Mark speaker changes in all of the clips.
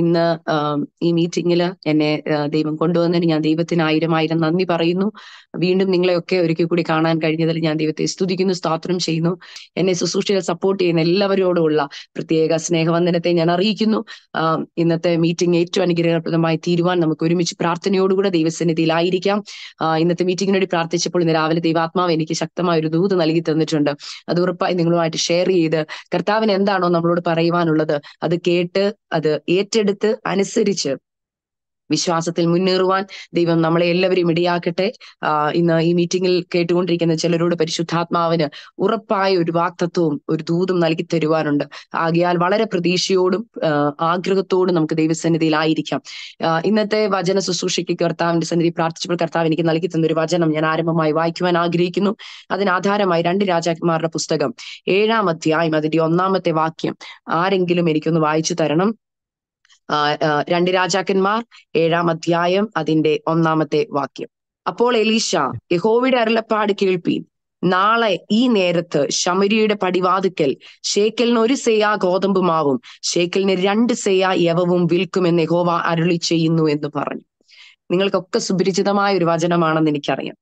Speaker 1: ഇന്ന് ഈ മീറ്റിംഗിൽ എന്നെ ദൈവം കൊണ്ടുവന്നതിന് ഞാൻ ദൈവത്തിന് ആയിരം ആയിരം നന്ദി പറയുന്നു വീണ്ടും നിങ്ങളെയൊക്കെ ഒരിക്കൽ കൂടി കാണാൻ കഴിഞ്ഞതിൽ ഞാൻ ദൈവത്തെ സ്തുതിക്കുന്നു സ്തോത്രം ചെയ്യുന്നു എന്നെ ശുശ്രൂഷയിൽ സപ്പോർട്ട് ചെയ്യുന്ന എല്ലാവരോടുമുള്ള പ്രത്യേക സ്നേഹവന്ദനത്തെ ഞാൻ അറിയിക്കുന്നു ഇന്നത്തെ മീറ്റിംഗ് ഏറ്റവും അനുഗ്രഹപ്രദമായി തീരുവാൻ നമുക്ക് ഒരുമിച്ച് പ്രാർത്ഥനയോടുകൂടെ ദൈവസന്നിധിയിലായിരിക്കാം ഇന്നത്തെ മീറ്റിംഗിന് പ്രാർത്ഥിച്ചപ്പോൾ ഇന്ന് രാവിലെ ദൈവാത്മാവ് എനിക്ക് ശക്തമായ ഒരു ദൂത് നൽകി തന്നിട്ടുണ്ട് അത് ഉറപ്പായി നിങ്ങളുമായിട്ട് ഷെയർ ചെയ്ത് കർത്താവിന് എന്താണോ നമ്മളോട് പറയുവാനുള്ളത് അത് കേട്ട് അത് ഏറ്റെടുത്ത് അനുസരിച്ച് വിശ്വാസത്തിൽ മുന്നേറുവാൻ ദൈവം നമ്മളെ എല്ലാവരെയും ഇടയാക്കട്ടെ ഇന്ന് ഈ മീറ്റിംഗിൽ കേട്ടുകൊണ്ടിരിക്കുന്ന ചിലരോട് പരിശുദ്ധാത്മാവിന് ഉറപ്പായ ഒരു വാക്തത്വവും ഒരു ദൂതും നൽകി തരുവാനുണ്ട് ആകയാൽ വളരെ പ്രതീക്ഷയോടും ആഗ്രഹത്തോടും നമുക്ക് ദൈവസന്നിധിയിലായിരിക്കാം ഇന്നത്തെ വചന ശുശ്രൂഷയ്ക്ക് കർത്താവിന്റെ സന്നിധി പ്രാർത്ഥിച്ചപ്പോൾ കർത്താവ് എനിക്ക് നൽകി തന്ന ഒരു വചനം ഞാൻ ആരംഭമായി വായിക്കുവാൻ ആഗ്രഹിക്കുന്നു അതിനാധാരമായി രണ്ട് രാജാക്കന്മാരുടെ പുസ്തകം ഏഴാം ആയും അതിന്റെ ഒന്നാമത്തെ വാക്യം ആരെങ്കിലും എനിക്കൊന്ന് വായിച്ചു തരണം രണ്ട് രാജാക്കന്മാർ ഏഴാം അധ്യായം അതിന്റെ ഒന്നാമത്തെ വാക്യം അപ്പോൾ എലീഷ യഹോവയുടെ അരുളപ്പാട് കേൾപ്പി നാളെ ഈ നേരത്ത് ശമരിയുടെ പടിവാതുക്കൽ ഷേക്കലിന് ഒരു സെയാ ഗോതമ്പ് മാവും ഷേക്കലിന് രണ്ട് സെയാ യവവും വിൽക്കുമെന്ന് യഹോവ അരുളി ചെയ്യുന്നു എന്ന് പറഞ്ഞു നിങ്ങൾക്കൊക്കെ സുപരിചിതമായ ഒരു വചനമാണെന്ന് എനിക്കറിയാം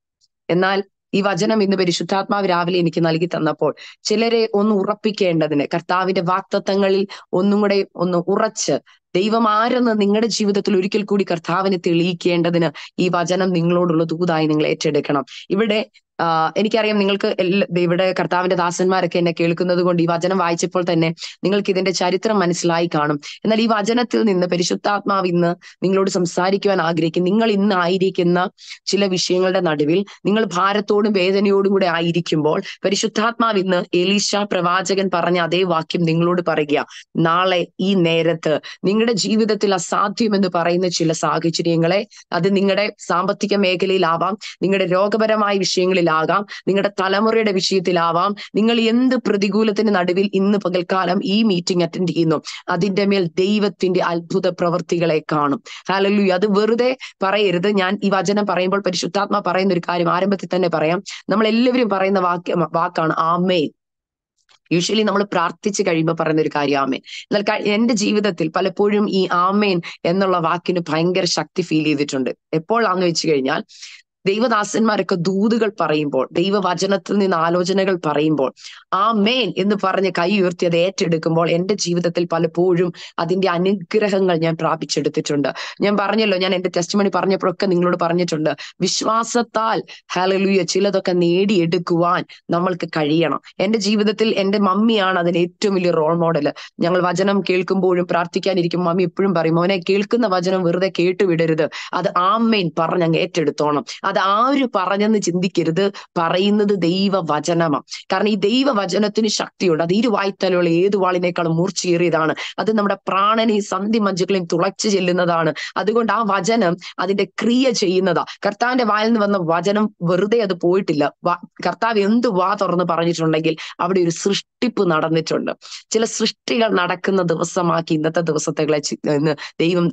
Speaker 1: എന്നാൽ ഈ വചനം ഇന്ന് പരിശുദ്ധാത്മാവ് രാവിലെ എനിക്ക് നൽകി തന്നപ്പോൾ ചിലരെ ഒന്ന് ഉറപ്പിക്കേണ്ടതിന് കർത്താവിന്റെ വാക്തത്വങ്ങളിൽ ഒന്നും കൂടെ ഒന്ന് ഉറച്ച് ദൈവം ആരെന്ന് നിങ്ങളുടെ ജീവിതത്തിൽ ഒരിക്കൽ കൂടി കർത്താവിനെ തെളിയിക്കേണ്ടതിന് ഈ വചനം നിങ്ങളോടുള്ള തൂതായി നിങ്ങൾ ഏറ്റെടുക്കണം ഇവിടെ എനിക്കറിയാം നിങ്ങൾക്ക് ഇവിടെ കർത്താവിന്റെ ദാസന്മാരൊക്കെ എന്നെ കേൾക്കുന്നത് കൊണ്ട് ഈ വചനം വായിച്ചപ്പോൾ തന്നെ നിങ്ങൾക്ക് ഇതിന്റെ ചരിത്രം മനസ്സിലായി കാണും എന്നാൽ ഈ വചനത്തിൽ നിന്ന് പരിശുദ്ധാത്മാവ് ഇന്ന് നിങ്ങളോട് സംസാരിക്കുവാൻ ആഗ്രഹിക്കും നിങ്ങൾ ഇന്ന് ആയിരിക്കുന്ന ചില വിഷയങ്ങളുടെ നടുവിൽ നിങ്ങൾ ഭാരത്തോടും വേദനയോടും കൂടെ ആയിരിക്കുമ്പോൾ പരിശുദ്ധാത്മാവ് ഇന്ന് എലീഷ പ്രവാചകൻ പറഞ്ഞ അതേ വാക്യം നിങ്ങളോട് പറയുക നാളെ ഈ നേരത്ത് നിങ്ങളുടെ ജീവിതത്തിൽ അസാധ്യം എന്ന് പറയുന്ന ചില സാഹചര്യങ്ങളെ അത് നിങ്ങളുടെ സാമ്പത്തിക മേഖലയിലാവാം നിങ്ങളുടെ രോഗപരമായ വിഷയങ്ങളിൽ വിഷയത്തിലാകാം നിങ്ങളുടെ തലമുറയുടെ വിഷയത്തിലാവാം നിങ്ങൾ എന്ത് പ്രതികൂലത്തിന്റെ നടുവിൽ ഇന്ന് പകൽക്കാലം ഈ മീറ്റിംഗ് അറ്റൻഡ് ചെയ്യുന്നു അതിന്റെ മേൽ ദൈവത്തിന്റെ അത്ഭുത പ്രവർത്തികളെ കാണും ഹാലല്ലു അത് വെറുതെ പറയരുത് ഞാൻ ഈ വചനം പറയുമ്പോൾ പരിശുദ്ധാത്മ പറയുന്ന ഒരു കാര്യം ആരംഭത്തിൽ തന്നെ പറയാം നമ്മൾ എല്ലാവരും പറയുന്ന വാക്യ വാക്കാണ് ആമേ യൂഷ്വലി നമ്മൾ പ്രാർത്ഥിച്ചു കഴിയുമ്പോൾ പറയുന്ന ഒരു കാര്യം ആമേൻ എന്നാൽ എന്റെ ജീവിതത്തിൽ പലപ്പോഴും ഈ ആമേൻ എന്നുള്ള വാക്കിന് ഭയങ്കര ശക്തി ഫീൽ ചെയ്തിട്ടുണ്ട് എപ്പോഴാന്ന് വെച്ച് കഴിഞ്ഞാൽ ദൈവദാസന്മാരൊക്കെ ദൂതുകൾ പറയുമ്പോൾ ദൈവവചനത്തിൽ നിന്ന് ആലോചനകൾ പറയുമ്പോൾ ആ മേൻ എന്ന് പറഞ്ഞ് കൈ ഉയർത്തി അത് ഏറ്റെടുക്കുമ്പോൾ എൻ്റെ ജീവിതത്തിൽ പലപ്പോഴും അതിൻ്റെ അനുഗ്രഹങ്ങൾ ഞാൻ പ്രാപിച്ചെടുത്തിട്ടുണ്ട് ഞാൻ പറഞ്ഞല്ലോ ഞാൻ എൻ്റെ ടെസ്റ്റ് മണി പറഞ്ഞപ്പോഴൊക്കെ നിങ്ങളോട് പറഞ്ഞിട്ടുണ്ട് വിശ്വാസത്താൽ ഹലലുയ ചിലതൊക്കെ നേടിയെടുക്കുവാൻ നമ്മൾക്ക് കഴിയണം എൻ്റെ ജീവിതത്തിൽ എൻ്റെ മമ്മിയാണ് അതിന് ഏറ്റവും വലിയ റോൾ മോഡൽ ഞങ്ങൾ വചനം കേൾക്കുമ്പോഴും പ്രാർത്ഥിക്കാനിരിക്കും മമ്മി എപ്പോഴും പറയും മോനെ കേൾക്കുന്ന വചനം വെറുതെ കേട്ടുവിടരുത് അത് ആമ്മേൻ പറഞ്ഞ് അങ്ങ് ഏറ്റെടുത്തോണം അത് ആര് പറഞ്ഞെന്ന് ചിന്തിക്കരുത് പറയുന്നത് ദൈവവചനമാണ് കാരണം ഈ ദൈവവചനത്തിന് ശക്തിയുണ്ട് അത് ഇരുവായ്ത്തലുള്ള ഏത് വാളിനേക്കാളും മൂർച്ചയേറിയതാണ് അത് നമ്മുടെ പ്രാണനെ സന്ധി മഞ്ചുകളെയും തുളച്ചു ചെല്ലുന്നതാണ് അതുകൊണ്ട് ആ വചനം അതിന്റെ ക്രിയ ചെയ്യുന്നതാ കർത്താവിന്റെ വായിൽ നിന്ന് വന്ന വചനം വെറുതെ അത് പോയിട്ടില്ല കർത്താവ് എന്ത് വാ തുറന്ന് പറഞ്ഞിട്ടുണ്ടെങ്കിൽ അവിടെ ഒരു സൃഷ്ടിപ്പ് നടന്നിട്ടുണ്ട് ചില സൃഷ്ടികൾ നടക്കുന്ന ദിവസമാക്കി ഇന്നത്തെ ദിവസത്തെ ദൈവം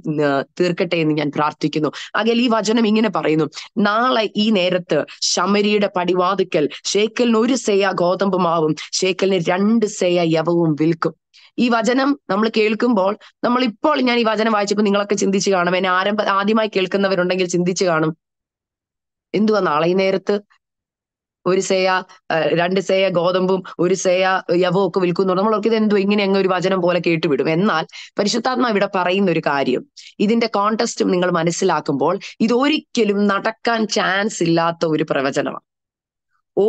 Speaker 1: തീർക്കട്ടെ എന്ന് ഞാൻ പ്രാർത്ഥിക്കുന്നു അകൽ ഈ വചനം ഇങ്ങനെ പറയുന്നു നാ നാളെ ഈ നേരത്ത് ശമരിയുടെ പടിവാതുക്കൽ ഷേക്കലിന് ഒരു സേയ ഗോതമ്പ് മാവും ഷേക്കലിന് രണ്ട് സേയ യവവും വിൽക്കും ഈ വചനം നമ്മൾ കേൾക്കുമ്പോൾ നമ്മൾ ഇപ്പോൾ ഞാൻ ഈ വചനം വായിച്ചപ്പോൾ നിങ്ങളൊക്കെ ചിന്തിച്ചു കാണും എന്നെ ആരംഭ ആദ്യമായി കേൾക്കുന്നവരുണ്ടെങ്കിൽ ചിന്തിച്ചു കാണും എന്തുവാ നാളെ ഈ നേരത്ത് ഒരു സേയ രണ്ട് സേയ ഗോതമ്പും ഒരു സേയ യവവും ഒക്കെ വിൽക്കുന്നു നമ്മളൊക്കെ ഇത് എന്തോ ഇങ്ങനെ അങ്ങ് ഒരു വചനം പോലെ കേട്ടുവിടും എന്നാൽ പരിശുദ്ധാത്മാ ഇവിടെ പറയുന്ന ഒരു കാര്യം ഇതിന്റെ കോണ്ടസ്റ്റും നിങ്ങൾ മനസ്സിലാക്കുമ്പോൾ ഇത് ഒരിക്കലും നടക്കാൻ ചാൻസ് ഇല്ലാത്ത ഒരു പ്രവചനമാണ്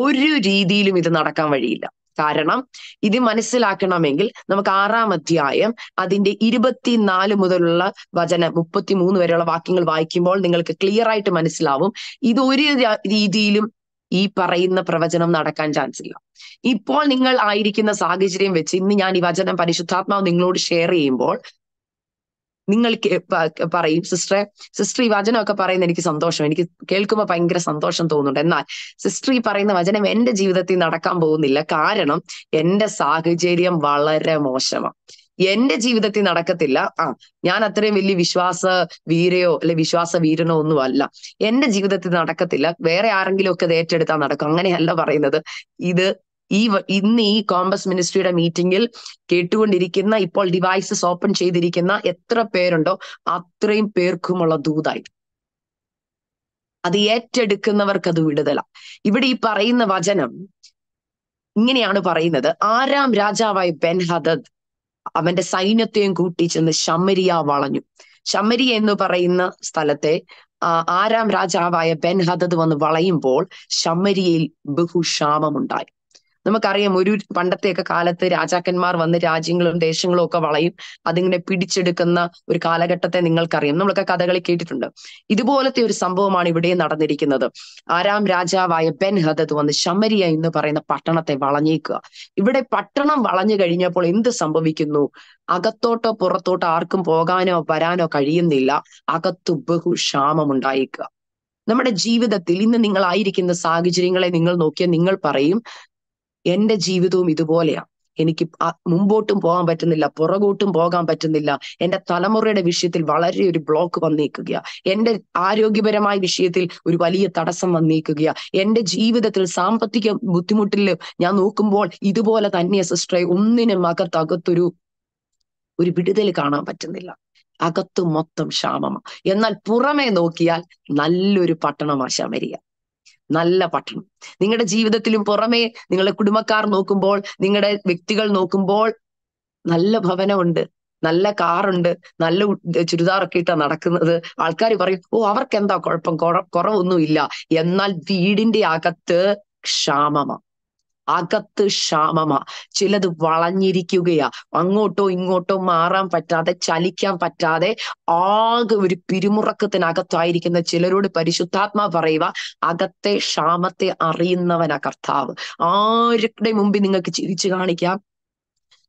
Speaker 1: ഒരു രീതിയിലും ഇത് നടക്കാൻ വഴിയില്ല കാരണം ഇത് മനസ്സിലാക്കണമെങ്കിൽ നമുക്ക് ആറാം അധ്യായം അതിന്റെ ഇരുപത്തിനാല് മുതലുള്ള വചനം മൂന്ന് വരെയുള്ള വാക്യങ്ങൾ വായിക്കുമ്പോൾ നിങ്ങൾക്ക് ക്ലിയർ ആയിട്ട് മനസ്സിലാവും ഇത് ഒരു രീതിയിലും ഈ പറയുന്ന പ്രവചനം നടക്കാൻ ചാൻസ് ഇല്ല ഇപ്പോൾ നിങ്ങൾ ആയിരിക്കുന്ന സാഹചര്യം വെച്ച് ഇന്ന് ഞാൻ ഈ വചനം പരിശുദ്ധാത്മാവ് നിങ്ങളോട് ഷെയർ ചെയ്യുമ്പോൾ നിങ്ങൾ പറയും സിസ്റ്ററെ സിസ്റ്റർ ഈ വചനമൊക്കെ പറയുന്ന എനിക്ക് സന്തോഷം എനിക്ക് കേൾക്കുമ്പോൾ ഭയങ്കര സന്തോഷം തോന്നുന്നുണ്ട് എന്നാൽ സിസ്റ്റർ ഈ പറയുന്ന വചനം എന്റെ ജീവിതത്തിൽ നടക്കാൻ പോകുന്നില്ല കാരണം എന്റെ സാഹചര്യം വളരെ മോശമാണ് എന്റെ ജീവിതത്തിൽ നടക്കത്തില്ല ആ ഞാൻ അത്രയും വലിയ വിശ്വാസ വീരയോ അല്ലെ വിശ്വാസ വീരനോ ഒന്നും അല്ല എന്റെ ജീവിതത്തിൽ നടക്കത്തില്ല വേറെ ആരെങ്കിലും ഒക്കെ ഏറ്റെടുത്താൽ നടക്കും അങ്ങനെയല്ല പറയുന്നത് ഇത് ഈ ഇന്ന് ഈ കോമ്പസ് മിനിസ്ട്രിയുടെ മീറ്റിംഗിൽ കേട്ടുകൊണ്ടിരിക്കുന്ന ഇപ്പോൾ ഡിവൈസസ് ഓപ്പൺ ചെയ്തിരിക്കുന്ന എത്ര പേരുണ്ടോ അത്രയും പേർക്കുമുള്ള ദൂതായി അത് ഏറ്റെടുക്കുന്നവർക്ക് അത് വിടുതല ഇവിടെ ഈ പറയുന്ന വചനം ഇങ്ങനെയാണ് പറയുന്നത് ആറാം രാജാവായ ബെൻഹദദ് അവന്റെ സൈന്യത്തെയും കൂട്ടി ചെന്ന് ശമരിയ വളഞ്ഞു ശമരിയ എന്ന് പറയുന്ന സ്ഥലത്തെ ആറാം രാജാവായ ബെൻ ഹദദ് വന്ന് വളയുമ്പോൾ ശമരിയയിൽ ബഹുക്ഷാമമുണ്ടായി നമുക്കറിയാം ഒരു പണ്ടത്തെയൊക്കെ കാലത്ത് രാജാക്കന്മാർ വന്ന് രാജ്യങ്ങളും ദേശങ്ങളും ഒക്കെ വളയും അതിങ്ങനെ പിടിച്ചെടുക്കുന്ന ഒരു കാലഘട്ടത്തെ നിങ്ങൾക്കറിയാം നമ്മളൊക്കെ കഥകളി കേട്ടിട്ടുണ്ട് ഇതുപോലത്തെ ഒരു സംഭവമാണ് ഇവിടെ നടന്നിരിക്കുന്നത് ആരാം രാജാവായ ബെൻ ഹദത്ത് വന്ന് ശമരിയ എന്ന് പറയുന്ന പട്ടണത്തെ വളഞ്ഞേക്കുക ഇവിടെ പട്ടണം വളഞ്ഞു കഴിഞ്ഞപ്പോൾ എന്ത് സംഭവിക്കുന്നു അകത്തോട്ടോ പുറത്തോട്ടോ ആർക്കും പോകാനോ വരാനോ കഴിയുന്നില്ല അകത്തു ഉണ്ടായേക്കുക നമ്മുടെ ജീവിതത്തിൽ ഇന്ന് നിങ്ങളായിരിക്കുന്ന സാഹചര്യങ്ങളെ നിങ്ങൾ നോക്കിയാൽ നിങ്ങൾ പറയും എൻ്റെ ജീവിതവും ഇതുപോലെയാണ് എനിക്ക് മുമ്പോട്ടും പോകാൻ പറ്റുന്നില്ല പുറകോട്ടും പോകാൻ പറ്റുന്നില്ല എൻ്റെ തലമുറയുടെ വിഷയത്തിൽ വളരെ ഒരു ബ്ലോക്ക് വന്നേക്കുക എൻ്റെ ആരോഗ്യപരമായ വിഷയത്തിൽ ഒരു വലിയ തടസ്സം വന്നേക്കുക എൻ്റെ ജീവിതത്തിൽ സാമ്പത്തിക ബുദ്ധിമുട്ടിൽ ഞാൻ നോക്കുമ്പോൾ ഇതുപോലെ തന്നെ സിസ്റ്ററെ ഒന്നിനും അകത്തകത്തൊരു ഒരു വിടുതൽ കാണാൻ പറ്റുന്നില്ല അകത്തും മൊത്തം ക്ഷാമമാണ് എന്നാൽ പുറമെ നോക്കിയാൽ നല്ലൊരു പട്ടണമാശ ശമരിയ നല്ല പട്ടണം നിങ്ങളുടെ ജീവിതത്തിലും പുറമേ നിങ്ങളുടെ കുടുംബക്കാർ നോക്കുമ്പോൾ നിങ്ങളുടെ വ്യക്തികൾ നോക്കുമ്പോൾ നല്ല ഭവനമുണ്ട് നല്ല കാറുണ്ട് നല്ല ചുരിദാറൊക്കെ ഇട്ടാ നടക്കുന്നത് ആൾക്കാർ പറയും ഓ അവർക്ക് എന്താ കുഴപ്പം കുറവൊന്നും ഇല്ല എന്നാൽ വീടിന്റെ അകത്ത് ക്ഷാമമാണ് അകത്ത് ക്ഷാമമാ ചിലത് വളഞ്ഞിരിക്കുകയാ അങ്ങോട്ടോ ഇങ്ങോട്ടോ മാറാൻ പറ്റാതെ ചലിക്കാൻ പറ്റാതെ ആകെ ഒരു പിരിമുറക്കത്തിനകത്തായിരിക്കുന്ന ചിലരോട് പരിശുദ്ധാത്മാ പറയുക അകത്തെ ക്ഷാമത്തെ അറിയുന്നവനാ കർത്താവ് ആരുടെ മുമ്പിൽ നിങ്ങൾക്ക് ചിരിച്ചു കാണിക്കാം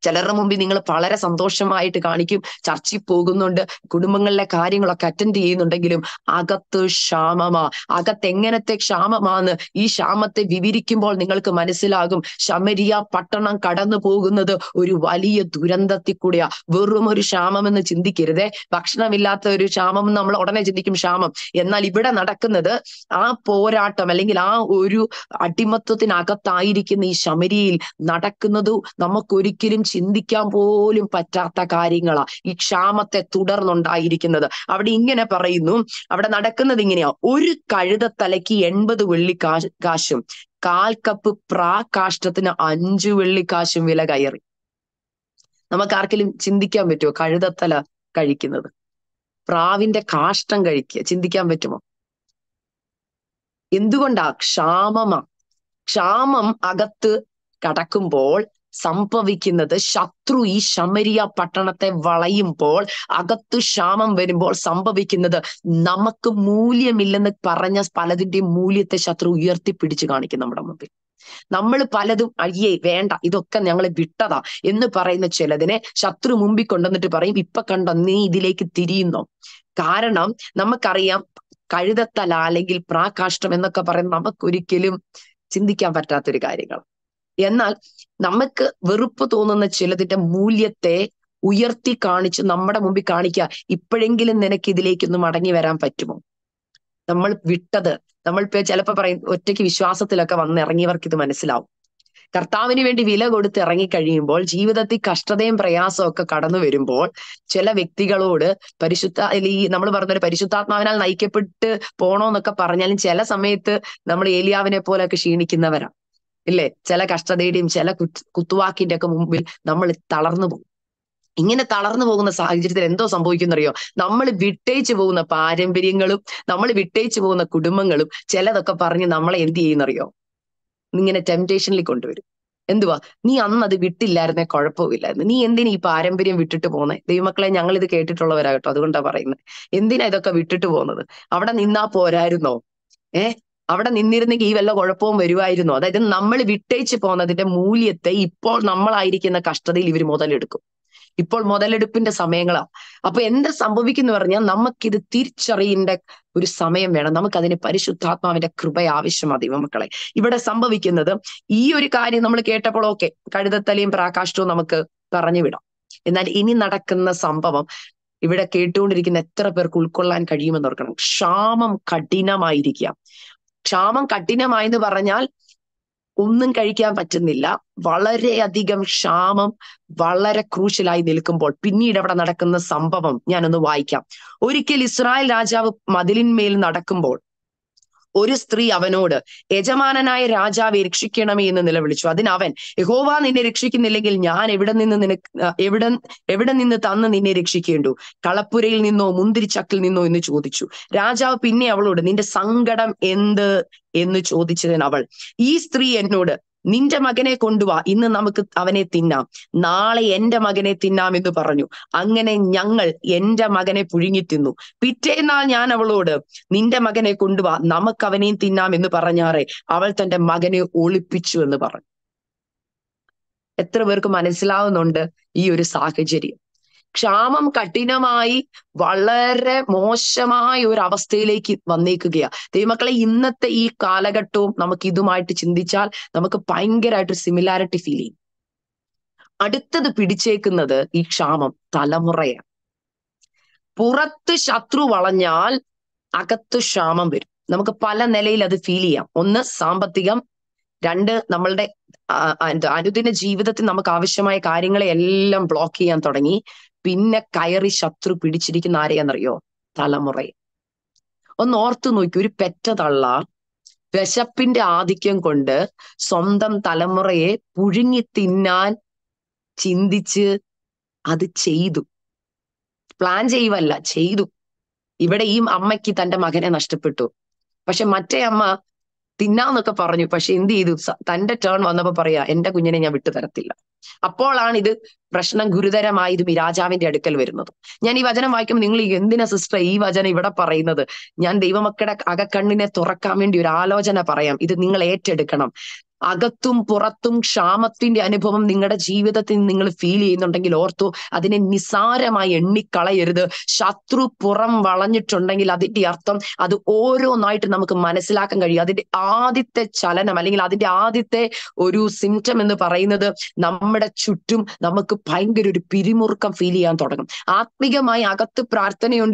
Speaker 1: ചിലരുടെ മുമ്പിൽ നിങ്ങൾ വളരെ സന്തോഷമായിട്ട് കാണിക്കും ചർച്ചിൽ പോകുന്നുണ്ട് കുടുംബങ്ങളിലെ കാര്യങ്ങളൊക്കെ അറ്റൻഡ് ചെയ്യുന്നുണ്ടെങ്കിലും അകത്ത് ക്ഷാമമാ അകത്ത് എങ്ങനത്തെ ക്ഷാമമാന്ന് ഈ ക്ഷാമത്തെ വിവരിക്കുമ്പോൾ നിങ്ങൾക്ക് മനസ്സിലാകും ശമരിയ പട്ടണം കടന്നു പോകുന്നത് ഒരു വലിയ ദുരന്തത്തിൽ കൂടിയാ വെറും ഒരു ക്ഷാമമെന്ന് ചിന്തിക്കരുതേ ഭക്ഷണമില്ലാത്ത ഒരു ക്ഷാമം നമ്മൾ ഉടനെ ചിന്തിക്കും ക്ഷാമം എന്നാൽ ഇവിടെ നടക്കുന്നത് ആ പോരാട്ടം അല്ലെങ്കിൽ ആ ഒരു അടിമത്വത്തിനകത്തായിരിക്കുന്ന ഈ ശമരിയിൽ നടക്കുന്നത് നമുക്കൊരിക്കലും ചിന്തിക്കാൻ പോലും പറ്റാത്ത കാര്യങ്ങളാ ഈ ക്ഷാമത്തെ തുടർന്നുണ്ടായിരിക്കുന്നത് അവിടെ ഇങ്ങനെ പറയുന്നു അവിടെ നടക്കുന്നത് ഇങ്ങനെയാ ഒരു തലയ്ക്ക് എൺപത് വെള്ളി കാശും കാൽ കപ്പ് കാഷ്ടത്തിന് അഞ്ചു വെള്ളിക്കാശും വില കയറി നമുക്ക് ആർക്കെങ്കിലും ചിന്തിക്കാൻ പറ്റുമോ കഴുതത്തല കഴിക്കുന്നത് പ്രാവിന്റെ കാഷ്ടം കഴിക്കുക ചിന്തിക്കാൻ പറ്റുമോ എന്തുകൊണ്ടാ ക്ഷാമമാ ക്ഷാമം അകത്ത് കടക്കുമ്പോൾ സംഭവിക്കുന്നത് ശത്രു ഈ ശമരിയ പട്ടണത്തെ വളയുമ്പോൾ അകത്ത് ക്ഷാമം വരുമ്പോൾ സംഭവിക്കുന്നത് നമുക്ക് മൂല്യമില്ലെന്ന് പറഞ്ഞ പലതിന്റെയും മൂല്യത്തെ ശത്രു ഉയർത്തിപ്പിടിച്ച് കാണിക്കും നമ്മുടെ മുമ്പിൽ നമ്മൾ പലതും അയ്യേ വേണ്ട ഇതൊക്കെ ഞങ്ങൾ വിട്ടതാ എന്ന് പറയുന്ന ചിലതിനെ ശത്രു മുമ്പിൽ കൊണ്ടുവന്നിട്ട് പറയും ഇപ്പൊ കണ്ടോ നീ ഇതിലേക്ക് തിരിയുന്നു കാരണം നമുക്കറിയാം കഴുതത്തല അല്ലെങ്കിൽ പ്രാകാഷ്ടം എന്നൊക്കെ പറയുന്നത് നമുക്കൊരിക്കലും ചിന്തിക്കാൻ പറ്റാത്തൊരു കാര്യങ്ങൾ എന്നാൽ നമുക്ക് വെറുപ്പ് തോന്നുന്ന ചിലതിന്റെ മൂല്യത്തെ ഉയർത്തി കാണിച്ച് നമ്മുടെ മുമ്പിൽ കാണിക്കുക ഇപ്പോഴെങ്കിലും നിനക്ക് ഇതിലേക്കൊന്ന് മടങ്ങി വരാൻ പറ്റുമോ നമ്മൾ വിട്ടത് നമ്മൾ ചിലപ്പോൾ പറയും ഒറ്റയ്ക്ക് വിശ്വാസത്തിലൊക്കെ വന്നിറങ്ങിയവർക്ക് ഇത് മനസ്സിലാവും കർത്താവിന് വേണ്ടി വില കൊടുത്ത് ഇറങ്ങിക്കഴിയുമ്പോൾ ജീവിതത്തിൽ കഷ്ടതയും പ്രയാസവും ഒക്കെ കടന്നു വരുമ്പോൾ ചില വ്യക്തികളോട് പരിശുദ്ധ ഈ നമ്മൾ പറഞ്ഞൊരു പരിശുദ്ധാത്മാവിനാൽ നയിക്കപ്പെട്ട് പോണോന്നൊക്കെ പറഞ്ഞാലും ചില സമയത്ത് നമ്മൾ ഏലിയാവിനെ പോലെയൊക്കെ ക്ഷീണിക്കുന്നവരാണ് ഇല്ലേ ചില കഷ്ടതയുടെയും ചില കുത്തുവാക്കിന്റെ ഒക്കെ മുമ്പിൽ നമ്മൾ തളർന്നു പോകും ഇങ്ങനെ തളർന്നു പോകുന്ന സാഹചര്യത്തിൽ എന്തോ സംഭവിക്കുന്നറിയോ നമ്മൾ വിട്ടേച്ചു പോകുന്ന പാരമ്പര്യങ്ങളും നമ്മൾ വിട്ടേച്ചു പോകുന്ന കുടുംബങ്ങളും ചിലതൊക്കെ പറഞ്ഞ് നമ്മളെ എന്ത് ചെയ്യുന്നറിയോ ഇങ്ങനെ ടെംപ്ടേഷനിൽ കൊണ്ടുവരും എന്തുവാ നീ അന്ന് അത് വിട്ടില്ലായിരുന്നെ കുഴപ്പമില്ലായിരുന്നു നീ എന്തിനാ ഈ പാരമ്പര്യം വിട്ടിട്ട് പോകുന്നത് ദൈവമക്കളെ ഞങ്ങൾ ഇത് കേട്ടിട്ടുള്ളവരാകട്ടോ അതുകൊണ്ടാണ് പറയുന്നത് എന്തിനാ ഇതൊക്കെ വിട്ടിട്ട് പോകുന്നത് അവിടെ നിന്നാ പോരായിരുന്നോ ഏഹ് അവിടെ നിന്നിരുന്നെങ്കിൽ ഈ വല്ല കുഴപ്പവും വരുമായിരുന്നു അതായത് നമ്മൾ വിട്ടേച്ച് പോകുന്നതിന്റെ മൂല്യത്തെ ഇപ്പോൾ നമ്മളായിരിക്കുന്ന കഷ്ടതയിൽ ഇവർ മുതലെടുക്കും ഇപ്പോൾ മുതലെടുപ്പിന്റെ സമയങ്ങളാണ് അപ്പൊ എന്താ സംഭവിക്കുന്നു പറഞ്ഞാൽ നമുക്കിത് തിരിച്ചറിയേണ്ട ഒരു സമയം വേണം നമുക്കതിന് പരിശുദ്ധാത്മാവിന്റെ കൃപ ആവശ്യമാണ് ദൈവമക്കളെ ഇവിടെ സംഭവിക്കുന്നത് ഈ ഒരു കാര്യം നമ്മൾ കേട്ടപ്പോൾ ഓക്കെ കഴുതത്തലയും പ്രാകാഷ്ടവും നമുക്ക് പറഞ്ഞു വിടാം എന്നാൽ ഇനി നടക്കുന്ന സംഭവം ഇവിടെ കേട്ടുകൊണ്ടിരിക്കുന്ന എത്ര പേർക്ക് ഉൾക്കൊള്ളാൻ കഴിയുമെന്ന് ഓർക്കണം ക്ഷാമം കഠിനമായിരിക്കാം ക്ഷാമം കഠിനമായെന്ന് പറഞ്ഞാൽ ഒന്നും കഴിക്കാൻ പറ്റുന്നില്ല വളരെയധികം ക്ഷാമം വളരെ ക്രൂശലായി നിൽക്കുമ്പോൾ പിന്നീട് അവിടെ നടക്കുന്ന സംഭവം ഞാനൊന്ന് വായിക്കാം ഒരിക്കൽ ഇസ്രായേൽ രാജാവ് മതിലിന്മേൽ നടക്കുമ്പോൾ ഒരു സ്ത്രീ അവനോട് യജമാനനായ രാജാവ് രക്ഷിക്കണമേ എന്ന് നിലവിളിച്ചു അതിനവൻ യഹോവ നിന്നെ രക്ഷിക്കുന്നില്ലെങ്കിൽ ഞാൻ എവിടെ നിന്ന് നിനക്ക് എവിടെ എവിടെ നിന്ന് തന്ന് നിന്നെ രക്ഷിക്കേണ്ടു കളപ്പുരയിൽ നിന്നോ മുന്തിരിച്ചക്കിൽ നിന്നോ എന്ന് ചോദിച്ചു രാജാവ് പിന്നെ അവളോട് നിന്റെ സങ്കടം എന്ത് എന്ന് ചോദിച്ചതിന് അവൾ ഈ സ്ത്രീ എന്നോട് നിന്റെ മകനെ കൊണ്ടുവാ ഇന്ന് നമുക്ക് അവനെ തിന്നാം നാളെ എന്റെ മകനെ തിന്നാം എന്ന് പറഞ്ഞു അങ്ങനെ ഞങ്ങൾ എന്റെ മകനെ പുഴുങ്ങി തിന്നു പിറ്റേന്നാൾ ഞാൻ അവളോട് നിന്റെ മകനെ കൊണ്ടുവാ നമുക്ക് അവനെയും തിന്നാം എന്ന് പറഞ്ഞാറെ അവൾ തന്റെ മകനെ ഒളിപ്പിച്ചു എന്ന് പറഞ്ഞു എത്ര പേർക്ക് മനസ്സിലാവുന്നുണ്ട് ഈ ഒരു സാഹചര്യം ക്ഷാമം കഠിനമായി വളരെ മോശമായ ഒരു അവസ്ഥയിലേക്ക് വന്നേക്കുകയാണ് ദൈവമക്കളെ ഇന്നത്തെ ഈ കാലഘട്ടവും നമുക്ക് ഇതുമായിട്ട് ചിന്തിച്ചാൽ നമുക്ക് ഭയങ്കരമായിട്ടൊരു സിമിലാരിറ്റി ഫീൽ ചെയ്യും അടുത്തത് പിടിച്ചേക്കുന്നത് ഈ ക്ഷാമം തലമുറയാണ് പുറത്ത് ശത്രു വളഞ്ഞാൽ അകത്ത് ക്ഷാമം വരും നമുക്ക് പല നിലയിൽ അത് ഫീൽ ചെയ്യാം ഒന്ന് സാമ്പത്തികം രണ്ട് നമ്മളുടെ അനുദിന ജീവിതത്തിൽ നമുക്ക് ആവശ്യമായ കാര്യങ്ങളെ എല്ലാം ബ്ലോക്ക് ചെയ്യാൻ തുടങ്ങി പിന്നെ കയറി ശത്രു പിടിച്ചിരിക്കുന്ന ആരെയെന്നറിയോ തലമുറ ഒന്ന് ഓർത്തു നോക്കി ഒരു പെറ്റ തള്ള വിശപ്പിന്റെ ആധിക്യം കൊണ്ട് സ്വന്തം തലമുറയെ പുഴുങ്ങി തിന്നാൻ ചിന്തിച്ച് അത് ചെയ്തു പ്ലാൻ ചെയ്യുവല്ല ചെയ്തു ഇവിടെ ഈ അമ്മയ്ക്ക് തന്റെ മകനെ നഷ്ടപ്പെട്ടു പക്ഷെ മറ്റേ അമ്മ തിന്നാന്നൊക്കെ പറഞ്ഞു പക്ഷെ എന്ത് ചെയ്തു തന്റെ ടേൺ വന്നപ്പോ പറയാ എന്റെ കുഞ്ഞിനെ ഞാൻ വിട്ടു തരത്തില്ല അപ്പോഴാണ് ഇത് പ്രശ്നം ഗുരുതരമായി ഇത് രാജാവിന്റെ അടുക്കൽ വരുന്നത് ഞാൻ ഈ വചനം വായിക്കുമ്പോൾ നിങ്ങൾ എന്തിനാ സിസ്റ്റർ ഈ വചനം ഇവിടെ പറയുന്നത് ഞാൻ ദൈവമക്കളുടെ അകക്കണ്ണിനെ തുറക്കാൻ വേണ്ടി ഒരു ആലോചന പറയാം ഇത് നിങ്ങൾ ഏറ്റെടുക്കണം അകത്തും പുറത്തും ക്ഷാമത്തിന്റെ അനുഭവം നിങ്ങളുടെ ജീവിതത്തിൽ നിങ്ങൾ ഫീൽ ചെയ്യുന്നുണ്ടെങ്കിൽ ഓർത്തു അതിനെ നിസാരമായി എണ്ണിക്കളയരുത് ശത്രു പുറം വളഞ്ഞിട്ടുണ്ടെങ്കിൽ അതിന്റെ അർത്ഥം അത് ഓരോന്നായിട്ട് നമുക്ക് മനസ്സിലാക്കാൻ കഴിയും അതിന്റെ ആദ്യത്തെ ചലനം അല്ലെങ്കിൽ അതിന്റെ ആദ്യത്തെ ഒരു സിംറ്റം എന്ന് പറയുന്നത് നമ്മുടെ ചുറ്റും നമുക്ക് ഭയങ്കര ഒരു പിരിമുറുക്കം ഫീൽ ചെയ്യാൻ തുടങ്ങും ആത്മീകമായി അകത്ത് പ്രാർത്ഥനയുണ്ട്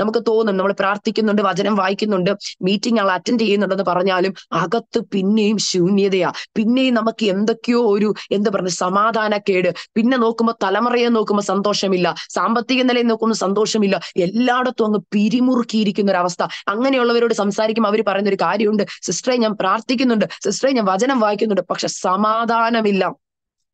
Speaker 1: നമുക്ക് തോന്നും നമ്മൾ പ്രാർത്ഥിക്കുന്നുണ്ട് വചനം വായിക്കുന്നുണ്ട് മീറ്റിംഗ് അറ്റൻഡ് ചെയ്യുന്നുണ്ടെന്ന് പറഞ്ഞാലും അകത്ത് പിന്നെയും ശൂന്യതയാണ് പിന്നെയും നമുക്ക് എന്തൊക്കെയോ ഒരു എന്ത് പറഞ്ഞു സമാധാനക്കേട് പിന്നെ നോക്കുമ്പോൾ തലമുറയെ നോക്കുമ്പോൾ സന്തോഷമില്ല സാമ്പത്തിക നിലയിൽ നോക്കുമ്പോൾ സന്തോഷമില്ല എല്ലായിടത്തും അങ്ങ് പിരിമുറുക്കിയിരിക്കുന്ന ഒരു അവസ്ഥ അങ്ങനെയുള്ളവരോട് സംസാരിക്കുമ്പോൾ അവർ പറയുന്ന ഒരു കാര്യമുണ്ട് സിസ്റ്ററെ ഞാൻ പ്രാർത്ഥിക്കുന്നുണ്ട് സിസ്റ്ററെ ഞാൻ വചനം വായിക്കുന്നുണ്ട് പക്ഷെ സമാധാനമില്ല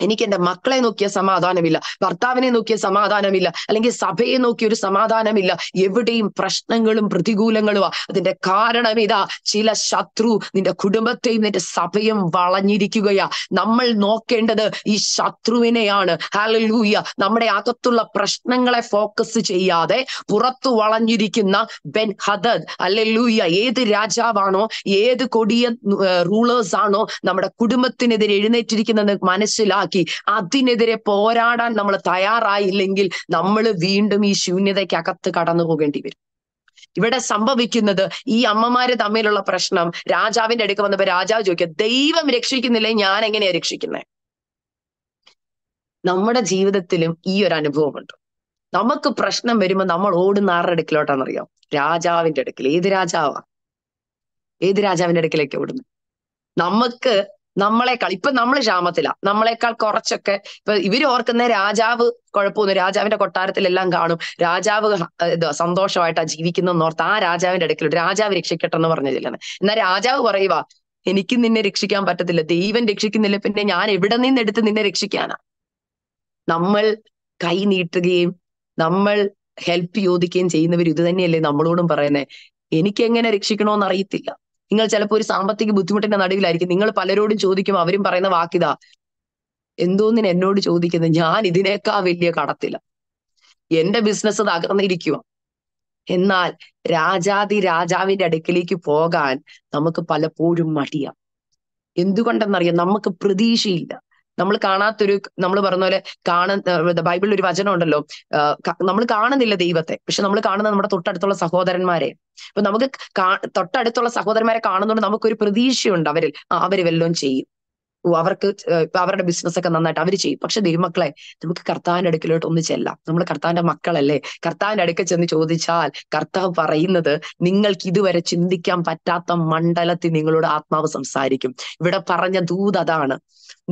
Speaker 1: എനിക്ക് എന്റെ മക്കളെ നോക്കിയ സമാധാനമില്ല ഭർത്താവിനെ നോക്കിയ സമാധാനമില്ല അല്ലെങ്കിൽ സഭയെ നോക്കിയ ഒരു സമാധാനമില്ല എവിടെയും പ്രശ്നങ്ങളും പ്രതികൂലങ്ങളും അതിന്റെ കാരണം ഇതാ ചില ശത്രു നിന്റെ കുടുംബത്തെയും നിന്റെ സഭയും വളഞ്ഞിരിക്കുകയാ നമ്മൾ നോക്കേണ്ടത് ഈ ശത്രുവിനെയാണ് ഹാലലൂയ നമ്മുടെ അകത്തുള്ള പ്രശ്നങ്ങളെ ഫോക്കസ് ചെയ്യാതെ പുറത്തു വളഞ്ഞിരിക്കുന്ന ബെൻ ഹദദ് അല്ലൂയ ഏത് രാജാവാണോ ഏത് കൊടിയ റൂളേഴ്സ് ആണോ നമ്മുടെ കുടുംബത്തിനെതിരെ എഴുന്നേറ്റിരിക്കുന്നത് മനസ്സിലാ മനസ്സിലാക്കി അതിനെതിരെ പോരാടാൻ നമ്മൾ തയ്യാറായില്ലെങ്കിൽ നമ്മൾ വീണ്ടും ഈ ശൂന്യതയ്ക്കകത്ത് കടന്നു പോകേണ്ടി വരും ഇവിടെ സംഭവിക്കുന്നത് ഈ അമ്മമാര് തമ്മിലുള്ള പ്രശ്നം രാജാവിന്റെ അടുക്ക വന്നപ്പോ രാജാവ് ചോദിക്കുക ദൈവം രക്ഷിക്കുന്നില്ലേ ഞാൻ എങ്ങനെയാ രക്ഷിക്കുന്നത് നമ്മുടെ ജീവിതത്തിലും ഈ ഒരു അനുഭവമുണ്ട് നമുക്ക് പ്രശ്നം വരുമ്പോൾ നമ്മൾ ഓടുന്ന ആരുടെ അടുക്കിലോട്ടാണെന്നറിയാം രാജാവിന്റെ അടുക്കിൽ ഏത് രാജാവാ ഏത് രാജാവിന്റെ അടുക്കിലേക്ക് ഓടുന്നു നമുക്ക് നമ്മളെക്കാൾ ഇപ്പൊ നമ്മൾ ക്ഷാമത്തില നമ്മളെക്കാൾ കുറച്ചൊക്കെ ഇപ്പൊ ഇവര് ഓർക്കുന്ന രാജാവ് കുഴപ്പമൊന്നും രാജാവിന്റെ കൊട്ടാരത്തിലെല്ലാം കാണും രാജാവ് സന്തോഷമായിട്ടാ ജീവിക്കുന്നതെന്ന് ഓർത്ത് ആ രാജാവിന്റെ അടുക്കൽ രാജാവ് രക്ഷിക്കട്ടെ എന്ന് പറഞ്ഞില്ല എന്നാ രാജാവ് പറയുക എനിക്ക് നിന്നെ രക്ഷിക്കാൻ പറ്റത്തില്ല ദൈവം രക്ഷിക്കുന്നില്ല പിന്നെ ഞാൻ എവിടെ നിന്ന് എടുത്ത് നിന്നെ രക്ഷിക്കാനാ നമ്മൾ കൈ നീട്ടുകയും നമ്മൾ ഹെൽപ്പ് ചോദിക്കുകയും ചെയ്യുന്നവർ ഇത് തന്നെയല്ലേ നമ്മളോടും പറയുന്നത് എനിക്ക് എങ്ങനെ രക്ഷിക്കണോന്ന് അറിയത്തില്ല നിങ്ങൾ ചിലപ്പോൾ ഒരു സാമ്പത്തിക ബുദ്ധിമുട്ടിന്റെ നടുവിലായിരിക്കും നിങ്ങൾ പലരോടും ചോദിക്കും അവരും പറയുന്ന വാക്കിതാ എന്തോന്നിന് എന്നോട് ചോദിക്കുന്നത് ഞാൻ ഇതിനേക്കാൾ വലിയ കടത്തില്ല എന്റെ ബിസിനസ് തകർന്നിരിക്കുക എന്നാൽ രാജാതി രാജാവിന്റെ അടുക്കിലേക്ക് പോകാൻ നമുക്ക് പലപ്പോഴും മടിയാം എന്തുകൊണ്ടെന്നറിയാം നമുക്ക് പ്രതീക്ഷയില്ല നമ്മൾ കാണാത്തൊരു നമ്മൾ പറഞ്ഞ പോലെ കാണുന്ന ബൈബിളിൽ ഒരു വചനം ഉണ്ടല്ലോ നമ്മൾ കാണുന്നില്ല ദൈവത്തെ പക്ഷെ നമ്മൾ കാണുന്ന നമ്മുടെ തൊട്ടടുത്തുള്ള സഹോദരന്മാരെ അപ്പൊ നമുക്ക് തൊട്ടടുത്തുള്ള സഹോദരന്മാരെ കാണുന്നതുകൊണ്ട് നമുക്കൊരു പ്രതീക്ഷയുണ്ട് അവരിൽ അവര് വല്ലതും ചെയ്യും അവർക്ക് അവരുടെ ബിസിനസ് ഒക്കെ നന്നായിട്ട് അവര് ചെയ്യും പക്ഷെ ദൈവമക്കളെ നമുക്ക് കർത്താവിന്റെ അടുക്കിലോട്ട് ഒന്ന് ചെല്ലാം നമ്മൾ കർത്താവിന്റെ മക്കളല്ലേ കർത്താവിന്റെ അടുക്കൽ ചെന്ന് ചോദിച്ചാൽ കർത്താവ് പറയുന്നത് നിങ്ങൾക്ക് ഇതുവരെ ചിന്തിക്കാൻ പറ്റാത്ത മണ്ഡലത്തിൽ നിങ്ങളോട് ആത്മാവ് സംസാരിക്കും ഇവിടെ പറഞ്ഞ ദൂത് അതാണ്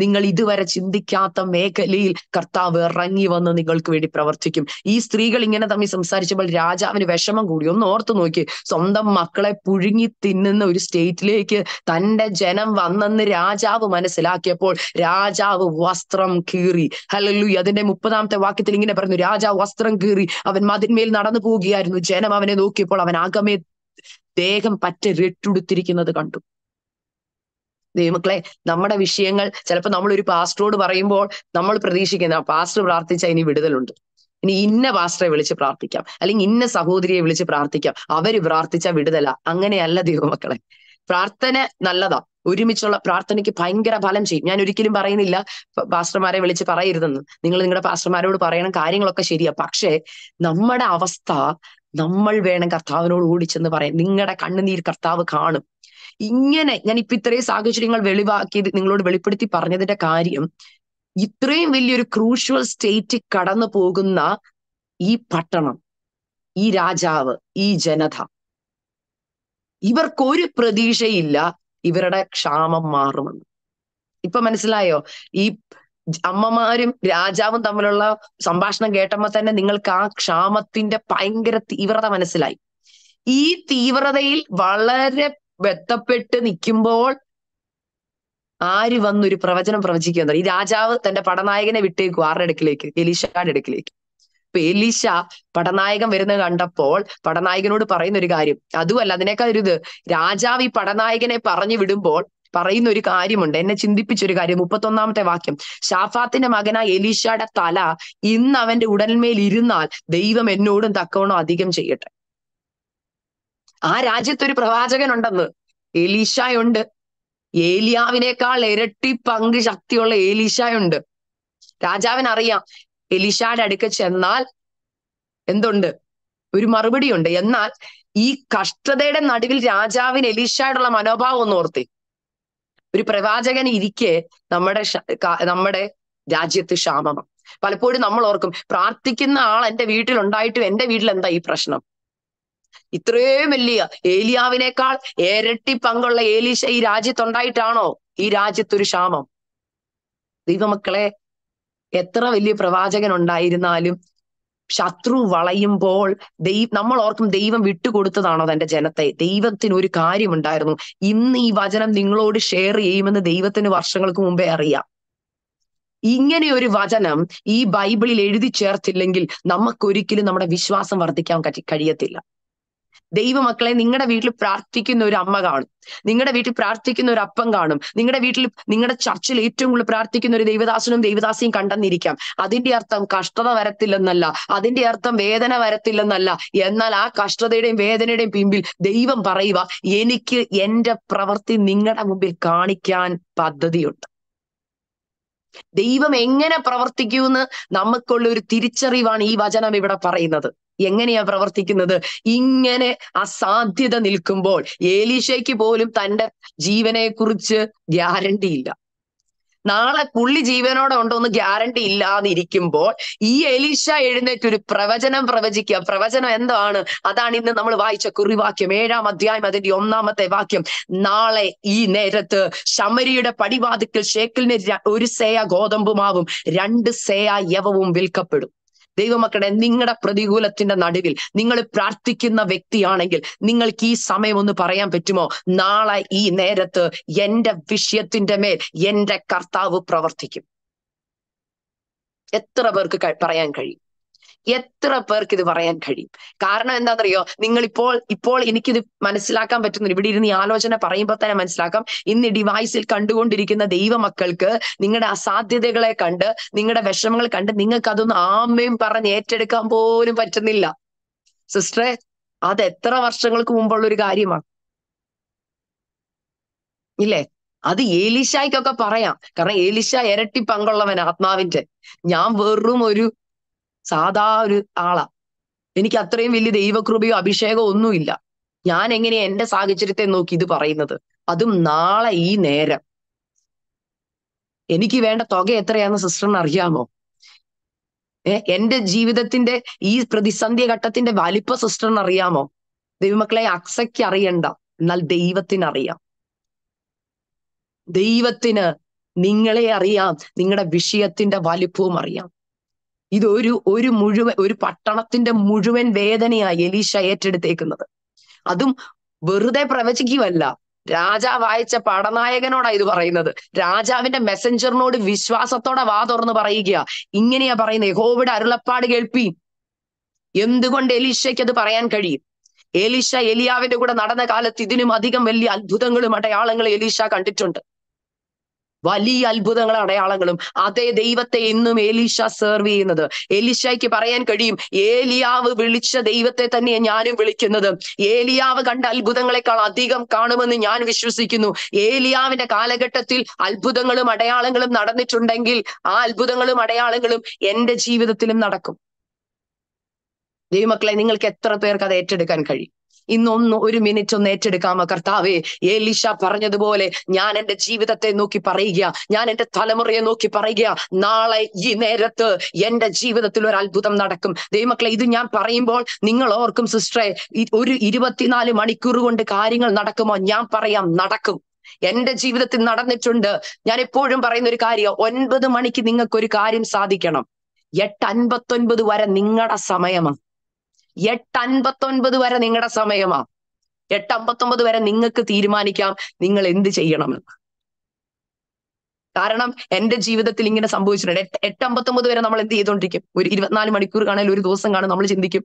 Speaker 1: നിങ്ങൾ ഇതുവരെ ചിന്തിക്കാത്ത മേഖലയിൽ കർത്താവ് ഇറങ്ങി വന്ന് നിങ്ങൾക്ക് വേണ്ടി പ്രവർത്തിക്കും ഈ സ്ത്രീകൾ ഇങ്ങനെ തമ്മിൽ സംസാരിച്ചപ്പോൾ രാജാവിന് വിഷമം കൂടി ഒന്ന് ഓർത്തു നോക്കി സ്വന്തം മക്കളെ പുഴുങ്ങി തിന്നുന്ന ഒരു സ്റ്റേറ്റിലേക്ക് തൻ്റെ ജനം വന്നെന്ന് രാജാവ് മനസ്സിലാക്കിയപ്പോൾ രാജാവ് വസ്ത്രം കീറി ഹലല്ലു അതിന്റെ മുപ്പതാമത്തെ വാക്യത്തിൽ ഇങ്ങനെ പറഞ്ഞു രാജാവ് വസ്ത്രം കീറി അവൻ മതിന്മേൽ നടന്നു പോവുകയായിരുന്നു ജനം അവനെ നോക്കിയപ്പോൾ അവൻ ആകമേ ദേഹം പറ്റ രട്ടുടുത്തിരിക്കുന്നത് കണ്ടു ദൈവമക്കളെ നമ്മുടെ വിഷയങ്ങൾ ചിലപ്പോൾ നമ്മൾ ഒരു പാസ്റ്ററോട് പറയുമ്പോൾ നമ്മൾ പ്രതീക്ഷിക്കുന്ന പാസ്റ്റർ പ്രാർത്ഥിച്ച ഇനി വിടുതലുണ്ട് ഇനി ഇന്ന പാസ്റ്ററെ വിളിച്ച് പ്രാർത്ഥിക്കാം അല്ലെങ്കിൽ ഇന്ന സഹോദരിയെ വിളിച്ച് പ്രാർത്ഥിക്കാം അവര് പ്രാർത്ഥിച്ച വിടുതല അങ്ങനെയല്ല ദൈവമക്കളെ പ്രാർത്ഥന നല്ലതാ ഒരുമിച്ചുള്ള പ്രാർത്ഥനയ്ക്ക് ഭയങ്കര ഫലം ചെയ്യും ഞാൻ ഒരിക്കലും പറയുന്നില്ല പാസ്റ്റർമാരെ വിളിച്ച് പറയരുതെന്ന് നിങ്ങൾ നിങ്ങളുടെ പാസ്റ്റർമാരോട് പറയണം കാര്യങ്ങളൊക്കെ ശരിയാ പക്ഷേ നമ്മുടെ അവസ്ഥ നമ്മൾ വേണം കർത്താവിനോട് ഓടിച്ചെന്ന് പറയാം നിങ്ങളുടെ കണ്ണുനീർ കർത്താവ് കാണും ഇങ്ങനെ ഞാൻ ഇപ്പൊ ഇത്രയും സാഹചര്യങ്ങൾ വെളിവാക്കിയത് നിങ്ങളോട് വെളിപ്പെടുത്തി പറഞ്ഞതിന്റെ കാര്യം ഇത്രയും വലിയൊരു ക്രൂഷ്യൽ സ്റ്റേറ്റ് കടന്നു പോകുന്ന ഈ പട്ടണം ഈ രാജാവ് ഈ ജനത ഇവർക്കൊരു പ്രതീക്ഷയില്ല ഇവരുടെ ക്ഷാമം മാറുമെന്ന് ഇപ്പൊ മനസ്സിലായോ ഈ അമ്മമാരും രാജാവും തമ്മിലുള്ള സംഭാഷണം കേട്ടപ്പോ തന്നെ നിങ്ങൾക്ക് ആ ക്ഷാമത്തിന്റെ ഭയങ്കര തീവ്രത മനസ്സിലായി ഈ തീവ്രതയിൽ വളരെ വെത്തപ്പെട്ട് നിൽക്കുമ്പോൾ ആര് വന്നൊരു പ്രവചനം പ്രവചിക്കുക ഈ രാജാവ് തന്റെ പടനായകനെ വിട്ടേക്കും ആരുടെ ഇടക്കിലേക്ക് എലീഷയുടെ ഇടക്കിലേക്ക് അപ്പൊ എലീഷ പടനായകൻ വരുന്നത് കണ്ടപ്പോൾ പടനായകനോട് പറയുന്ന ഒരു കാര്യം അതുമല്ല അതിനേക്കാൾ ഒരു ഇത് രാജാവ് ഈ പടനായകനെ പറഞ്ഞു വിടുമ്പോൾ പറയുന്ന ഒരു കാര്യമുണ്ട് എന്നെ ചിന്തിപ്പിച്ചൊരു കാര്യം മുപ്പത്തൊന്നാമത്തെ വാക്യം ഷാഫാത്തിന്റെ മകനായ എലീഷയുടെ തല ഇന്ന് അവന്റെ ഉടലിന്മേൽ ഇരുന്നാൽ ദൈവം എന്നോടും തക്കവണ്ണം അധികം ചെയ്യട്ടെ ആ രാജ്യത്തൊരു ഉണ്ടെന്ന് എലീഷയുണ്ട് ഏലിയാവിനേക്കാൾ ഇരട്ടി പങ്ക് ശക്തിയുള്ള ഏലീഷായുണ്ട് രാജാവിന് അറിയാം എലീഷയുടെ അടുക്ക ചെന്നാൽ എന്തുണ്ട് ഒരു മറുപടി ഉണ്ട് എന്നാൽ ഈ കഷ്ടതയുടെ നടുവിൽ രാജാവിന് എലീഷയോടുള്ള മനോഭാവം ഒന്ന് ഓർത്തി ഒരു പ്രവാചകൻ ഇരിക്കെ നമ്മുടെ നമ്മുടെ രാജ്യത്ത് ക്ഷാമമാണ് പലപ്പോഴും നമ്മൾ ഓർക്കും പ്രാർത്ഥിക്കുന്ന ആൾ എൻ്റെ വീട്ടിലുണ്ടായിട്ടും എൻ്റെ വീട്ടിൽ എന്താ ഈ പ്രശ്നം ഇത്രയും വലിയ ഏലിയാവിനേക്കാൾ ഇരട്ടി പങ്കുള്ള ഏലീശ ഈ രാജ്യത്തുണ്ടായിട്ടാണോ ഈ രാജ്യത്തൊരു ക്ഷാമം ദൈവമക്കളെ എത്ര വലിയ പ്രവാചകൻ ഉണ്ടായിരുന്നാലും ശത്രു വളയുമ്പോൾ ദൈവ നമ്മൾ ഓർക്കും ദൈവം വിട്ടുകൊടുത്തതാണോ തന്റെ ജനത്തെ ദൈവത്തിന് ഒരു കാര്യമുണ്ടായിരുന്നു ഇന്ന് ഈ വചനം നിങ്ങളോട് ഷെയർ ചെയ്യുമെന്ന് ദൈവത്തിന് വർഷങ്ങൾക്ക് മുമ്പേ അറിയാം ഇങ്ങനെ ഒരു വചനം ഈ ബൈബിളിൽ എഴുതി ചേർത്തില്ലെങ്കിൽ നമുക്കൊരിക്കലും നമ്മുടെ വിശ്വാസം വർദ്ധിക്കാൻ കഴിയത്തില്ല ദൈവമക്കളെ നിങ്ങളുടെ വീട്ടിൽ പ്രാർത്ഥിക്കുന്ന ഒരു അമ്മ കാണും നിങ്ങളുടെ വീട്ടിൽ പ്രാർത്ഥിക്കുന്ന ഒരു അപ്പം കാണും നിങ്ങളുടെ വീട്ടിൽ നിങ്ങളുടെ ചർച്ചിൽ ഏറ്റവും കൂടുതൽ പ്രാർത്ഥിക്കുന്ന ഒരു ദൈവദാസനും ദൈവദാസിയും കണ്ടെന്നിരിക്കാം അതിന്റെ അർത്ഥം കഷ്ടത വരത്തില്ലെന്നല്ല അതിന്റെ അർത്ഥം വേദന വരത്തില്ലെന്നല്ല എന്നാൽ ആ കഷ്ടതയുടെയും വേദനയുടെയും പിമ്പിൽ ദൈവം പറയുക എനിക്ക് എന്റെ പ്രവൃത്തി നിങ്ങളുടെ മുമ്പിൽ കാണിക്കാൻ പദ്ധതിയുണ്ട് ദൈവം എങ്ങനെ പ്രവർത്തിക്കുമെന്ന് നമുക്കുള്ള ഒരു തിരിച്ചറിവാണ് ഈ വചനം ഇവിടെ പറയുന്നത് എങ്ങനെയാ പ്രവർത്തിക്കുന്നത് ഇങ്ങനെ അസാധ്യത നിൽക്കുമ്പോൾ ഏലീഷയ്ക്ക് പോലും തൻ്റെ ജീവനെ കുറിച്ച് ഗ്യാരണ്ടി ഇല്ല നാളെ പുള്ളി ജീവനോടെ ഉണ്ടോന്ന് ഗ്യാരണ്ടി ഇല്ലാതിരിക്കുമ്പോൾ ഈ എലീഷ എഴുന്നേറ്റ് ഒരു പ്രവചനം പ്രവചിക്കുക പ്രവചനം എന്താണ് അതാണ് ഇന്ന് നമ്മൾ വായിച്ച കുറിവാക്യം ഏഴാം അധ്യായം അതിന്റെ ഒന്നാമത്തെ വാക്യം നാളെ ഈ നേരത്ത് ശമരിയുടെ പടിവാതിക്കൽ ഷേക്കിലിന് ഒരു സേയ ഗോതമ്പുമാവും രണ്ട് സേയ യവവും വിൽക്കപ്പെടും ദൈവമക്കളെ നിങ്ങളുടെ പ്രതികൂലത്തിന്റെ നടുവിൽ നിങ്ങൾ പ്രാർത്ഥിക്കുന്ന വ്യക്തിയാണെങ്കിൽ നിങ്ങൾക്ക് ഈ സമയം ഒന്ന് പറയാൻ പറ്റുമോ നാളെ ഈ നേരത്ത് എൻ്റെ വിഷയത്തിന്റെ മേൽ എൻ്റെ കർത്താവ് പ്രവർത്തിക്കും എത്ര പേർക്ക് പറയാൻ കഴിയും എത്ര പേർക്ക് ഇത് പറയാൻ കഴിയും കാരണം എന്താണെന്നറിയോ നിങ്ങൾ ഇപ്പോൾ ഇപ്പോൾ എനിക്കിത് മനസ്സിലാക്കാൻ പറ്റുന്നില്ല ഇവിടെ ഇരുന്ന് ഈ ആലോചന പറയുമ്പോൾ തന്നെ മനസ്സിലാക്കാം ഇന്ന് ഡിവൈസിൽ കണ്ടുകൊണ്ടിരിക്കുന്ന ദൈവമക്കൾക്ക് നിങ്ങളുടെ അസാധ്യതകളെ കണ്ട് നിങ്ങളുടെ വിഷമങ്ങൾ കണ്ട് നിങ്ങൾക്ക് അതൊന്നും ആമയും പറഞ്ഞ് ഏറ്റെടുക്കാൻ പോലും പറ്റുന്നില്ല സിസ്റ്ററെ അത് എത്ര വർഷങ്ങൾക്ക് മുമ്പുള്ള ഒരു കാര്യമാണ് ഇല്ലേ അത് ഏലിഷായ്ക്കൊക്കെ പറയാം കാരണം ഏലിഷ ഇരട്ടി പങ്കുള്ളവൻ ആത്മാവിന്റെ ഞാൻ വെറും ഒരു സാധാ ഒരു ആളാ എനിക്ക് അത്രയും വലിയ ദൈവകൃപയോ അഭിഷേകമോ ഒന്നുമില്ല ഞാൻ എങ്ങനെയാ എന്റെ സാഹചര്യത്തെ നോക്കി ഇത് പറയുന്നത് അതും നാളെ ഈ നേരം എനിക്ക് വേണ്ട തുക എത്രയാണെന്ന് സിസ്റ്ററിന് അറിയാമോ ഏർ എന്റെ ജീവിതത്തിന്റെ ഈ പ്രതിസന്ധി ഘട്ടത്തിന്റെ വലിപ്പ സിസ്റ്ററിന് അറിയാമോ ദൈവമക്കളെ അക്സയ്ക്ക് അറിയണ്ട എന്നാൽ ദൈവത്തിന് അറിയാം ദൈവത്തിന് നിങ്ങളെ അറിയാം നിങ്ങളുടെ വിഷയത്തിന്റെ വലിപ്പവും അറിയാം ഇതൊരു ഒരു മുഴുവൻ ഒരു പട്ടണത്തിന്റെ മുഴുവൻ വേദനയായി എലീഷ ഏറ്റെടുത്തേക്കുന്നത് അതും വെറുതെ പ്രവചിക്കുമല്ല രാജാവ് അയച്ച പടനായകനോടാ ഇത് പറയുന്നത് രാജാവിന്റെ മെസ്സഞ്ചറിനോട് വിശ്വാസത്തോടെ വാ തുറന്ന് പറയുക ഇങ്ങനെയാ പറയുന്നത് യഹോവയുടെ അരുളപ്പാട് കേൾപ്പി എന്തുകൊണ്ട് എലീഷയ്ക്ക് അത് പറയാൻ കഴിയും എലീഷ എലിയാവിന്റെ കൂടെ നടന്ന കാലത്ത് ഇതിനും അധികം വലിയ അത്ഭുതങ്ങളും അടയാളങ്ങളും എലീഷ കണ്ടിട്ടുണ്ട് വലിയ അത്ഭുതങ്ങൾ അടയാളങ്ങളും അതേ ദൈവത്തെ ഇന്നും ഏലീഷ സെർവ് ചെയ്യുന്നത് ഏലീഷയ്ക്ക് പറയാൻ കഴിയും ഏലിയാവ് വിളിച്ച ദൈവത്തെ തന്നെ ഞാനും വിളിക്കുന്നത് ഏലിയാവ് കണ്ട അത്ഭുതങ്ങളെക്കാൾ അധികം കാണുമെന്ന് ഞാൻ വിശ്വസിക്കുന്നു ഏലിയാവിന്റെ കാലഘട്ടത്തിൽ അത്ഭുതങ്ങളും അടയാളങ്ങളും നടന്നിട്ടുണ്ടെങ്കിൽ ആ അത്ഭുതങ്ങളും അടയാളങ്ങളും എൻ്റെ ജീവിതത്തിലും നടക്കും ദൈവമക്കളെ നിങ്ങൾക്ക് എത്ര പേർക്ക് അത് ഏറ്റെടുക്കാൻ കഴിയും ഇന്നൊന്ന് ഒരു മിനിറ്റ് ഒന്ന് ഏറ്റെടുക്കാമോ കർത്താവേ ഏലിഷ പറഞ്ഞതുപോലെ ഞാൻ എൻ്റെ ജീവിതത്തെ നോക്കി പറയുക ഞാൻ എൻ്റെ തലമുറയെ നോക്കി പറയുക നാളെ ഈ നേരത്ത് എൻ്റെ ജീവിതത്തിൽ ഒരു അത്ഭുതം നടക്കും ദൈവമക്കളെ ഇത് ഞാൻ പറയുമ്പോൾ നിങ്ങൾ ഓർക്കും സിസ്റ്ററെ ഒരു ഇരുപത്തിനാല് മണിക്കൂർ കൊണ്ട് കാര്യങ്ങൾ നടക്കുമോ ഞാൻ പറയാം നടക്കും എന്റെ ജീവിതത്തിൽ നടന്നിട്ടുണ്ട് ഞാൻ എപ്പോഴും പറയുന്ന ഒരു കാര്യം ഒൻപത് മണിക്ക് നിങ്ങൾക്ക് ഒരു കാര്യം സാധിക്കണം എട്ട് അൻപത്തൊൻപത് വരെ നിങ്ങളുടെ സമയമാണ് എട്ടൻപത്തൊൻപത് വരെ നിങ്ങളുടെ സമയമാ എട്ടമ്പത്തൊമ്പത് വരെ നിങ്ങൾക്ക് തീരുമാനിക്കാം നിങ്ങൾ എന്ത് ചെയ്യണമെന്ന് കാരണം എന്റെ ജീവിതത്തിൽ ഇങ്ങനെ സംഭവിച്ചിട്ടുണ്ട് എട്ട് എട്ടമ്പത്തൊമ്പത് വരെ നമ്മൾ എന്ത് ചെയ്തുകൊണ്ടിരിക്കും ഒരു ഇരുപത്തിനാല് മണിക്കൂർ കാണാൻ ഒരു ദിവസം കാണും നമ്മൾ ചിന്തിക്കും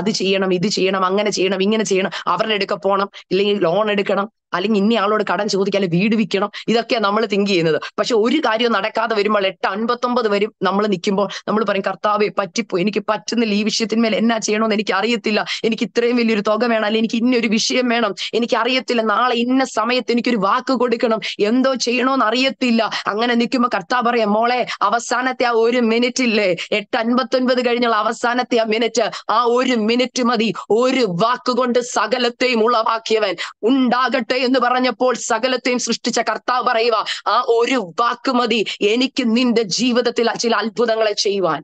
Speaker 1: അത് ചെയ്യണം ഇത് ചെയ്യണം അങ്ങനെ ചെയ്യണം ഇങ്ങനെ ചെയ്യണം അവരുടെ അടുക്ക പോകണം ഇല്ലെങ്കിൽ ലോൺ എടുക്കണം അല്ലെങ്കിൽ ഇനി ആളോട് കടം ചോദിക്കാൻ വീട് വിൽക്കണം ഇതൊക്കെ നമ്മൾ തിങ്ക് ചെയ്യുന്നത് പക്ഷെ ഒരു കാര്യം നടക്കാതെ വരുമ്പോൾ എട്ട് അൻപത്തൊമ്പത് വരും നമ്മൾ നിൽക്കുമ്പോൾ നമ്മൾ പറയും കർത്താവെ പറ്റിപ്പോ എനിക്ക് പറ്റുന്നില്ല ഈ വിഷയത്തിന്മേൽ എന്നാ ചെയ്യണമെന്ന് എനിക്ക് അറിയത്തില്ല എനിക്ക് ഇത്രയും വലിയൊരു തുക വേണം അല്ലെങ്കിൽ എനിക്ക് ഇന്നൊരു വിഷയം വേണം എനിക്ക് അറിയത്തില്ല നാളെ ഇന്ന സമയത്ത് എനിക്കൊരു വാക്ക് കൊടുക്കണം എന്തോ ചെയ്യണമെന്ന് അറിയത്തില്ല അങ്ങനെ നിൽക്കുമ്പോൾ കർത്താവ് പറയാം മോളെ അവസാനത്തെ ആ ഒരു മിനിറ്റ് ഇല്ലേ എട്ട് അൻപത്തൊൻപത് കഴിഞ്ഞുള്ള അവസാനത്തെ ആ മിനിറ്റ് ആ ഒരു മിനിറ്റ് മതി ഒരു വാക്കുകൊണ്ട് സകലത്തെയും ഉളവാക്കിയവൻ ഉണ്ടാകട്ടെ എന്ന് പറഞ്ഞപ്പോൾ സകലത്തെയും സൃഷ്ടിച്ച കർത്താവ് പറയുക ആ ഒരു വാക്ക് മതി എനിക്ക് നിന്റെ ജീവിതത്തിൽ ചില അത്ഭുതങ്ങളെ ചെയ്യുവാൻ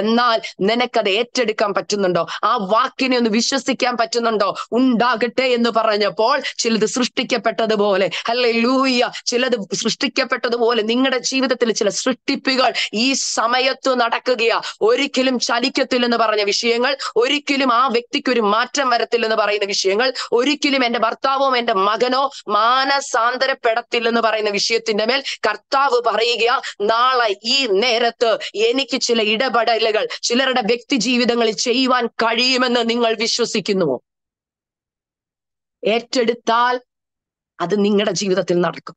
Speaker 1: എന്നാൽ നിനക്കത് ഏറ്റെടുക്കാൻ പറ്റുന്നുണ്ടോ ആ വാക്കിനെ ഒന്ന് വിശ്വസിക്കാൻ പറ്റുന്നുണ്ടോ ഉണ്ടാകട്ടെ എന്ന് പറഞ്ഞപ്പോൾ ചിലത് സൃഷ്ടിക്കപ്പെട്ടതുപോലെ അല്ലെ ലൂയ്യ ചിലത് സൃഷ്ടിക്കപ്പെട്ടതുപോലെ നിങ്ങളുടെ ജീവിതത്തിൽ ചില സൃഷ്ടിപ്പുകൾ ഈ സമയത്ത് നടക്കുകയാ ഒരിക്കലും ചലിക്കത്തില്ലെന്ന് പറഞ്ഞ വിഷയങ്ങൾ ഒരിക്കലും ആ വ്യക്തിക്ക് ഒരു മാറ്റം വരത്തില്ലെന്ന് പറയുന്ന വിഷയങ്ങൾ ഒരിക്കലും എൻ്റെ ഭർത്താവോ എൻ്റെ മകനോ മാനസാന്തരപ്പെടത്തില്ലെന്ന് പറയുന്ന വിഷയത്തിന്റെ മേൽ കർത്താവ് പറയുക നാളെ ഈ നേരത്ത് എനിക്ക് ചില ഇടപെടൽ ഇടപെടലുകൾ ചിലരുടെ വ്യക്തി ജീവിതങ്ങളിൽ ചെയ്യുവാൻ കഴിയുമെന്ന് നിങ്ങൾ വിശ്വസിക്കുന്നുവോ ഏറ്റെടുത്താൽ അത് നിങ്ങളുടെ ജീവിതത്തിൽ നടക്കും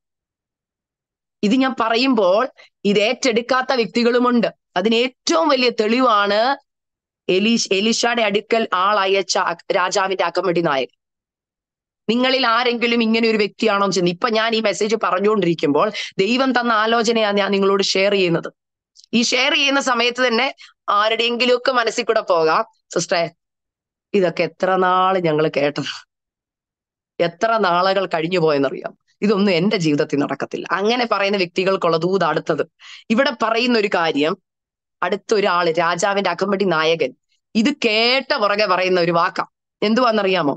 Speaker 1: ഇത് ഞാൻ പറയുമ്പോൾ ഇത് ഏറ്റെടുക്കാത്ത വ്യക്തികളുമുണ്ട് അതിന് ഏറ്റവും വലിയ തെളിവാണ് എലീഷ് എലീഷയുടെ അടുക്കൽ ആളയച്ച രാജാവിന്റെ അകമടി നായകൻ നിങ്ങളിൽ ആരെങ്കിലും ഇങ്ങനെ ഒരു വ്യക്തിയാണോ ചെന്ന് ഇപ്പൊ ഞാൻ ഈ മെസ്സേജ് പറഞ്ഞുകൊണ്ടിരിക്കുമ്പോൾ ദൈവം തന്ന ആലോചനയാണ് ഞാൻ നിങ്ങളോട് ഷെയർ ചെയ്യുന്നത് ഈ ഷെയർ ചെയ്യുന്ന സമയത്ത് തന്നെ ആരുടെയെങ്കിലും ഒക്കെ മനസ്സിൽ കൂടെ പോകാം സിസ്റ്ററെ ഇതൊക്കെ എത്ര നാള് ഞങ്ങൾ കേട്ടത് എത്ര നാളുകൾ കഴിഞ്ഞു പോയെന്നറിയാം ഇതൊന്നും എന്റെ ജീവിതത്തിൽ നടക്കത്തില്ല അങ്ങനെ പറയുന്ന വ്യക്തികൾക്കുള്ള ദൂത് അടുത്തത് ഇവിടെ പറയുന്ന ഒരു കാര്യം അടുത്ത രാജാവിന്റെ അകമ്പടി നായകൻ ഇത് കേട്ട പുറകെ പറയുന്ന ഒരു വാക്കാം എന്തുവാന്നറിയാമോ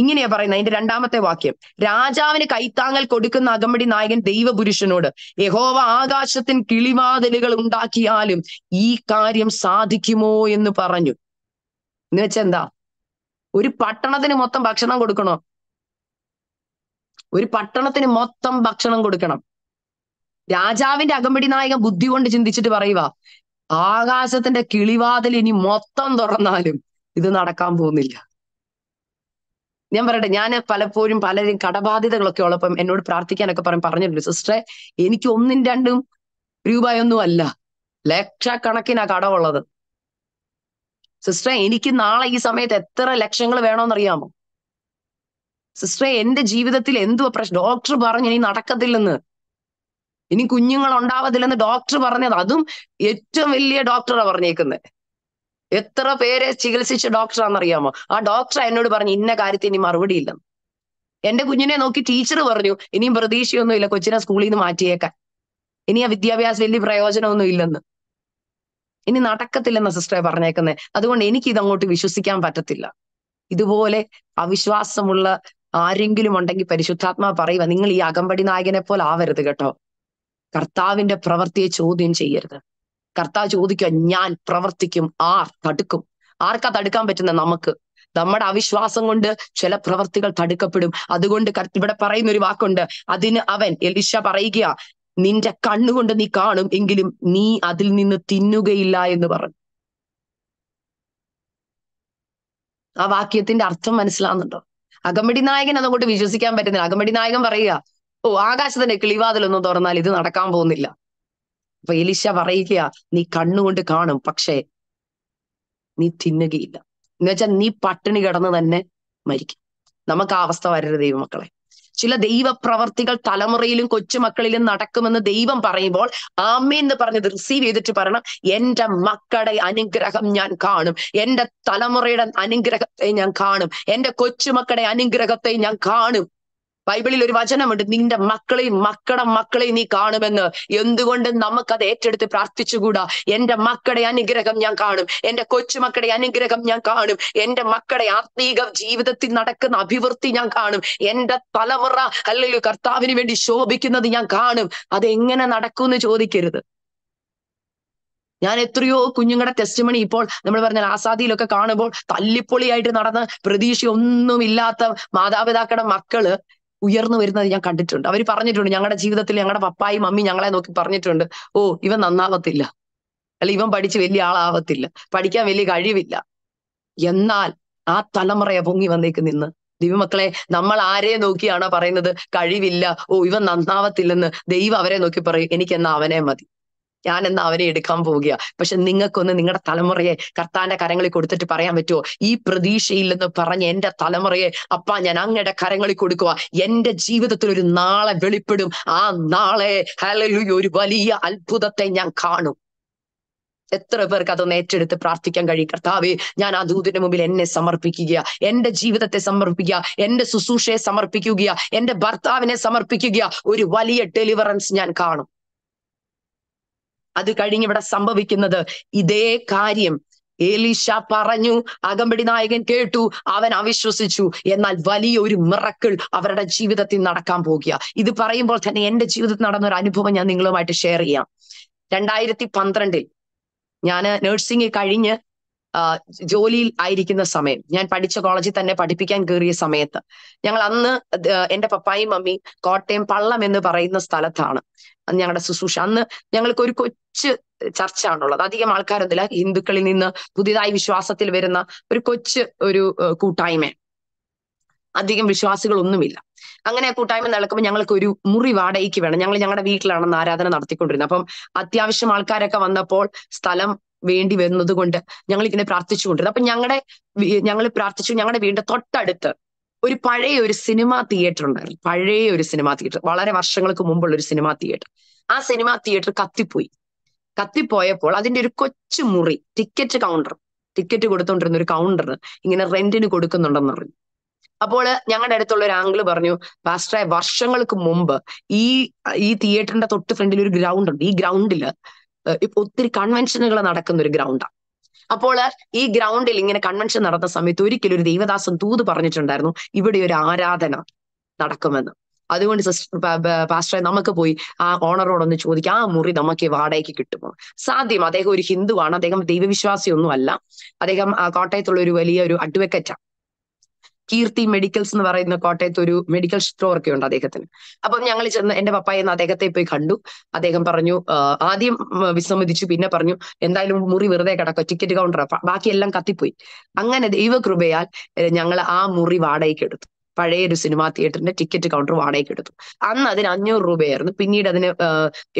Speaker 1: ഇങ്ങനെയാ പറയുന്നത് അതിന്റെ രണ്ടാമത്തെ വാക്യം രാജാവിന് കൈത്താങ്ങൽ കൊടുക്കുന്ന അകമ്പടി നായകൻ ദൈവപുരുഷനോട് യഹോവ ആകാശത്തിന് കിളിവാതിലുകൾ ഉണ്ടാക്കിയാലും ഈ കാര്യം സാധിക്കുമോ എന്ന് പറഞ്ഞു എന്ന് വെച്ചെന്താ ഒരു പട്ടണത്തിന് മൊത്തം ഭക്ഷണം കൊടുക്കണോ ഒരു പട്ടണത്തിന് മൊത്തം ഭക്ഷണം കൊടുക്കണം രാജാവിന്റെ അകമ്പടി നായകൻ ബുദ്ധി കൊണ്ട് ചിന്തിച്ചിട്ട് പറയുക ആകാശത്തിന്റെ കിളിവാതിൽ ഇനി മൊത്തം തുറന്നാലും ഇത് നടക്കാൻ പോകുന്നില്ല ഞാൻ പറയട്ടെ ഞാൻ പലപ്പോഴും പലരും കടബാധ്യതകളൊക്കെ ഉള്ളപ്പം എന്നോട് പ്രാർത്ഥിക്കാനൊക്കെ പറയും പറഞ്ഞിട്ടുണ്ട് സിസ്റ്ററെ എനിക്ക് ഒന്നും രണ്ടും രൂപയൊന്നും അല്ല ലക്ഷക്കണക്കിനാ കടമുള്ളത് സിസ്റ്ററെ എനിക്ക് നാളെ ഈ സമയത്ത് എത്ര ലക്ഷങ്ങൾ വേണോന്നറിയാമോ സിസ്റ്ററെ എന്റെ ജീവിതത്തിൽ എന്തുവാ പ്രശ്നം ഡോക്ടർ പറഞ്ഞു ഇനി നടക്കത്തില്ലെന്ന് ഇനി കുഞ്ഞുങ്ങൾ ഉണ്ടാവത്തില്ലെന്ന് ഡോക്ടർ പറഞ്ഞത് അതും ഏറ്റവും വലിയ ഡോക്ടറാ പറഞ്ഞേക്കുന്നത് എത്ര പേരെ ചികിത്സിച്ച ഡോക്ടറാണെന്നറിയാമോ ആ ഡോക്ടർ എന്നോട് പറഞ്ഞു ഇന്ന കാര്യത്തിന് ഇനി മറുപടി എന്റെ കുഞ്ഞിനെ നോക്കി ടീച്ചർ പറഞ്ഞു ഇനിയും പ്രതീക്ഷയൊന്നും ഇല്ല കൊച്ചിനെ സ്കൂളിൽ നിന്ന് മാറ്റിയേക്കാൻ ഇനി ആ വിദ്യാഭ്യാസം വലിയ പ്രയോജനമൊന്നും ഇല്ലെന്ന് ഇനി നടക്കത്തില്ലെന്ന സിസ്റ്ററെ പറഞ്ഞേക്കുന്നത് അതുകൊണ്ട് എനിക്ക് ഇതങ്ങോട്ട് വിശ്വസിക്കാൻ പറ്റത്തില്ല ഇതുപോലെ അവിശ്വാസമുള്ള ആരെങ്കിലും ഉണ്ടെങ്കിൽ പരിശുദ്ധാത്മാ പറയുക നിങ്ങൾ ഈ അകമ്പടി നായകനെ പോലെ ആവരുത് കേട്ടോ കർത്താവിന്റെ പ്രവൃത്തിയെ ചോദ്യം ചെയ്യരുത് കർത്താവ് ചോദിക്കുക ഞാൻ പ്രവർത്തിക്കും ആർ തടുക്കും ആർക്കാ തടുക്കാൻ പറ്റുന്ന നമുക്ക് നമ്മുടെ അവിശ്വാസം കൊണ്ട് ചില പ്രവർത്തികൾ തടുക്കപ്പെടും അതുകൊണ്ട് ഇവിടെ പറയുന്ന ഒരു വാക്കുണ്ട് അതിന് അവൻ എലിഷ പറയുക നിന്റെ കണ്ണുകൊണ്ട് നീ കാണും എങ്കിലും നീ അതിൽ നിന്ന് തിന്നുകയില്ല എന്ന് പറഞ്ഞു ആ വാക്യത്തിന്റെ അർത്ഥം മനസ്സിലാവുന്നുണ്ടോ അകമ്പടി നായകൻ അതുകൊണ്ട് വിശ്വസിക്കാൻ പറ്റുന്നില്ല അകമ്പടി നായകൻ പറയുക ഓ ആകാശത്തിന്റെ കിളിവാതിലൊന്നും തുറന്നാൽ ഇത് നടക്കാൻ പോകുന്നില്ല അപ്പൊ എലിശ പറയുക നീ കണ്ണുകൊണ്ട് കാണും പക്ഷേ നീ തിന്നുകയില്ല എന്ന് വെച്ചാൽ നീ പട്ടിണി കിടന്ന് തന്നെ മരിക്കും നമുക്ക് ആ അവസ്ഥ വരരുത് ദൈവമക്കളെ ചില ദൈവപ്രവർത്തികൾ തലമുറയിലും കൊച്ചുമക്കളിലും നടക്കുമെന്ന് ദൈവം പറയുമ്പോൾ ആമേ എന്ന് പറഞ്ഞത് റിസീവ് ചെയ്തിട്ട് പറയണം എൻ്റെ മക്കളുടെ അനുഗ്രഹം ഞാൻ കാണും എൻ്റെ തലമുറയുടെ അനുഗ്രഹത്തെ ഞാൻ കാണും എൻ്റെ കൊച്ചുമക്കളുടെ അനുഗ്രഹത്തെ ഞാൻ കാണും ബൈബിളിൽ ഒരു വചനമുണ്ട് നിന്റെ മക്കളെയും മക്കളുടെ മക്കളെയും നീ കാണുമെന്ന് എന്തുകൊണ്ട് നമുക്കത് ഏറ്റെടുത്ത് പ്രാർത്ഥിച്ചുകൂടാ എന്റെ മക്കളുടെ അനുഗ്രഹം ഞാൻ കാണും എന്റെ കൊച്ചുമക്കളുടെ അനുഗ്രഹം ഞാൻ കാണും എന്റെ മക്കളുടെ ആത്മീക ജീവിതത്തിൽ നടക്കുന്ന അഭിവൃദ്ധി ഞാൻ കാണും എന്റെ തലമുറ അല്ലെങ്കിൽ കർത്താവിന് വേണ്ടി ശോഭിക്കുന്നത് ഞാൻ കാണും അതെങ്ങനെ നടക്കും എന്ന് ചോദിക്കരുത് ഞാൻ എത്രയോ കുഞ്ഞുങ്ങളുടെ ടെസ്റ്റ് മണി ഇപ്പോൾ നമ്മൾ പറഞ്ഞാൽ ആസാദിയിലൊക്കെ കാണുമ്പോൾ തല്ലിപ്പൊളിയായിട്ട് നടന്ന് പ്രതീക്ഷയൊന്നുമില്ലാത്ത മാതാപിതാക്കളുടെ മക്കള് ഉയർന്നു വരുന്നത് ഞാൻ കണ്ടിട്ടുണ്ട് അവർ പറഞ്ഞിട്ടുണ്ട് ഞങ്ങളുടെ ജീവിതത്തിൽ ഞങ്ങളുടെ പപ്പായി മമ്മി ഞങ്ങളെ നോക്കി പറഞ്ഞിട്ടുണ്ട് ഓ ഇവൻ നന്നാവത്തില്ല അല്ല ഇവൻ പഠിച്ച് വലിയ ആളാവത്തില്ല പഠിക്കാൻ വലിയ കഴിവില്ല എന്നാൽ ആ തലമുറയെ പൊങ്ങി വന്നേക്ക് നിന്ന് ദൈവമക്കളെ നമ്മൾ ആരെ നോക്കിയാണോ പറയുന്നത് കഴിവില്ല ഓ ഇവൻ നന്നാവത്തില്ലെന്ന് ദൈവം അവരെ നോക്കി പറയും എനിക്ക് എന്നാ അവനെ മതി ഞാൻ എന്നാ അവനെ എടുക്കാൻ പോവുക പക്ഷെ നിങ്ങൾക്കൊന്ന് നിങ്ങളുടെ തലമുറയെ കർത്താന്റെ കരങ്ങളിൽ കൊടുത്തിട്ട് പറയാൻ പറ്റുമോ ഈ പ്രതീക്ഷയില്ലെന്ന് പറഞ്ഞ് എന്റെ തലമുറയെ അപ്പ ഞാൻ അങ്ങയുടെ കരങ്ങളിൽ കൊടുക്കുക എന്റെ ജീവിതത്തിൽ ഒരു നാളെ വെളിപ്പെടും ആ നാളെ ഒരു വലിയ അത്ഭുതത്തെ ഞാൻ കാണും എത്ര പേർക്ക് അതൊന്ന് ഏറ്റെടുത്ത് പ്രാർത്ഥിക്കാൻ കഴിയും കർത്താവേ ഞാൻ ആ ദൂതിന്റെ മുമ്പിൽ എന്നെ സമർപ്പിക്കുക എന്റെ ജീവിതത്തെ സമർപ്പിക്കുക എന്റെ ശുശ്രൂഷയെ സമർപ്പിക്കുക എന്റെ ഭർത്താവിനെ സമർപ്പിക്കുക ഒരു വലിയ ഡെലിവറൻസ് ഞാൻ കാണും അത് കഴിഞ്ഞ് ഇവിടെ സംഭവിക്കുന്നത് ഇതേ കാര്യം ഏലീഷ പറഞ്ഞു അകമ്പടി നായകൻ കേട്ടു അവൻ അവിശ്വസിച്ചു എന്നാൽ വലിയ ഒരു മിറക്കിൾ അവരുടെ ജീവിതത്തിൽ നടക്കാൻ പോകുക ഇത് പറയുമ്പോൾ തന്നെ എൻ്റെ ജീവിതത്തിൽ നടന്ന ഒരു അനുഭവം ഞാൻ നിങ്ങളുമായിട്ട് ഷെയർ ചെയ്യാം രണ്ടായിരത്തി പന്ത്രണ്ടിൽ ഞാൻ നഴ്സിംഗ് കഴിഞ്ഞ് ജോലിയിൽ ആയിരിക്കുന്ന സമയം ഞാൻ പഠിച്ച കോളേജിൽ തന്നെ പഠിപ്പിക്കാൻ കയറിയ സമയത്ത് ഞങ്ങൾ അന്ന് എന്റെ പപ്പായും മമ്മി കോട്ടയം പള്ളം എന്ന് പറയുന്ന സ്ഥലത്താണ് ഞങ്ങളുടെ ശുശ്രൂഷ അന്ന് ഞങ്ങൾക്ക് ഒരു കൊച്ചു ചർച്ചാണുള്ളത് അധികം ആൾക്കാരൊന്നുമില്ല ഹിന്ദുക്കളിൽ നിന്ന് പുതിയതായി വിശ്വാസത്തിൽ വരുന്ന ഒരു കൊച്ചു ഒരു കൂട്ടായ്മ അധികം വിശ്വാസികളൊന്നുമില്ല അങ്ങനെ കൂട്ടായ്മ നടക്കുമ്പോൾ ഞങ്ങൾക്ക് ഒരു മുറി വാടകയ്ക്ക് വേണം ഞങ്ങൾ ഞങ്ങളുടെ വീട്ടിലാണ് ആരാധന നടത്തിക്കൊണ്ടിരുന്നത് അപ്പം അത്യാവശ്യം ആൾക്കാരൊക്കെ വന്നപ്പോൾ സ്ഥലം വേണ്ടി വരുന്നത് കൊണ്ട് ഞങ്ങൾ ഇങ്ങനെ പ്രാർത്ഥിച്ചുകൊണ്ടിരുന്നു അപ്പൊ ഞങ്ങളുടെ ഞങ്ങൾ പ്രാർത്ഥിച്ചു ഞങ്ങളുടെ വീടിന്റെ തൊട്ടടുത്ത് ഒരു പഴയ ഒരു സിനിമാ തിയേറ്റർ ഉണ്ടായിരുന്നു പഴയ ഒരു സിനിമാ തിയേറ്റർ വളരെ വർഷങ്ങൾക്ക് മുമ്പുള്ള ഒരു സിനിമാ തിയേറ്റർ ആ സിനിമാ തിയേറ്റർ കത്തിപ്പോയി കത്തിപ്പോയപ്പോൾ അതിന്റെ ഒരു കൊച്ചു മുറി ടിക്കറ്റ് കൗണ്ടർ ടിക്കറ്റ് കൊടുത്തോണ്ടിരുന്ന ഒരു കൗണ്ടർ ഇങ്ങനെ റെന്റിന് കൊടുക്കുന്നുണ്ടെന്ന് പറഞ്ഞു അപ്പോൾ ഞങ്ങളുടെ അടുത്തുള്ള ഒരു ആംഗിള് പറഞ്ഞു പാസ്റ്ററായ വർഷങ്ങൾക്ക് മുമ്പ് ഈ ഈ തിയേറ്ററിന്റെ തൊട്ട് ഫ്രണ്ടിൽ ഒരു ഗ്രൗണ്ട് ഉണ്ട് ഈ ഗ്രൗണ്ടിൽ ഒത്തിരി കൺവെൻഷനുകൾ നടക്കുന്ന ഒരു ഗ്രൗണ്ടാണ് അപ്പോൾ ഈ ഗ്രൗണ്ടിൽ ഇങ്ങനെ കൺവെൻഷൻ നടന്ന സമയത്ത് ഒരിക്കലും ഒരു ദേവദാസൻ തൂത് പറഞ്ഞിട്ടുണ്ടായിരുന്നു ഇവിടെ ഒരു ആരാധന നടക്കുമെന്ന് അതുകൊണ്ട് സിസ്റ്റർ പാസ്റ്ററെ നമുക്ക് പോയി ആ ഓണറോടൊന്ന് ചോദിക്കാം ആ മുറി നമുക്ക് വാടകയ്ക്ക് കിട്ടുമോ സാധ്യം അദ്ദേഹം ഒരു ഹിന്ദുവാണ് അദ്ദേഹം ദൈവവിശ്വാസി അല്ല അദ്ദേഹം കോട്ടയത്തുള്ള ഒരു വലിയ ഒരു അഡ്വക്കറ്റാണ് കീർത്തി മെഡിക്കൽസ് എന്ന് പറയുന്ന കോട്ടയത്ത് ഒരു മെഡിക്കൽ സ്റ്റോർ ഒക്കെ ഉണ്ട് അദ്ദേഹത്തിന് അപ്പം ഞങ്ങൾ ചെന്ന് എന്റെ പപ്പായ എന്ന് അദ്ദേഹത്തെ പോയി കണ്ടു അദ്ദേഹം പറഞ്ഞു ആദ്യം വിസമ്മതിച്ചു പിന്നെ പറഞ്ഞു എന്തായാലും മുറി വെറുതെ കിടക്കുക ടിക്കറ്റ് കൗണ്ടർ ബാക്കിയെല്ലാം കത്തിപ്പോയി അങ്ങനെ ദൈവകൃപയാൽ ഞങ്ങൾ ആ മുറി വാടകയ്ക്ക് എടുത്തു പഴയ ഒരു സിനിമാ തിയേറ്ററിന്റെ ടിക്കറ്റ് കൗണ്ടർ വാടകയ്ക്ക് എടുത്തു അന്ന് അതിന് അഞ്ഞൂറ് രൂപയായിരുന്നു പിന്നീട് അതിന്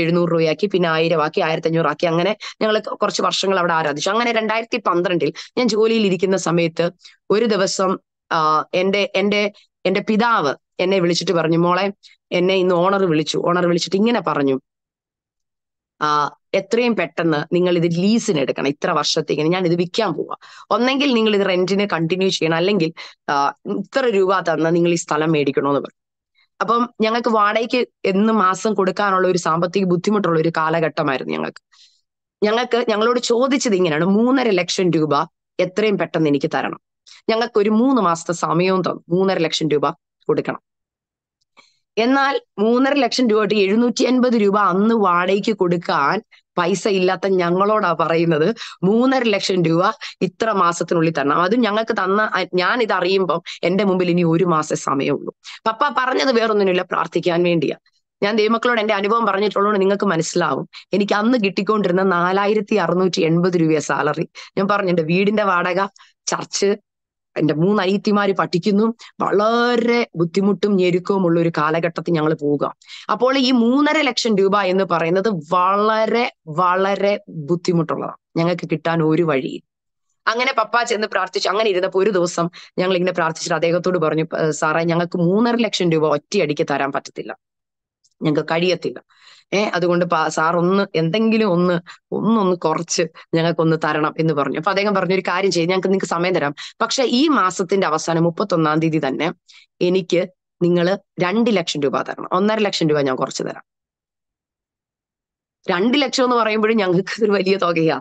Speaker 1: എഴുന്നൂറ് രൂപയാക്കി പിന്നെ ആയിരം ആക്കി ആയിരത്തി അഞ്ഞൂറ് ആക്കി അങ്ങനെ ഞങ്ങൾ കുറച്ച് വർഷങ്ങൾ അവിടെ ആരാധിച്ചു അങ്ങനെ രണ്ടായിരത്തി പന്ത്രണ്ടിൽ ഞാൻ ജോലിയിൽ ഇരിക്കുന്ന സമയത്ത് ഒരു ദിവസം എന്റെ എന്റെ എന്റെ പിതാവ് എന്നെ വിളിച്ചിട്ട് പറഞ്ഞു മോളെ എന്നെ ഇന്ന് ഓണർ വിളിച്ചു ഓണർ വിളിച്ചിട്ട് ഇങ്ങനെ പറഞ്ഞു എത്രയും പെട്ടെന്ന് നിങ്ങൾ ഇത് ലീസിന് എടുക്കണം ഇത്ര വർഷത്തേക്ക് ഞാൻ ഇത് വിൽക്കാൻ പോവാ ഒന്നെങ്കിൽ നിങ്ങൾ ഇത് റെന്റിന് കണ്ടിന്യൂ ചെയ്യണം അല്ലെങ്കിൽ ഇത്ര രൂപ തന്ന് നിങ്ങൾ ഈ സ്ഥലം മേടിക്കണോന്ന് പറഞ്ഞു അപ്പം ഞങ്ങൾക്ക് വാടകയ്ക്ക് എന്ന് മാസം കൊടുക്കാനുള്ള ഒരു സാമ്പത്തിക ബുദ്ധിമുട്ടുള്ള ഒരു കാലഘട്ടമായിരുന്നു ഞങ്ങൾക്ക് ഞങ്ങൾക്ക് ഞങ്ങളോട് ചോദിച്ചത് ഇങ്ങനെയാണ് മൂന്നര ലക്ഷം രൂപ എത്രയും പെട്ടെന്ന് എനിക്ക് തരണം ഞങ്ങൾക്ക് ഒരു മൂന്ന് മാസത്തെ സമയവും തന്നു മൂന്നര ലക്ഷം രൂപ കൊടുക്കണം എന്നാൽ മൂന്നര ലക്ഷം രൂപ എഴുന്നൂറ്റി അൻപത് രൂപ അന്ന് വാടകയ്ക്ക് കൊടുക്കാൻ പൈസ ഇല്ലാത്ത ഞങ്ങളോടാ പറയുന്നത് മൂന്നര ലക്ഷം രൂപ ഇത്ര മാസത്തിനുള്ളിൽ തരണം അത് ഞങ്ങൾക്ക് തന്ന ഞാൻ ഇത് അറിയുമ്പം എന്റെ മുമ്പിൽ ഇനി ഒരു മാസം സമയമുള്ളൂ പപ്പ പറഞ്ഞത് വേറൊന്നുമില്ല പ്രാർത്ഥിക്കാൻ വേണ്ടിയാ ഞാൻ ദൈവമക്കളോട് എന്റെ അനുഭവം പറഞ്ഞിട്ടുള്ളതുകൊണ്ട് നിങ്ങൾക്ക് മനസ്സിലാവും എനിക്ക് അന്ന് കിട്ടിക്കൊണ്ടിരുന്ന നാലായിരത്തി അറുന്നൂറ്റി എൺപത് രൂപ സാലറി ഞാൻ പറഞ്ഞു എന്റെ വീടിന്റെ വാടക ചർച്ച് എന്റെ മൂന്ന് അനിയത്തിമാര് പഠിക്കുന്നു വളരെ ബുദ്ധിമുട്ടും ഞെരുക്കവും ഉള്ള ഒരു കാലഘട്ടത്തിൽ ഞങ്ങൾ പോവുക അപ്പോൾ ഈ മൂന്നര ലക്ഷം രൂപ എന്ന് പറയുന്നത് വളരെ വളരെ ബുദ്ധിമുട്ടുള്ളതാണ് ഞങ്ങൾക്ക് കിട്ടാൻ ഒരു വഴി അങ്ങനെ പപ്പ ചെന്ന് പ്രാർത്ഥിച്ചു അങ്ങനെ ഇരുന്നപ്പോ ഒരു ദിവസം ഞങ്ങൾ ഇങ്ങനെ പ്രാർത്ഥിച്ചിട്ട് അദ്ദേഹത്തോട് പറഞ്ഞു സാറേ ഞങ്ങൾക്ക് മൂന്നര ലക്ഷം രൂപ ഒറ്റയടിക്ക് തരാൻ പറ്റത്തില്ല ഞങ്ങൾക്ക് കഴിയത്തില്ല ഏ അതുകൊണ്ട് സാർ ഒന്ന് എന്തെങ്കിലും ഒന്ന് ഒന്നൊന്ന് കുറച്ച് ഒന്ന് തരണം എന്ന് പറഞ്ഞു അപ്പൊ അദ്ദേഹം പറഞ്ഞു ഒരു കാര്യം ചെയ്ത് ഞങ്ങൾക്ക് നിങ്ങൾക്ക് സമയം തരാം പക്ഷെ ഈ മാസത്തിന്റെ അവസാനം മുപ്പത്തൊന്നാം തീയതി തന്നെ എനിക്ക് നിങ്ങൾ രണ്ട് ലക്ഷം രൂപ തരണം ഒന്നര ലക്ഷം രൂപ ഞാൻ കുറച്ച് തരാം രണ്ട് ലക്ഷം എന്ന് പറയുമ്പോഴും ഞങ്ങൾക്ക് ഒരു വലിയ തുകയാ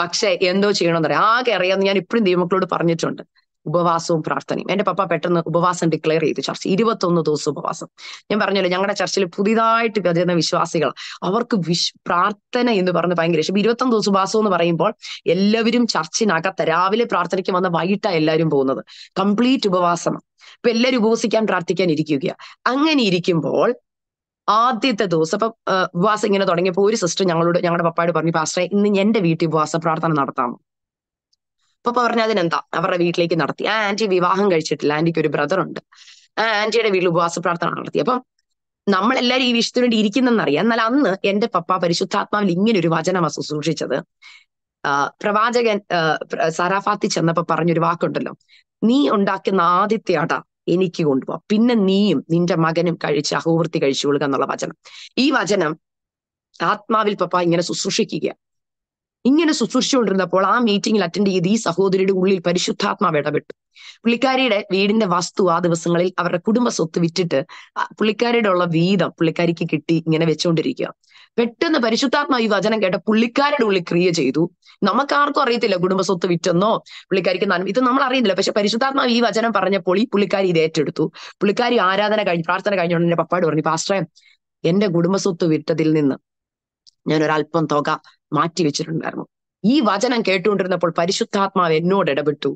Speaker 1: പക്ഷെ എന്തോ പറയാം ആകെ അറിയാമെന്ന് ഞാൻ ഇപ്പോഴും ദൈവമക്കളോട് പറഞ്ഞിട്ടുണ്ട് ഉപവാസവും പ്രാർത്ഥനയും എന്റെ പപ്പ പെട്ടെന്ന് ഉപവാസം ഡിക്ലെയർ ചെയ്തു ചർച്ച് ഇരുപത്തൊന്ന് ദിവസം ഉപവാസം ഞാൻ പറഞ്ഞല്ലോ ഞങ്ങളുടെ ചർച്ചിൽ പുതിയതായിട്ട് വരുന്ന വിശ്വാസികൾ അവർക്ക് വിശ് പ്രാർത്ഥന എന്ന് പറഞ്ഞ് ഭയങ്കര ഇഷ്ടം ഇരുപത്തൊന്ന് ദിവസം ഉപവാസം എന്ന് പറയുമ്പോൾ എല്ലാവരും ചർച്ചിനകത്ത് രാവിലെ പ്രാർത്ഥനയ്ക്ക് വന്ന വൈകിട്ടാണ് എല്ലാവരും പോകുന്നത് കംപ്ലീറ്റ് ഉപവാസം ഇപ്പൊ എല്ലാവരും ഉപവസിക്കാൻ പ്രാർത്ഥിക്കാൻ ഇരിക്കുക അങ്ങനെ ഇരിക്കുമ്പോൾ ആദ്യത്തെ ദിവസം ഇപ്പൊ ഉപവാസം ഇങ്ങനെ തുടങ്ങിയപ്പോൾ ഒരു സിസ്റ്റർ ഞങ്ങളോട് ഞങ്ങളുടെ പപ്പായോട് പറഞ്ഞു പാസ്റ്ററെ ഇന്ന് എന്റെ വീട്ടിൽ ഉപവാസ പ്രാർത്ഥന നടത്താമോ അപ്പൊ പറഞ്ഞ അതിനെന്താ അവരുടെ വീട്ടിലേക്ക് നടത്തി ആ ആന്റി വിവാഹം കഴിച്ചിട്ടില്ല ആന്റിക്ക് ഒരു ബ്രദർ ഉണ്ട് ആ ആന്റിയുടെ വീട്ടിൽ ഉപവാസ പ്രാർത്ഥന നടത്തി അപ്പം നമ്മളെല്ലാരും ഈ വിഷയത്തിന് വേണ്ടി ഇരിക്കുന്നെന്നറിയാം എന്നാൽ അന്ന് എന്റെ പപ്പ പരിശുദ്ധാത്മാവിൽ ഇങ്ങനെ ഒരു വചനമാണ് ശുശ്രൂഷിച്ചത് പ്രവാചകൻ സറാഫാത്തി ചെന്നപ്പോ പറഞ്ഞൊരു വാക്കുണ്ടല്ലോ നീ ഉണ്ടാക്കുന്ന ആദ്യത്തെ അട എനിക്ക് കൊണ്ടുപോവാം പിന്നെ നീയും നിന്റെ മകനും കഴിച്ച് അഹോവൃത്തി കഴിച്ചു കൊടുക്കുക എന്നുള്ള വചനം ഈ വചനം ആത്മാവിൽ പപ്പ ഇങ്ങനെ ശുശ്രൂഷിക്കുകയാണ് ഇങ്ങനെ ശുശ്രൂഷിച്ചുകൊണ്ടിരുന്നപ്പോൾ ആ മീറ്റിംഗിൽ അറ്റൻഡ് ചെയ്ത് ഈ സഹോദരിയുടെ ഉള്ളിൽ പരിശുദ്ധാത്മാവ് ഇടപെട്ടു പുള്ളിക്കാരിയുടെ വീടിന്റെ വസ്തു ആ ദിവസങ്ങളിൽ അവരുടെ കുടുംബ സ്വത്ത് വിറ്റിട്ട് പുള്ളിക്കാരിയുടെ ഉള്ള വീതം പുള്ളിക്കാരിക്ക് കിട്ടി ഇങ്ങനെ വെച്ചുകൊണ്ടിരിക്കുക പെട്ടെന്ന് പരിശുദ്ധാത്മാ ഈ വചനം കേട്ട പുള്ളിക്കാരുടെ ഉള്ളിൽ ക്രിയ ചെയ്തു നമുക്ക് ആർക്കും അറിയത്തില്ല കുടുംബ സ്വത്ത് വിറ്റെന്നോ പുള്ളിക്കാരിക്ക് നന്മ ഇത് നമ്മൾ അറിയുന്നില്ല പക്ഷെ പരിശുദ്ധാത്മാവ് ഈ വചനം പറഞ്ഞപ്പോൾ ഈ പുള്ളിക്കാരി ഇത് ഏറ്റെടുത്തു പുള്ളിക്കാരി ആരാധന കഴിഞ്ഞ് പ്രാർത്ഥന കഴിഞ്ഞുകൊണ്ട് എന്റെ പപ്പാട് പറഞ്ഞു പാസ്റ്ററെ എന്റെ കുടുംബ സ്വത്ത് വിറ്റതിൽ നിന്ന് ഞാൻ ഒരല്പം തുക മാറ്റിവെച്ചിട്ടുണ്ടായിരുന്നു ഈ വചനം കേട്ടുകൊണ്ടിരുന്നപ്പോൾ പരിശുദ്ധാത്മാവ് എന്നോട് ഇടപെട്ടു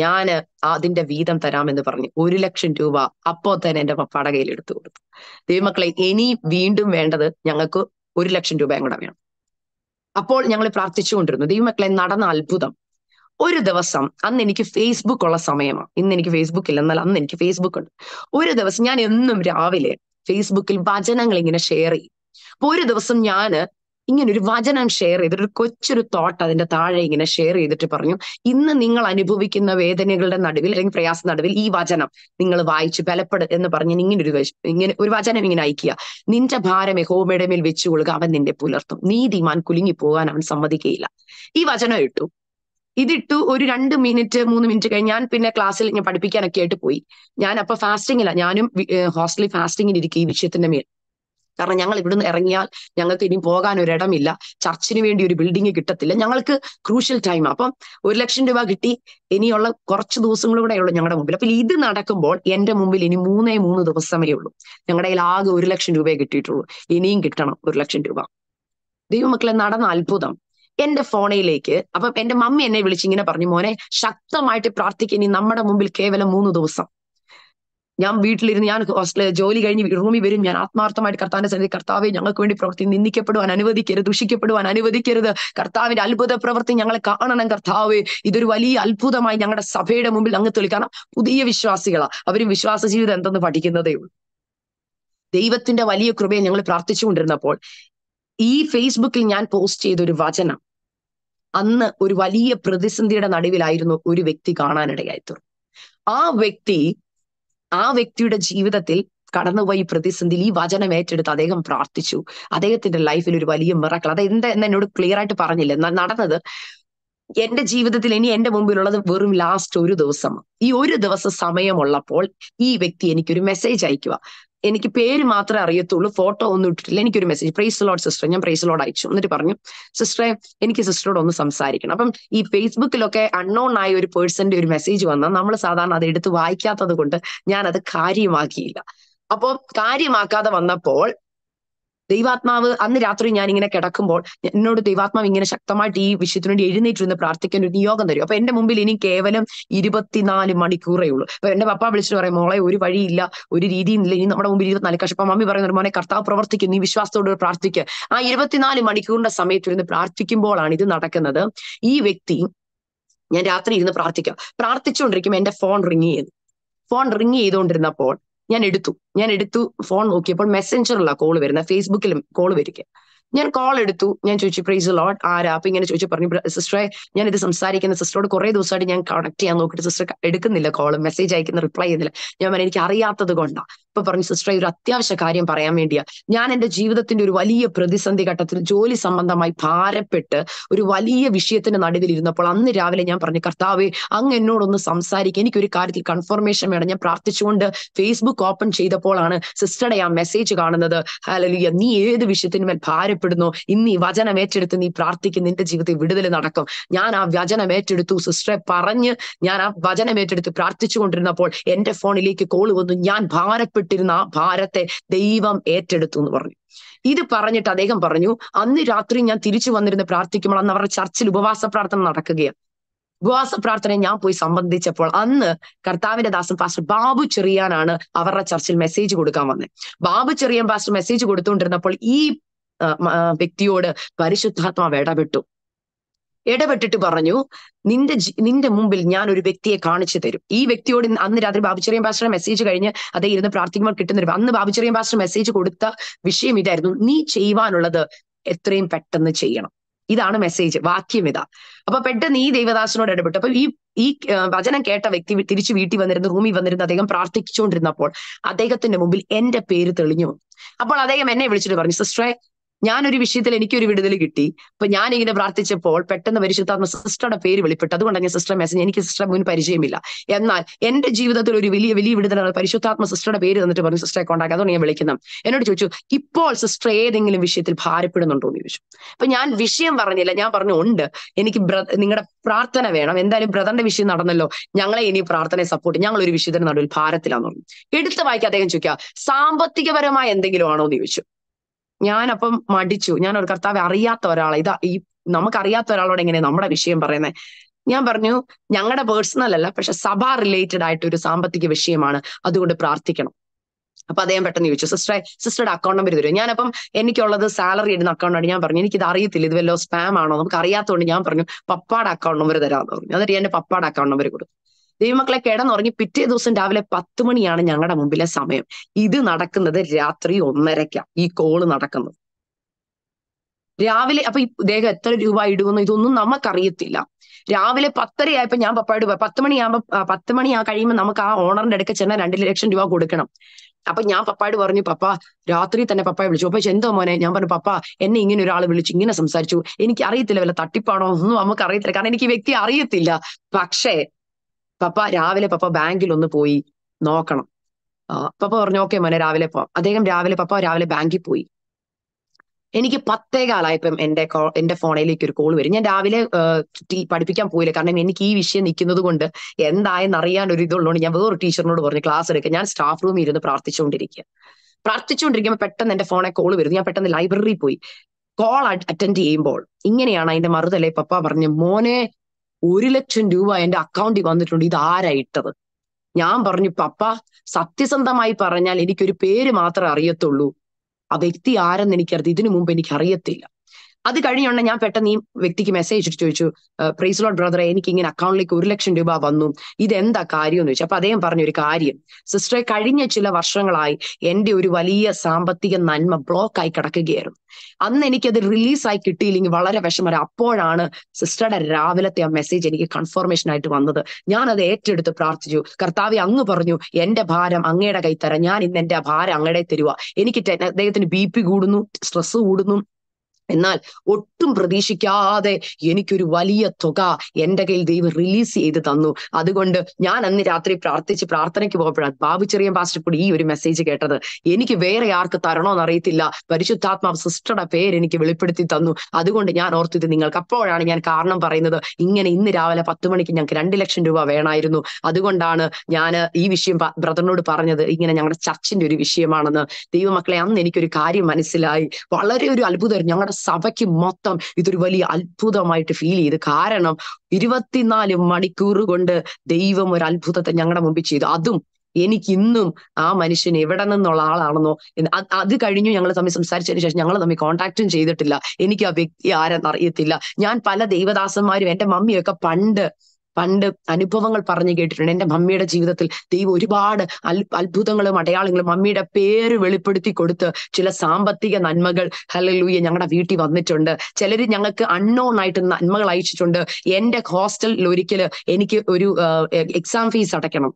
Speaker 1: ഞാന് അതിന്റെ വീതം തരാമെന്ന് പറഞ്ഞു ഒരു ലക്ഷം രൂപ അപ്പോ തന്നെ എന്റെ പടകയിൽ എടുത്തു കൊടുത്തു ദൈവമക്കളെ ഇനി വീണ്ടും വേണ്ടത് ഞങ്ങൾക്ക് ഒരു ലക്ഷം രൂപയും കൂടെ വേണം അപ്പോൾ ഞങ്ങൾ പ്രാർത്ഥിച്ചുകൊണ്ടിരുന്നു ദൈവമക്കളെ നടന്ന അത്ഭുതം ഒരു ദിവസം അന്ന് എനിക്ക് ഫേസ്ബുക്ക് ഉള്ള സമയമാണ് ഇന്ന് എനിക്ക് ഫേസ്ബുക്ക് ഇല്ല എന്നാൽ അന്ന് എനിക്ക് ഫേസ്ബുക്ക് ഉണ്ട് ഒരു ദിവസം ഞാൻ എന്നും രാവിലെ ഫേസ്ബുക്കിൽ വചനങ്ങൾ ഇങ്ങനെ ഷെയർ ചെയ്യും അപ്പൊ ഒരു ദിവസം ഞാൻ ഇങ്ങനെ ഒരു വചനം ഷെയർ ചെയ്തിട്ട് ഒരു കൊച്ചൊരു തോട്ട് അതിന്റെ താഴെ ഇങ്ങനെ ഷെയർ ചെയ്തിട്ട് പറഞ്ഞു ഇന്ന് നിങ്ങൾ അനുഭവിക്കുന്ന വേദനകളുടെ നടുവിൽ അല്ലെങ്കിൽ പ്രയാസ നടുവിൽ ഈ വചനം നിങ്ങൾ വായിച്ച് ബലപ്പെട എന്ന് പറഞ്ഞ് ഇങ്ങനെ ഒരു ഇങ്ങനെ ഒരു വചനം ഇങ്ങനെ അയക്കുക നിന്റെ ഭാരം യഹോമയുടെ മേൽ കൊള്ളുക അവൻ നിന്റെ പുലർത്തും നീതിമാൻ കുലുങ്ങി പോകാൻ അവൻ സമ്മതിക്കുകയില്ല ഈ വചനം ഇട്ടു ഇതിട്ടു ഒരു രണ്ട് മിനിറ്റ് മൂന്ന് മിനിറ്റ് കഴിഞ്ഞ് ഞാൻ പിന്നെ ക്ലാസ്സിൽ ഞാൻ പഠിപ്പിക്കാനൊക്കെ ആയിട്ട് പോയി ഞാൻ അപ്പൊ ഫാസ്റ്റിംഗിലാണ് ഞാനും ഹോസ്റ്റലിൽ ഫാസ്റ്റിംഗിൽ ഇരിക്കും ഈ വിഷയത്തിന്റെ മേൽ കാരണം ഞങ്ങൾ ഇവിടുന്ന് ഇറങ്ങിയാൽ ഞങ്ങൾക്ക് ഇനി പോകാൻ ഒരിടമില്ല ചർച്ചിന് വേണ്ടി ഒരു ബിൽഡിംഗ് കിട്ടത്തില്ല ഞങ്ങൾക്ക് ക്രൂഷ്യൽ ടൈം അപ്പം ഒരു ലക്ഷം രൂപ കിട്ടി ഇനിയുള്ള കുറച്ച് ദിവസങ്ങൾ കൂടെ ഉള്ളൂ ഞങ്ങളുടെ മുമ്പിൽ അപ്പൊ ഇത് നടക്കുമ്പോൾ എന്റെ മുമ്പിൽ ഇനി മൂന്നേ മൂന്ന് ദിവസമേ ഉള്ളൂ ഞങ്ങളുടെ കയ്യിൽ ആകെ ഒരു ലക്ഷം രൂപയെ കിട്ടിയിട്ടുള്ളൂ ഇനിയും കിട്ടണം ഒരു ലക്ഷം രൂപ ദൈവമക്കളെ നടന്ന അത്ഭുതം എന്റെ ഫോണിലേക്ക് അപ്പൊ എന്റെ മമ്മി എന്നെ വിളിച്ചിങ്ങനെ പറഞ്ഞു മോനെ ശക്തമായിട്ട് പ്രാർത്ഥിക്കുന്ന ഇനി നമ്മുടെ മുമ്പിൽ കേവലം മൂന്ന് ദിവസം ഞാൻ വീട്ടിലിരുന്ന് ഞാൻ ഹോസ്റ്റലിൽ ജോലി കഴിഞ്ഞ് റൂമിൽ വരും ഞാൻ ആത്മാർത്ഥമായിട്ട് കർത്താവിന്റെ സന്നിധി കർത്താവെ ഞങ്ങൾക്ക് വേണ്ടി പ്രവർത്തി നിന്ദിക്കപ്പെടുവാൻ അനുവദിക്കരുത് ദുഷിക്കപ്പെടുവാൻ അനുവദിക്കരുത് കർത്താവിന്റെ അത്ഭുത പ്രവൃത്തി ഞങ്ങളെ കാണണം കർത്താവേ ഇതൊരു വലിയ അത്ഭുതമായി ഞങ്ങളുടെ സഭയുടെ മുമ്പിൽ അങ്ങ് തെളിക്കണം പുതിയ വിശ്വാസികളാണ് അവരും വിശ്വാസ ജീവിതം എന്തെന്ന് പഠിക്കുന്നതേ ഉള്ളൂ ദൈവത്തിന്റെ വലിയ കൃപയെ ഞങ്ങൾ പ്രാർത്ഥിച്ചുകൊണ്ടിരുന്നപ്പോൾ ഈ ഫേസ്ബുക്കിൽ ഞാൻ പോസ്റ്റ് ചെയ്ത ഒരു വചനം അന്ന് ഒരു വലിയ പ്രതിസന്ധിയുടെ നടുവിലായിരുന്നു ഒരു വ്യക്തി കാണാനിടയായി തീർന്നു ആ വ്യക്തി ആ വ്യക്തിയുടെ ജീവിതത്തിൽ കടന്നുപോയി പ്രതിസന്ധിയിൽ ഈ വചനം ഏറ്റെടുത്ത് അദ്ദേഹം പ്രാർത്ഥിച്ചു അദ്ദേഹത്തിന്റെ ലൈഫിൽ ഒരു വലിയ മിറക്കൾ അത് എന്താ എന്ന് എന്നോട് ക്ലിയർ ആയിട്ട് പറഞ്ഞില്ല നടന്നത് എന്റെ ജീവിതത്തിൽ ഇനി എന്റെ മുമ്പിലുള്ളത് വെറും ലാസ്റ്റ് ഒരു ദിവസം ഈ ഒരു ദിവസം സമയമുള്ളപ്പോൾ ഈ വ്യക്തി എനിക്കൊരു മെസ്സേജ് അയക്കുക എനിക്ക് പേര് മാത്രമേ അറിയത്തുള്ളൂ ഫോട്ടോ ഒന്നും ഇട്ടിട്ടില്ല എനിക്കൊരു മെസ്സേജ് പ്രൈസ് ലോഡ് സിസ്റ്റർ ഞാൻ പ്രൈസ് ലോഡ് അയച്ചു എന്നിട്ട് പറഞ്ഞു സിസ്റ്ററെ എനിക്ക് സിസ്റ്ററോട് ഒന്ന് സംസാരിക്കണം അപ്പം ഈ ഫേസ്ബുക്കിലൊക്കെ അൺനോൺ ആയ ഒരു പേഴ്സന്റെ ഒരു മെസ്സേജ് വന്നാൽ നമ്മൾ സാധാരണ അത് എടുത്ത് വായിക്കാത്തത് കൊണ്ട് ഞാൻ അത് കാര്യമാക്കിയില്ല അപ്പോൾ കാര്യമാക്കാതെ വന്നപ്പോൾ ദൈവാത്മാവ് അന്ന് രാത്രി ഞാൻ ഇങ്ങനെ കിടക്കുമ്പോൾ എന്നോട് ദൈവാത്മാവ് ഇങ്ങനെ ശക്തമായിട്ട് ഈ വിഷയത്തിന് വേണ്ടി എഴുന്നേറ്റ് നിന്ന് പ്രാർത്ഥിക്കാൻ ഒരു നിയോഗം തരും അപ്പൊ എന്റെ മുമ്പിൽ ഇനി കേവലം ഇരുപത്തിനാല് മണിക്കൂറേ ഉള്ളൂ അപ്പൊ എന്റെ പപ്പ വിളിച്ചിട്ട് പറയും മോളെ ഒരു വഴിയില്ല ഒരു രീതിയും ഇല്ല ഇനി നമ്മുടെ മുമ്പിൽ ഇരുപത്തിനാല് കഷ്ടപ്പം മമ്മി പറയുന്ന മോനെ കർത്താവ് പ്രവർത്തിക്കും നീ വിശ്വാസത്തോട് പ്രാർത്ഥിക്കുക ആ ഇരുപത്തിനാല് മണിക്കൂറിന്റെ ഇരുന്ന് പ്രാർത്ഥിക്കുമ്പോഴാണ് ഇത് നടക്കുന്നത് ഈ വ്യക്തി ഞാൻ രാത്രി ഇരുന്ന് പ്രാർത്ഥിക്കാം പ്രാർത്ഥിച്ചുകൊണ്ടിരിക്കുമ്പോൾ എന്റെ ഫോൺ റിങ് ചെയ്തു ഫോൺ റിങ് ചെയ്തുകൊണ്ടിരുന്നപ്പോൾ ഞാൻ എടുത്തു ഞാൻ എടുത്തു ഫോൺ നോക്കിയപ്പോൾ മെസ്സഞ്ചറിലാ കോൾ വരുന്നത് ഫേസ്ബുക്കിലും കോൾ വരിക ഞാൻ കോൾ എടുത്തു ഞാൻ ചോദിച്ചു പ്രൈസ് ലോട്ട് ആരാ അപ്പൊ ഇങ്ങനെ ചോദിച്ചു പറഞ്ഞു സിസ്റ്ററെ ഞാൻ ഇത് സംസാരിക്കുന്ന സിസ്റ്ററോട് കുറെ ദിവസമായിട്ട് ഞാൻ കണക്ട് ചെയ്യാൻ നോക്കിയിട്ട് സിസ്റ്റർ എടുക്കുന്നില്ല കോൾ മെസ്സേജ് അയക്കുന്ന റിപ്ലൈ ചെയ്യുന്നില്ല ഞാൻ പറഞ്ഞു എനിക്ക് അറിയാത്തത് കൊണ്ടാ ഇപ്പൊ പറഞ്ഞു സിസ്റ്റർ ഒരു അത്യാവശ്യ കാര്യം പറയാൻ വേണ്ടിയാ ഞാൻ എന്റെ ജീവിതത്തിന്റെ ഒരു വലിയ പ്രതിസന്ധി ഘട്ടത്തിൽ ജോലി സംബന്ധമായി ഭാരപ്പെട്ട് ഒരു വലിയ വിഷയത്തിന്റെ നടുവിൽ ഇരുന്നപ്പോൾ അന്ന് രാവിലെ ഞാൻ പറഞ്ഞു കർത്താവെ അങ്ങ് എന്നോടൊന്ന് സംസാരിക്കുക എനിക്കൊരു കാര്യത്തിൽ കൺഫർമേഷൻ വേണം ഞാൻ പ്രാർത്ഥിച്ചുകൊണ്ട് ഫേസ്ബുക്ക് ഓപ്പൺ ചെയ്തപ്പോഴാണ് സിസ്റ്ററുടെ ആ മെസ്സേജ് കാണുന്നത് ഹലലുയ നീ ഏത് മേൽ ഭാരപ്പെടുന്നു ഇന്ന് ഈ വചനം ഏറ്റെടുത്ത് നീ പ്രാർത്ഥിക്കും നിന്റെ ജീവിതത്തിൽ വിടുതൽ നടക്കും ഞാൻ ആ വചനം ഏറ്റെടുത്തു സിസ്റ്ററെ പറഞ്ഞ് ഞാൻ ആ വചനം ഏറ്റെടുത്ത് പ്രാർത്ഥിച്ചു കൊണ്ടിരുന്നപ്പോൾ എന്റെ ഫോണിലേക്ക് കോൾ വന്നു ഞാൻ ഭാരപ്പെട്ടു ഏൽപ്പിക്കപ്പെട്ടിരുന്ന ആ ഭാരത്തെ ദൈവം ഏറ്റെടുത്തു എന്ന് പറഞ്ഞു ഇത് പറഞ്ഞിട്ട് അദ്ദേഹം പറഞ്ഞു അന്ന് രാത്രി ഞാൻ തിരിച്ചു വന്നിരുന്ന് പ്രാർത്ഥിക്കുമ്പോൾ അന്ന് അവരുടെ ചർച്ചിൽ ഉപവാസ പ്രാർത്ഥന നടക്കുകയാണ് ഉപവാസ പ്രാർത്ഥനയെ ഞാൻ പോയി സംബന്ധിച്ചപ്പോൾ അന്ന് കർത്താവിന്റെ ദാസൻ പാസ്റ്റർ ബാബു ചെറിയാനാണ് അവരുടെ ചർച്ചിൽ മെസ്സേജ് കൊടുക്കാൻ വന്നത് ബാബു ചെറിയാൻ പാസ്റ്റർ മെസ്സേജ് കൊടുത്തുകൊണ്ടിരുന്നപ്പോൾ ഈ വ്യക്തിയോട് പരിശുദ്ധാത്മാവ് ഇടപെട്ടു ഇടപെട്ടിട്ട് പറഞ്ഞു നിന്റെ നിന്റെ മുമ്പിൽ ഞാൻ ഒരു വ്യക്തിയെ കാണിച്ചു തരും ഈ വ്യക്തിയോട് അന്ന് രാത്രി ബാബുച്ചെറിയൻ പാസ്റ്റർ മെസ്സേജ് കഴിഞ്ഞ് അതേ ഇരുന്ന് പ്രാർത്ഥിക്കുമ്പോൾ കിട്ടുന്നൊരു അന്ന് ബാബുച്ചെറിയൻ പാസ്റ്റർ മെസ്സേജ് കൊടുത്ത വിഷയം ഇതായിരുന്നു നീ ചെയ്യുവാനുള്ളത് എത്രയും പെട്ടെന്ന് ചെയ്യണം ഇതാണ് മെസ്സേജ് വാക്യം ഇതാ അപ്പൊ പെട്ടെന്ന് ഈ ദൈവദാസനോട് ഇടപെട്ടു അപ്പൊ ഈ ഈ വചനം കേട്ട വ്യക്തി തിരിച്ചു വീട്ടിൽ വന്നിരുന്നു റൂമിൽ വന്നിരുന്നു അദ്ദേഹം പ്രാർത്ഥിച്ചുകൊണ്ടിരുന്നപ്പോൾ അദ്ദേഹത്തിന്റെ മുമ്പിൽ എന്റെ പേര് തെളിഞ്ഞു അപ്പോൾ അദ്ദേഹം എന്നെ വിളിച്ചിട്ട് പറഞ്ഞു സിസ്റ്ററെ ഞാനൊരു വിഷയത്തിൽ എനിക്കൊരു വിടുതൽ കിട്ടി അപ്പൊ ഞാൻ ഇങ്ങനെ പ്രാർത്ഥിച്ചപ്പോൾ പെട്ടെന്ന് പരിശുദ്ധാത്മ സിസ്റ്ററുടെ പേര് വെളിപ്പെട്ടു അതുകൊണ്ടാണ് ഞാൻ സിസ്റ്റർ മെസ്സേജ് എനിക്ക് സിസ്റ്റർ മുൻ പരിചയമില്ല എന്നാൽ എന്റെ ജീവിതത്തിൽ ഒരു വലിയ വലിയ വിടുതലാണ് പരിശുദ്ധാത്മ സിസ്റ്ററുടെ പേര് തന്നിട്ട് പറഞ്ഞു സിസ്റ്ററെ കോണ്ടാക്ട് അതുകൊണ്ട് ഞാൻ വിളിക്കുന്നത് എന്നോട് ചോദിച്ചു ഇപ്പോൾ സിസ്റ്റർ ഏതെങ്കിലും വിഷയത്തിൽ ഭാരപ്പെടുന്നുണ്ടോ എന്ന് ചോദിച്ചു അപ്പൊ ഞാൻ വിഷയം പറഞ്ഞില്ല ഞാൻ പറഞ്ഞു ഉണ്ട് എനിക്ക് നിങ്ങളുടെ പ്രാർത്ഥന വേണം എന്തായാലും ബ്രദറിന്റെ വിഷയം നടന്നല്ലോ ഞങ്ങളെ ഇനി പ്രാർത്ഥനയെ സപ്പോർട്ട് ഞങ്ങൾ ഒരു വിഷയത്തിന് നടുവിൽ ഭാരത്തിലാണെന്ന് പറഞ്ഞു എടുത്ത അദ്ദേഹം ചോദിക്കുക സാമ്പത്തികപരമായ എന്തെങ്കിലും ആണോ എന്ന് ചോദിച്ചു ഞാൻ അപ്പം മടിച്ചു ഞാൻ ഒരു കർത്താവ് അറിയാത്ത ഒരാളെ ഇതാ ഈ നമുക്കറിയാത്ത ഒരാളോട് എങ്ങനെ നമ്മുടെ വിഷയം പറയുന്നത് ഞാൻ പറഞ്ഞു ഞങ്ങളുടെ പേഴ്സണൽ അല്ല പക്ഷെ സഭ റിലേറ്റഡ് ആയിട്ട് ഒരു സാമ്പത്തിക വിഷയമാണ് അതുകൊണ്ട് പ്രാർത്ഥിക്കണം അപ്പൊ അദ്ദേഹം പെട്ടെന്ന് ചോദിച്ചു സിസ്റ്ററെ സിസ്റ്ററുടെ അക്കൗണ്ട് നമ്പർ തരും ഞാനപ്പം എനിക്കുള്ളത് സാലറി ഇടുന്ന അക്കൗണ്ടാണ് ഞാൻ പറഞ്ഞു എനിക്കിത് അറിയത്തില്ല ഇത് വല്ലോ സ്പാം ആണോ നമുക്ക് അറിയാത്തതുകൊണ്ട് ഞാൻ പറഞ്ഞു പപ്പാടെ അക്കൗണ്ട് നമ്പർ തരാമെന്ന് പറഞ്ഞു എന്നിട്ട് ഞാൻ പപ്പാടെ അക്കൗണ്ട് നമ്പർ കൊടുത്തു ദൈവമക്കളെ കിടന്നുറങ്ങി പിറ്റേ ദിവസം രാവിലെ പത്ത് മണിയാണ് ഞങ്ങളുടെ മുമ്പിലെ സമയം ഇത് നടക്കുന്നത് രാത്രി ഒന്നരയ്ക്കാണ് ഈ കോള് നടക്കുന്നത് രാവിലെ അപ്പൊ ഇദ്ദേഹം എത്ര രൂപ ഇടുമെന്ന് ഇതൊന്നും നമുക്കറിയത്തില്ല രാവിലെ പത്തരയായപ്പോ ഞാൻ പപ്പായോട് പത്ത് മണിയാകുമ്പോ പത്ത് മണി ആ കഴിയുമ്പോൾ നമുക്ക് ആ ഓണറിന്റെ അടുക്ക ചെന്ന രണ്ട് ലക്ഷം രൂപ കൊടുക്കണം അപ്പൊ ഞാൻ പപ്പായോട് പറഞ്ഞു പപ്പ രാത്രി തന്നെ പപ്പായ വിളിച്ചു അപ്പൊ എന്തോ മോനെ ഞാൻ പറഞ്ഞു പപ്പ എന്നെ ഇങ്ങനെ ഒരാൾ വിളിച്ചു ഇങ്ങനെ സംസാരിച്ചു എനിക്ക് അറിയത്തില്ല വല്ല തട്ടിപ്പാണോ ഒന്നും നമുക്ക് അറിയത്തില്ല കാരണം എനിക്ക് വ്യക്തി അറിയത്തില്ല പക്ഷേ പപ്പ രാവിലെ പപ്പ ബാങ്കിൽ ഒന്ന് പോയി നോക്കണം പപ്പ പറഞ്ഞു ഓക്കെ മോനെ രാവിലെ പോവാം അദ്ദേഹം രാവിലെ പപ്പ രാവിലെ ബാങ്കിൽ പോയി എനിക്ക് പത്തേകാലായപ്പം എൻ്റെ എന്റെ ഫോണിലേക്ക് ഒരു കോൾ വരും ഞാൻ രാവിലെ പഠിപ്പിക്കാൻ പോയില്ല കാരണം എനിക്ക് ഈ വിഷയം നിൽക്കുന്നത് കൊണ്ട് എന്തായെന്ന് അറിയാൻ ഒരു ഇതുള്ളതുകൊണ്ട് ഞാൻ വേറൊരു ടീച്ചറിനോട് പറഞ്ഞു ക്ലാസ് എടുക്കുക ഞാൻ സ്റ്റാഫ് റൂമിൽ ഇരുന്ന് പ്രാർത്ഥിച്ചുകൊണ്ടിരിക്കുക പ്രാർത്ഥിച്ചുകൊണ്ടിരിക്കുമ്പോൾ പെട്ടെന്ന് എന്റെ ഫോണെ കോൾ വരുന്നു ഞാൻ പെട്ടെന്ന് ലൈബ്രറിയിൽ പോയി കോൾ അറ്റൻഡ് ചെയ്യുമ്പോൾ ഇങ്ങനെയാണ് അതിന്റെ മറുതലേ പപ്പ പറഞ്ഞു മോനെ ഒരു ലക്ഷം രൂപ എന്റെ അക്കൗണ്ടിൽ വന്നിട്ടുണ്ട് ഇത് ആരാ ഞാൻ പറഞ്ഞു പപ്പ സത്യസന്ധമായി പറഞ്ഞാൽ എനിക്കൊരു പേര് മാത്രമേ അറിയത്തുള്ളൂ ആ വ്യക്തി ആരെന്ന് എനിക്കറിയാം ഇതിനു മുമ്പ് എനിക്ക് അറിയത്തില്ല അത് കഴിഞ്ഞുണ്ട് ഞാൻ പെട്ടെന്ന് ഈ വ്യക്തിക്ക് മെസ്സേജ് ഇട്ട് ചോദിച്ചു പ്രൈസ് ലോഡ് ബ്രദറെ എനിക്ക് ഇങ്ങനെ അക്കൗണ്ടിലേക്ക് ഒരു ലക്ഷം രൂപ വന്നു ഇതെന്താ കാര്യം എന്ന് ചോദിച്ചു അപ്പൊ അദ്ദേഹം പറഞ്ഞ ഒരു കാര്യം സിസ്റ്ററെ കഴിഞ്ഞ ചില വർഷങ്ങളായി എന്റെ ഒരു വലിയ സാമ്പത്തിക നന്മ ബ്ലോക്ക് ആയി കിടക്കുകയായിരുന്നു അന്ന് എനിക്കത് റിലീസായി കിട്ടിയില്ലെങ്കിൽ വളരെ വിഷമരം അപ്പോഴാണ് സിസ്റ്ററുടെ രാവിലത്തെ ആ മെസ്സേജ് എനിക്ക് കൺഫർമേഷൻ ആയിട്ട് വന്നത് ഞാൻ അത് ഏറ്റെടുത്ത് പ്രാർത്ഥിച്ചു കർത്താവ് അങ്ങ് പറഞ്ഞു എന്റെ ഭാരം അങ്ങയുടെ കൈ തരാം ഞാൻ ഇന്ന് എന്റെ ഭാരം അങ്ങടെ തരുവാ എനിക്ക് അദ്ദേഹത്തിന് ബി പി കൂടുന്നു സ്ട്രെസ് കൂടുന്നു എന്നാൽ ഒട്ടും പ്രതീക്ഷിക്കാതെ എനിക്കൊരു വലിയ തുക എൻ്റെ കയ്യിൽ ദൈവം റിലീസ് ചെയ്ത് തന്നു അതുകൊണ്ട് ഞാൻ അന്ന് രാത്രി പ്രാർത്ഥിച്ച് പ്രാർത്ഥനയ്ക്ക് പോയപ്പോഴാണ് ബാബു ചെറിയ പാസ്റ്റർ കൂടി ഈ ഒരു മെസ്സേജ് കേട്ടത് എനിക്ക് വേറെ ആർക്ക് തരണോന്ന് അറിയത്തില്ല പരിശുദ്ധാത്മാവ് സിസ്റ്ററുടെ പേര് എനിക്ക് വെളിപ്പെടുത്തി തന്നു അതുകൊണ്ട് ഞാൻ ഓർത്തിത് നിങ്ങൾക്ക് അപ്പോഴാണ് ഞാൻ കാരണം പറയുന്നത് ഇങ്ങനെ ഇന്ന് രാവിലെ പത്ത് മണിക്ക് ഞങ്ങൾക്ക് രണ്ട് ലക്ഷം രൂപ വേണമായിരുന്നു അതുകൊണ്ടാണ് ഞാൻ ഈ വിഷയം ബ്രദറിനോട് പറഞ്ഞത് ഇങ്ങനെ ഞങ്ങളുടെ ചർച്ചിന്റെ ഒരു വിഷയമാണെന്ന് ദൈവമക്കളെ അന്ന് എനിക്കൊരു കാര്യം മനസ്സിലായി വളരെ ഒരു അത്ഭുതം ഞങ്ങളുടെ സഭയ്ക്ക് മൊത്തം ഇതൊരു വലിയ അത്ഭുതമായിട്ട് ഫീൽ ചെയ്ത് കാരണം ഇരുപത്തിനാല് മണിക്കൂർ കൊണ്ട് ദൈവം ഒരു അത്ഭുതത്തെ ഞങ്ങളുടെ മുമ്പിൽ ചെയ്തു അതും എനിക്ക് ഇന്നും ആ മനുഷ്യൻ എവിടെ നിന്നുള്ള ആളാണെന്നോ അത് കഴിഞ്ഞു ഞങ്ങൾ തമ്മിൽ സംസാരിച്ചതിന് ശേഷം ഞങ്ങൾ തമ്മിൽ കോൺടാക്റ്റും ചെയ്തിട്ടില്ല എനിക്ക് ആ വ്യക്തി ആരെന്നറിയത്തില്ല ഞാൻ പല ദൈവദാസന്മാരും എൻ്റെ മമ്മിയൊക്കെ പണ്ട് പണ്ട് അനുഭവങ്ങൾ പറഞ്ഞു കേട്ടിട്ടുണ്ട് എൻ്റെ മമ്മിയുടെ ജീവിതത്തിൽ ദൈവം ഒരുപാട് അത്ഭുതങ്ങളും അടയാളങ്ങളും മമ്മിയുടെ പേര് വെളിപ്പെടുത്തി കൊടുത്ത് ചില സാമ്പത്തിക നന്മകൾ ഹലലൂയ ഞങ്ങളുടെ വീട്ടിൽ വന്നിട്ടുണ്ട് ചിലർ ഞങ്ങൾക്ക് അൺനോൺ ആയിട്ട് നന്മകൾ അയച്ചിട്ടുണ്ട് എൻ്റെ ഹോസ്റ്റലിൽ ഒരിക്കൽ എനിക്ക് ഒരു എക്സാം ഫീസ് അടയ്ക്കണം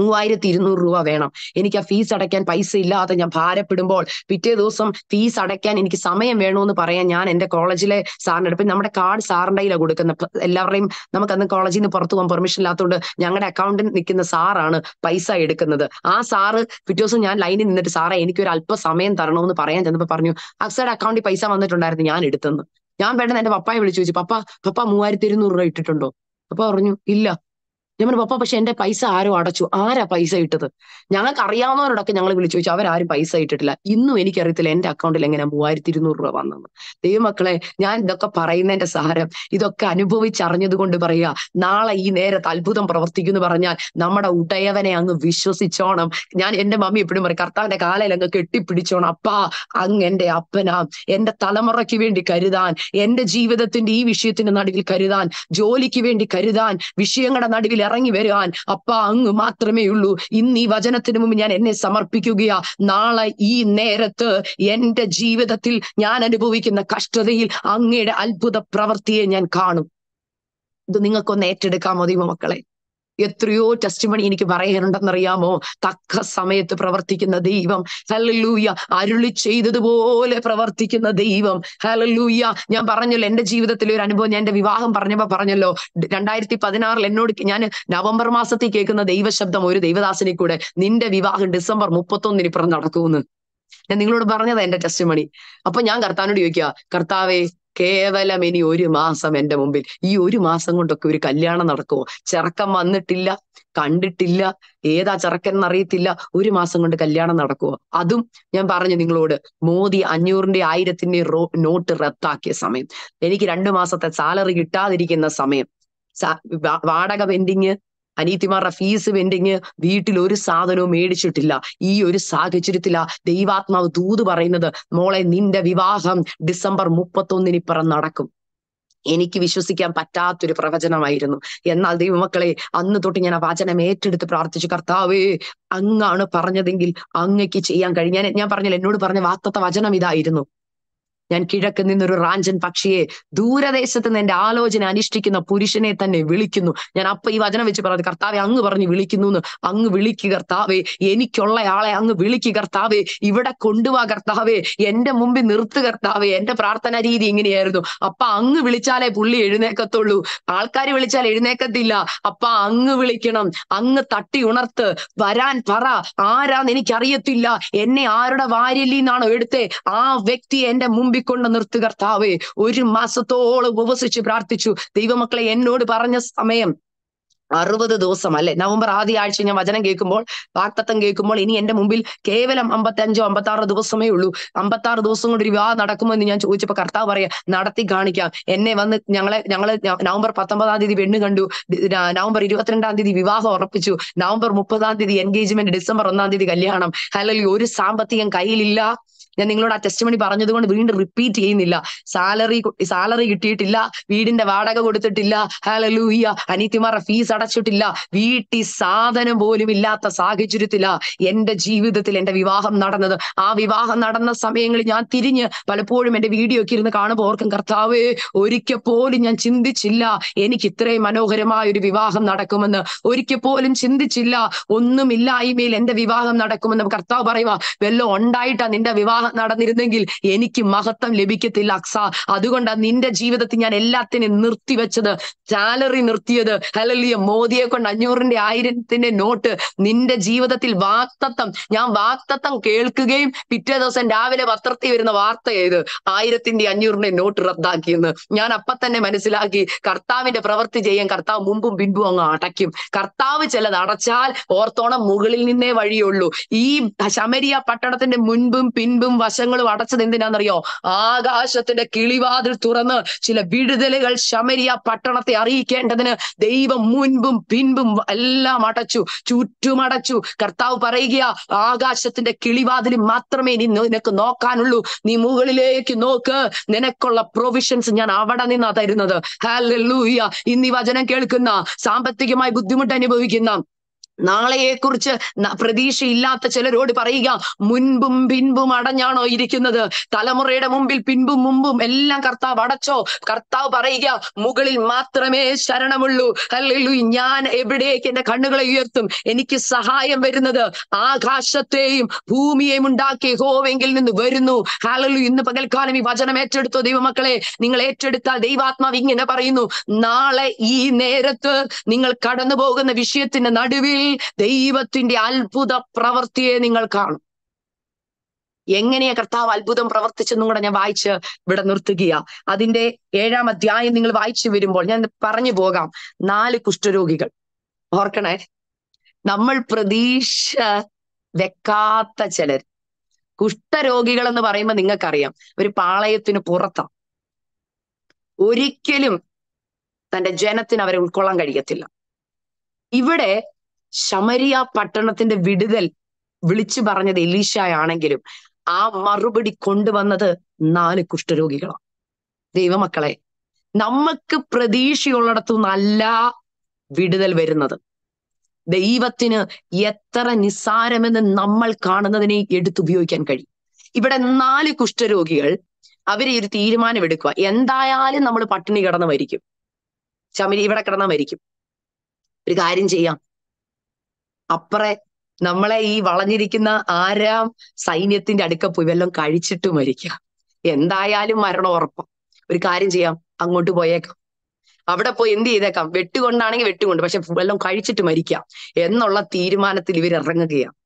Speaker 1: മൂവായിരത്തി ഇരുന്നൂറ് രൂപ വേണം എനിക്ക് ആ ഫീസ് അടയ്ക്കാൻ പൈസ ഇല്ലാതെ ഞാൻ ഭാരപ്പെടുമ്പോൾ പിറ്റേ ദിവസം ഫീസ് അടയ്ക്കാൻ എനിക്ക് സമയം വേണമെന്ന് പറയാൻ ഞാൻ എന്റെ കോളേജിലെ സാറിൻ്റെ അടുത്ത് നമ്മുടെ കാർഡ് സാറിൻ്റെ കയ്യിലാണ് കൊടുക്കുന്നത് എല്ലാവരുടെയും നമുക്ക് അന്ന് കോളേജിൽ നിന്ന് പുറത്തു പോകാൻ പെർമിഷൻ ഇല്ലാത്തതുകൊണ്ട് ഞങ്ങളുടെ അക്കൗണ്ടിൽ നിൽക്കുന്ന സാറാണ് പൈസ എടുക്കുന്നത് ആ സാറ് പിറ്റേ ദിവസം ഞാൻ ലൈനിൽ നിന്നിട്ട് സാറേ എനിക്ക് ഒരു അല്പ സമയം തരണമെന്ന് പറയാൻ ചെന്നപ്പോൾ പറഞ്ഞു അക്സയുടെ അക്കൗണ്ടിൽ പൈസ വന്നിട്ടുണ്ടായിരുന്നു ഞാൻ എടുത്തെന്ന് ഞാൻ വേണ്ടത് എൻ്റെ പപ്പായെ വിളിച്ചു ചോദിച്ചു പപ്പ പപ്പ മൂവായിരത്തി ഇരുന്നൂറ് രൂപ ഇട്ടിട്ടുണ്ടോ അപ്പൊ പറഞ്ഞു ഇല്ല ഞാൻ പറഞ്ഞു പപ്പ പക്ഷെ എന്റെ പൈസ ആരും അടച്ചു ആരാ പൈസ ഇട്ടത് ഞങ്ങൾക്ക് അറിയാവുന്നവരോടൊക്കെ ഞങ്ങൾ വിളിച്ചു ചോദിച്ചു അവരാരും പൈസ ഇട്ടിട്ടില്ല ഇന്നും എനിക്കറിയത്തില്ല എന്റെ അക്കൗണ്ടിൽ എങ്ങനെ മൂവായിരത്തി ഇരുന്നൂറ് രൂപ വന്നെന്ന് ദൈവമക്കളെ ഞാൻ ഇതൊക്കെ പറയുന്നതിന്റെ സാരം ഇതൊക്കെ അനുഭവിച്ചറിഞ്ഞത് കൊണ്ട് പറയുക നാളെ ഈ നേരത്ത് അത്ഭുതം പ്രവർത്തിക്കുന്നു പറഞ്ഞാൽ നമ്മുടെ ഉടയവനെ അങ്ങ് വിശ്വസിച്ചോണം ഞാൻ എന്റെ മമ്മി എപ്പോഴും പറയും കർത്താവിന്റെ കാലയിൽ അങ്ങ് കെട്ടിപ്പിടിച്ചോണം അപ്പാ അങ് എന്റെ അപ്പനാ എന്റെ തലമുറയ്ക്ക് വേണ്ടി കരുതാൻ എന്റെ ജീവിതത്തിന്റെ ഈ വിഷയത്തിന്റെ നടുവിൽ കരുതാൻ ജോലിക്ക് വേണ്ടി കരുതാൻ വിഷയങ്ങളുടെ നടുവിൽ ഇറങ്ങി വരുവാൻ അപ്പ അങ്ങ് മാത്രമേ ഉള്ളൂ ഇന്ന് ഈ വചനത്തിന് മുമ്പ് ഞാൻ എന്നെ സമർപ്പിക്കുകയാ നാളെ ഈ നേരത്ത് എൻ്റെ ജീവിതത്തിൽ ഞാൻ അനുഭവിക്കുന്ന കഷ്ടതയിൽ അങ്ങയുടെ അത്ഭുത പ്രവൃത്തിയെ ഞാൻ കാണും ഇത് നിങ്ങൾക്കൊന്ന് ഏറ്റെടുക്കാമോ ദൈവമക്കളെ എത്രയോ ടെസ്റ്റ് മണി എനിക്ക് പറയാനുണ്ടെന്നറിയാമോ തക്ക സമയത്ത് പ്രവർത്തിക്കുന്ന ദൈവം ഹലലൂയ അരുളി ചെയ്തതുപോലെ പ്രവർത്തിക്കുന്ന ദൈവം ഹലലൂയ ഞാൻ പറഞ്ഞല്ലോ എൻ്റെ ജീവിതത്തിലെ ഒരു അനുഭവം ഞാൻ എൻ്റെ വിവാഹം പറഞ്ഞപ്പോ പറഞ്ഞല്ലോ രണ്ടായിരത്തി പതിനാറിൽ എന്നോട് ഞാൻ നവംബർ മാസത്തിൽ കേൾക്കുന്ന ദൈവശബ്ദം ഒരു ദൈവദാസിനെ കൂടെ നിന്റെ വിവാഹം ഡിസംബർ മുപ്പത്തൊന്നിന് ഇപ്പുറം നടക്കുമെന്ന് ഞാൻ നിങ്ങളോട് പറഞ്ഞതാ എൻ്റെ ടെസ്റ്റ് മണി അപ്പൊ ഞാൻ കർത്താവിനോട് ചോദിക്കുക കർത്താവേ കേവലം ഇനി ഒരു മാസം എൻ്റെ മുമ്പിൽ ഈ ഒരു മാസം കൊണ്ടൊക്കെ ഒരു കല്യാണം നടക്കുമോ ചെറുക്കം വന്നിട്ടില്ല കണ്ടിട്ടില്ല ഏതാ ചെറുക്കൻ എന്നറിയത്തില്ല ഒരു മാസം കൊണ്ട് കല്യാണം നടക്കുമോ അതും ഞാൻ പറഞ്ഞു നിങ്ങളോട് മോദി അഞ്ഞൂറിന്റെ ആയിരത്തിന്റെ നോട്ട് റദ്ദാക്കിയ സമയം എനിക്ക് രണ്ടു മാസത്തെ സാലറി കിട്ടാതിരിക്കുന്ന സമയം വാടക പെൻഡിങ് അനീതിമാരുടെ ഫീസ് വെൻഡിങ് വീട്ടിൽ ഒരു സാധനവും മേടിച്ചിട്ടില്ല ഈ ഒരു സാഹചര്യത്തിലാ ദൈവാത്മാവ് ദൂത് പറയുന്നത് മോളെ നിന്റെ വിവാഹം ഡിസംബർ മുപ്പത്തൊന്നിന് ഇപ്പുറം നടക്കും എനിക്ക് വിശ്വസിക്കാൻ പറ്റാത്തൊരു പ്രവചനമായിരുന്നു എന്നാൽ ദൈവമക്കളെ അന്ന് തൊട്ട് ഞാൻ ആ വചനം ഏറ്റെടുത്ത് പ്രാർത്ഥിച്ചു കർത്താവേ അങ്ങാണ് പറഞ്ഞതെങ്കിൽ അങ്ങയ്ക്ക് ചെയ്യാൻ കഴിഞ്ഞ ഞാൻ പറഞ്ഞില്ല എന്നോട് പറഞ്ഞ വാത്തത്ത വചനം ഇതായിരുന്നു ഞാൻ കിഴക്ക് നിന്നൊരു റാഞ്ചൻ പക്ഷിയെ ദൂരദേശത്ത് നിന്ന് എന്റെ ആലോചന അനുഷ്ഠിക്കുന്ന പുരുഷനെ തന്നെ വിളിക്കുന്നു ഞാൻ അപ്പൊ ഈ വചനം വെച്ച് പറഞ്ഞു കർത്താവെ അങ്ങ് പറഞ്ഞ് വിളിക്കുന്നു എന്ന് അങ്ങ് വിളിക്കുക കർത്താവേ എനിക്കുള്ള ആളെ അങ്ങ് വിളിക്കുക കർത്താവേ ഇവിടെ കൊണ്ടുവാ കർത്താവേ എന്റെ മുമ്പിൽ നിർത്തു കർത്താവേ എന്റെ പ്രാർത്ഥനാ രീതി ഇങ്ങനെയായിരുന്നു അപ്പ അങ്ങ് വിളിച്ചാലേ പുള്ളി എഴുന്നേക്കത്തുള്ളൂ ആൾക്കാർ വിളിച്ചാൽ എഴുന്നേക്കത്തില്ല അപ്പ അങ്ങ് വിളിക്കണം അങ്ങ് തട്ടി ഉണർത്ത് വരാൻ പറ ആരാന്ന് എനിക്കറിയത്തില്ല എന്നെ ആരുടെ വാരിൽ എടുത്തേ ആ വ്യക്തി എന്റെ മുമ്പിൽ വിളമ്പിക്കൊണ്ട് നിർത്തു കർത്താവേ ഒരു മാസത്തോളം ഉപവസിച്ച് പ്രാർത്ഥിച്ചു ദൈവമക്കളെ എന്നോട് പറഞ്ഞ സമയം അറുപത് ദിവസം അല്ലെ നവംബർ ആദ്യ ആഴ്ച ഞാൻ വചനം കേൾക്കുമ്പോൾ വാക്തത്വം കേൾക്കുമ്പോൾ ഇനി എന്റെ മുമ്പിൽ കേവലം അമ്പത്തി ആറോ ദിവസമേ ഉള്ളൂ ആറ് ദിവസം കൊണ്ട് ഒരു വിവാഹം നടക്കുമെന്ന് ഞാൻ ചോദിച്ചപ്പോൾ കർത്താവ് പറയാ നടത്തി കാണിക്കാം എന്നെ വന്ന് ഞങ്ങളെ ഞങ്ങള് നവംബർ പത്തൊമ്പതാം തീയതി പെണ്ണ് കണ്ടു നവംബർ ഇരുപത്തിരണ്ടാം തീയതി വിവാഹം ഉറപ്പിച്ചു നവംബർ മുപ്പതാം തീയതി എൻഗേജ്മെന്റ് ഡിസംബർ ഒന്നാം തീയതി കല്യാണം അല്ലെങ്കിൽ ഒരു സാമ്പത്തികം കയ്യിലില്ല ഞാൻ നിങ്ങളോട് ആ ടെസ്റ്റ് മണി പറഞ്ഞതുകൊണ്ട് വീണ്ടും റിപ്പീറ്റ് ചെയ്യുന്നില്ല സാലറി സാലറി കിട്ടിയിട്ടില്ല വീടിന്റെ വാടക കൊടുത്തിട്ടില്ല ഹാലലൂഹിയ അനീത്തിമാരുടെ ഫീസ് അടച്ചിട്ടില്ല വീട്ടിൽ സാധനം പോലും ഇല്ലാത്ത സാഹചര്യത്തിലാ എന്റെ ജീവിതത്തിൽ എന്റെ വിവാഹം നടന്നത് ആ വിവാഹം നടന്ന സമയങ്ങളിൽ ഞാൻ തിരിഞ്ഞ് പലപ്പോഴും എന്റെ വീഡിയോ ഒക്കെ ഇരുന്ന് കാണുമ്പോൾ ഓർക്കും കർത്താവേ ഒരിക്കൽ പോലും ഞാൻ ചിന്തിച്ചില്ല എനിക്ക് ഇത്രയും മനോഹരമായ ഒരു വിവാഹം നടക്കുമെന്ന് ഒരിക്കൽ പോലും ചിന്തിച്ചില്ല ഒന്നുമില്ലായ്മയിൽ എന്റെ വിവാഹം നടക്കുമെന്ന് കർത്താവ് പറയുക വെല്ലോ ഉണ്ടായിട്ടാ നിന്റെ വിവാഹം നടന്നിരുന്നെങ്കിൽ എനിക്ക് മഹത്വം ലഭിക്കത്തില്ല അക്സ അതുകൊണ്ടാണ് നിന്റെ ജീവിതത്തിൽ ഞാൻ എല്ലാത്തിനും നിർത്തിവെച്ചത് സാലറി നിർത്തിയത് ഹലലിയ മോദിയെ കൊണ്ട് അഞ്ഞൂറിന്റെ ആയിരത്തിന്റെ നോട്ട് നിന്റെ ജീവിതത്തിൽ വാക്തത്വം ഞാൻ വാക്തത്വം കേൾക്കുകയും പിറ്റേ ദിവസം രാവിലെ പത്രത്തിൽ വരുന്ന വാർത്ത ഏത് ആയിരത്തിന്റെ അഞ്ഞൂറിന്റെ നോട്ട് റദ്ദാക്കിയെന്ന് ഞാൻ അപ്പൊ തന്നെ മനസ്സിലാക്കി കർത്താവിന്റെ പ്രവൃത്തി ചെയ്യാൻ കർത്താവ് മുമ്പും പിൻപും അങ്ങ് അടയ്ക്കും കർത്താവ് ചിലത് അടച്ചാൽ ഓർത്തോണം മുകളിൽ നിന്നേ വഴിയുള്ളൂ ഈ ശമരിയ പട്ടണത്തിന്റെ മുൻപും പിൻപും വശങ്ങളും അടച്ചത് എന്തിനാണെന്നറിയോ ആകാശത്തിന്റെ കിളിവാതിൽ തുറന്ന് ചില വിടുതലുകൾ ശമരിയ പട്ടണത്തെ അറിയിക്കേണ്ടതിന് ദൈവം മുൻപും പിൻപും എല്ലാം അടച്ചു ചുറ്റുമടച്ചു കർത്താവ് പറയുക ആകാശത്തിന്റെ കിളിവാതിൽ മാത്രമേ നീ നിനക്ക് നോക്കാനുള്ളൂ നീ മുകളിലേക്ക് നോക്ക് നിനക്കുള്ള പ്രൊവിഷൻസ് ഞാൻ അവിടെ നിന്നാ തരുന്നത് ഹാലൂയ്യ ഇന്നീ വചനം കേൾക്കുന്ന സാമ്പത്തികമായി ബുദ്ധിമുട്ട് അനുഭവിക്കുന്ന നാളെയെക്കുറിച്ച് പ്രതീക്ഷയില്ലാത്ത ചിലരോട് പറയുക മുൻപും പിൻപും അടഞ്ഞാണോ ഇരിക്കുന്നത് തലമുറയുടെ മുമ്പിൽ പിൻപും മുമ്പും എല്ലാം കർത്താവ് അടച്ചോ കർത്താവ് പറയുക മുകളിൽ മാത്രമേ ശരണമുള്ളൂ അല്ലു ഞാൻ എവിടേക്ക് എന്റെ കണ്ണുകളെ ഉയർത്തും എനിക്ക് സഹായം വരുന്നത് ആകാശത്തെയും ഭൂമിയെയും ഉണ്ടാക്കി ഹോവെങ്കിൽ നിന്ന് വരുന്നു ഹലലു ഇന്ന് പകൽക്കാലം ഈ വചനം ഏറ്റെടുത്തോ ദൈവമക്കളെ നിങ്ങൾ ഏറ്റെടുത്താൽ ദൈവാത്മാവ് ഇങ്ങനെ പറയുന്നു നാളെ ഈ നേരത്ത് നിങ്ങൾ കടന്നു പോകുന്ന വിഷയത്തിന്റെ നടുവിൽ ദൈവത്തിന്റെ അത്ഭുത പ്രവൃത്തിയെ നിങ്ങൾ കാണും എങ്ങനെയാ കർത്താവ് അത്ഭുതം പ്രവർത്തിച്ചെന്നും കൂടെ ഞാൻ വായിച്ച് ഇവിടെ നിർത്തുകയാ അതിന്റെ ഏഴാം അധ്യായം നിങ്ങൾ വായിച്ചു വരുമ്പോൾ ഞാൻ പറഞ്ഞു പോകാം നാല് കുഷ്ഠരോഗികൾ ഓർക്കണേ നമ്മൾ പ്രതീക്ഷ വെക്കാത്ത ചിലർ കുഷ്ഠരോഗികൾ എന്ന് പറയുമ്പോൾ നിങ്ങൾക്കറിയാം ഒരു പാളയത്തിന് പുറത്താ ഒരിക്കലും തന്റെ ജനത്തിന് അവരെ ഉൾക്കൊള്ളാൻ കഴിയത്തില്ല ഇവിടെ ശമരിയ പട്ടണത്തിന്റെ വിടുതൽ വിളിച്ചു പറഞ്ഞത് എലീശായാണെങ്കിലും ആ മറുപടി കൊണ്ടുവന്നത് നാല് കുഷ്ഠരോഗികളാണ് ദൈവമക്കളെ നമുക്ക് പ്രതീക്ഷയുള്ളിടത്തുനിന്നല്ല വിടുതൽ വരുന്നത് ദൈവത്തിന് എത്ര നിസ്സാരമെന്ന് നമ്മൾ കാണുന്നതിനെ എടുത്തുപയോഗിക്കാൻ കഴിയും ഇവിടെ നാല് കുഷ്ഠരോഗികൾ അവരെ ഒരു തീരുമാനമെടുക്കുക എന്തായാലും നമ്മൾ പട്ടിണി കിടന്ന് മരിക്കും ശമരി ഇവിടെ കിടന്ന മരിക്കും ഒരു കാര്യം ചെയ്യാം അപ്പറെ നമ്മളെ ഈ വളഞ്ഞിരിക്കുന്ന ആരാം സൈന്യത്തിന്റെ അടുക്ക പോയി വല്ലതും കഴിച്ചിട്ട് മരിക്കാം എന്തായാലും മരണം ഉറപ്പാണ് ഒരു കാര്യം ചെയ്യാം അങ്ങോട്ട് പോയേക്കാം അവിടെ പോയി എന്ത് ചെയ്തേക്കാം വെട്ടുകൊണ്ടാണെങ്കിൽ വെട്ടുകൊണ്ട് പക്ഷെ വല്ലതും കഴിച്ചിട്ട് മരിക്കാം എന്നുള്ള തീരുമാനത്തിൽ ഇവർ ഇറങ്ങുകയാണ്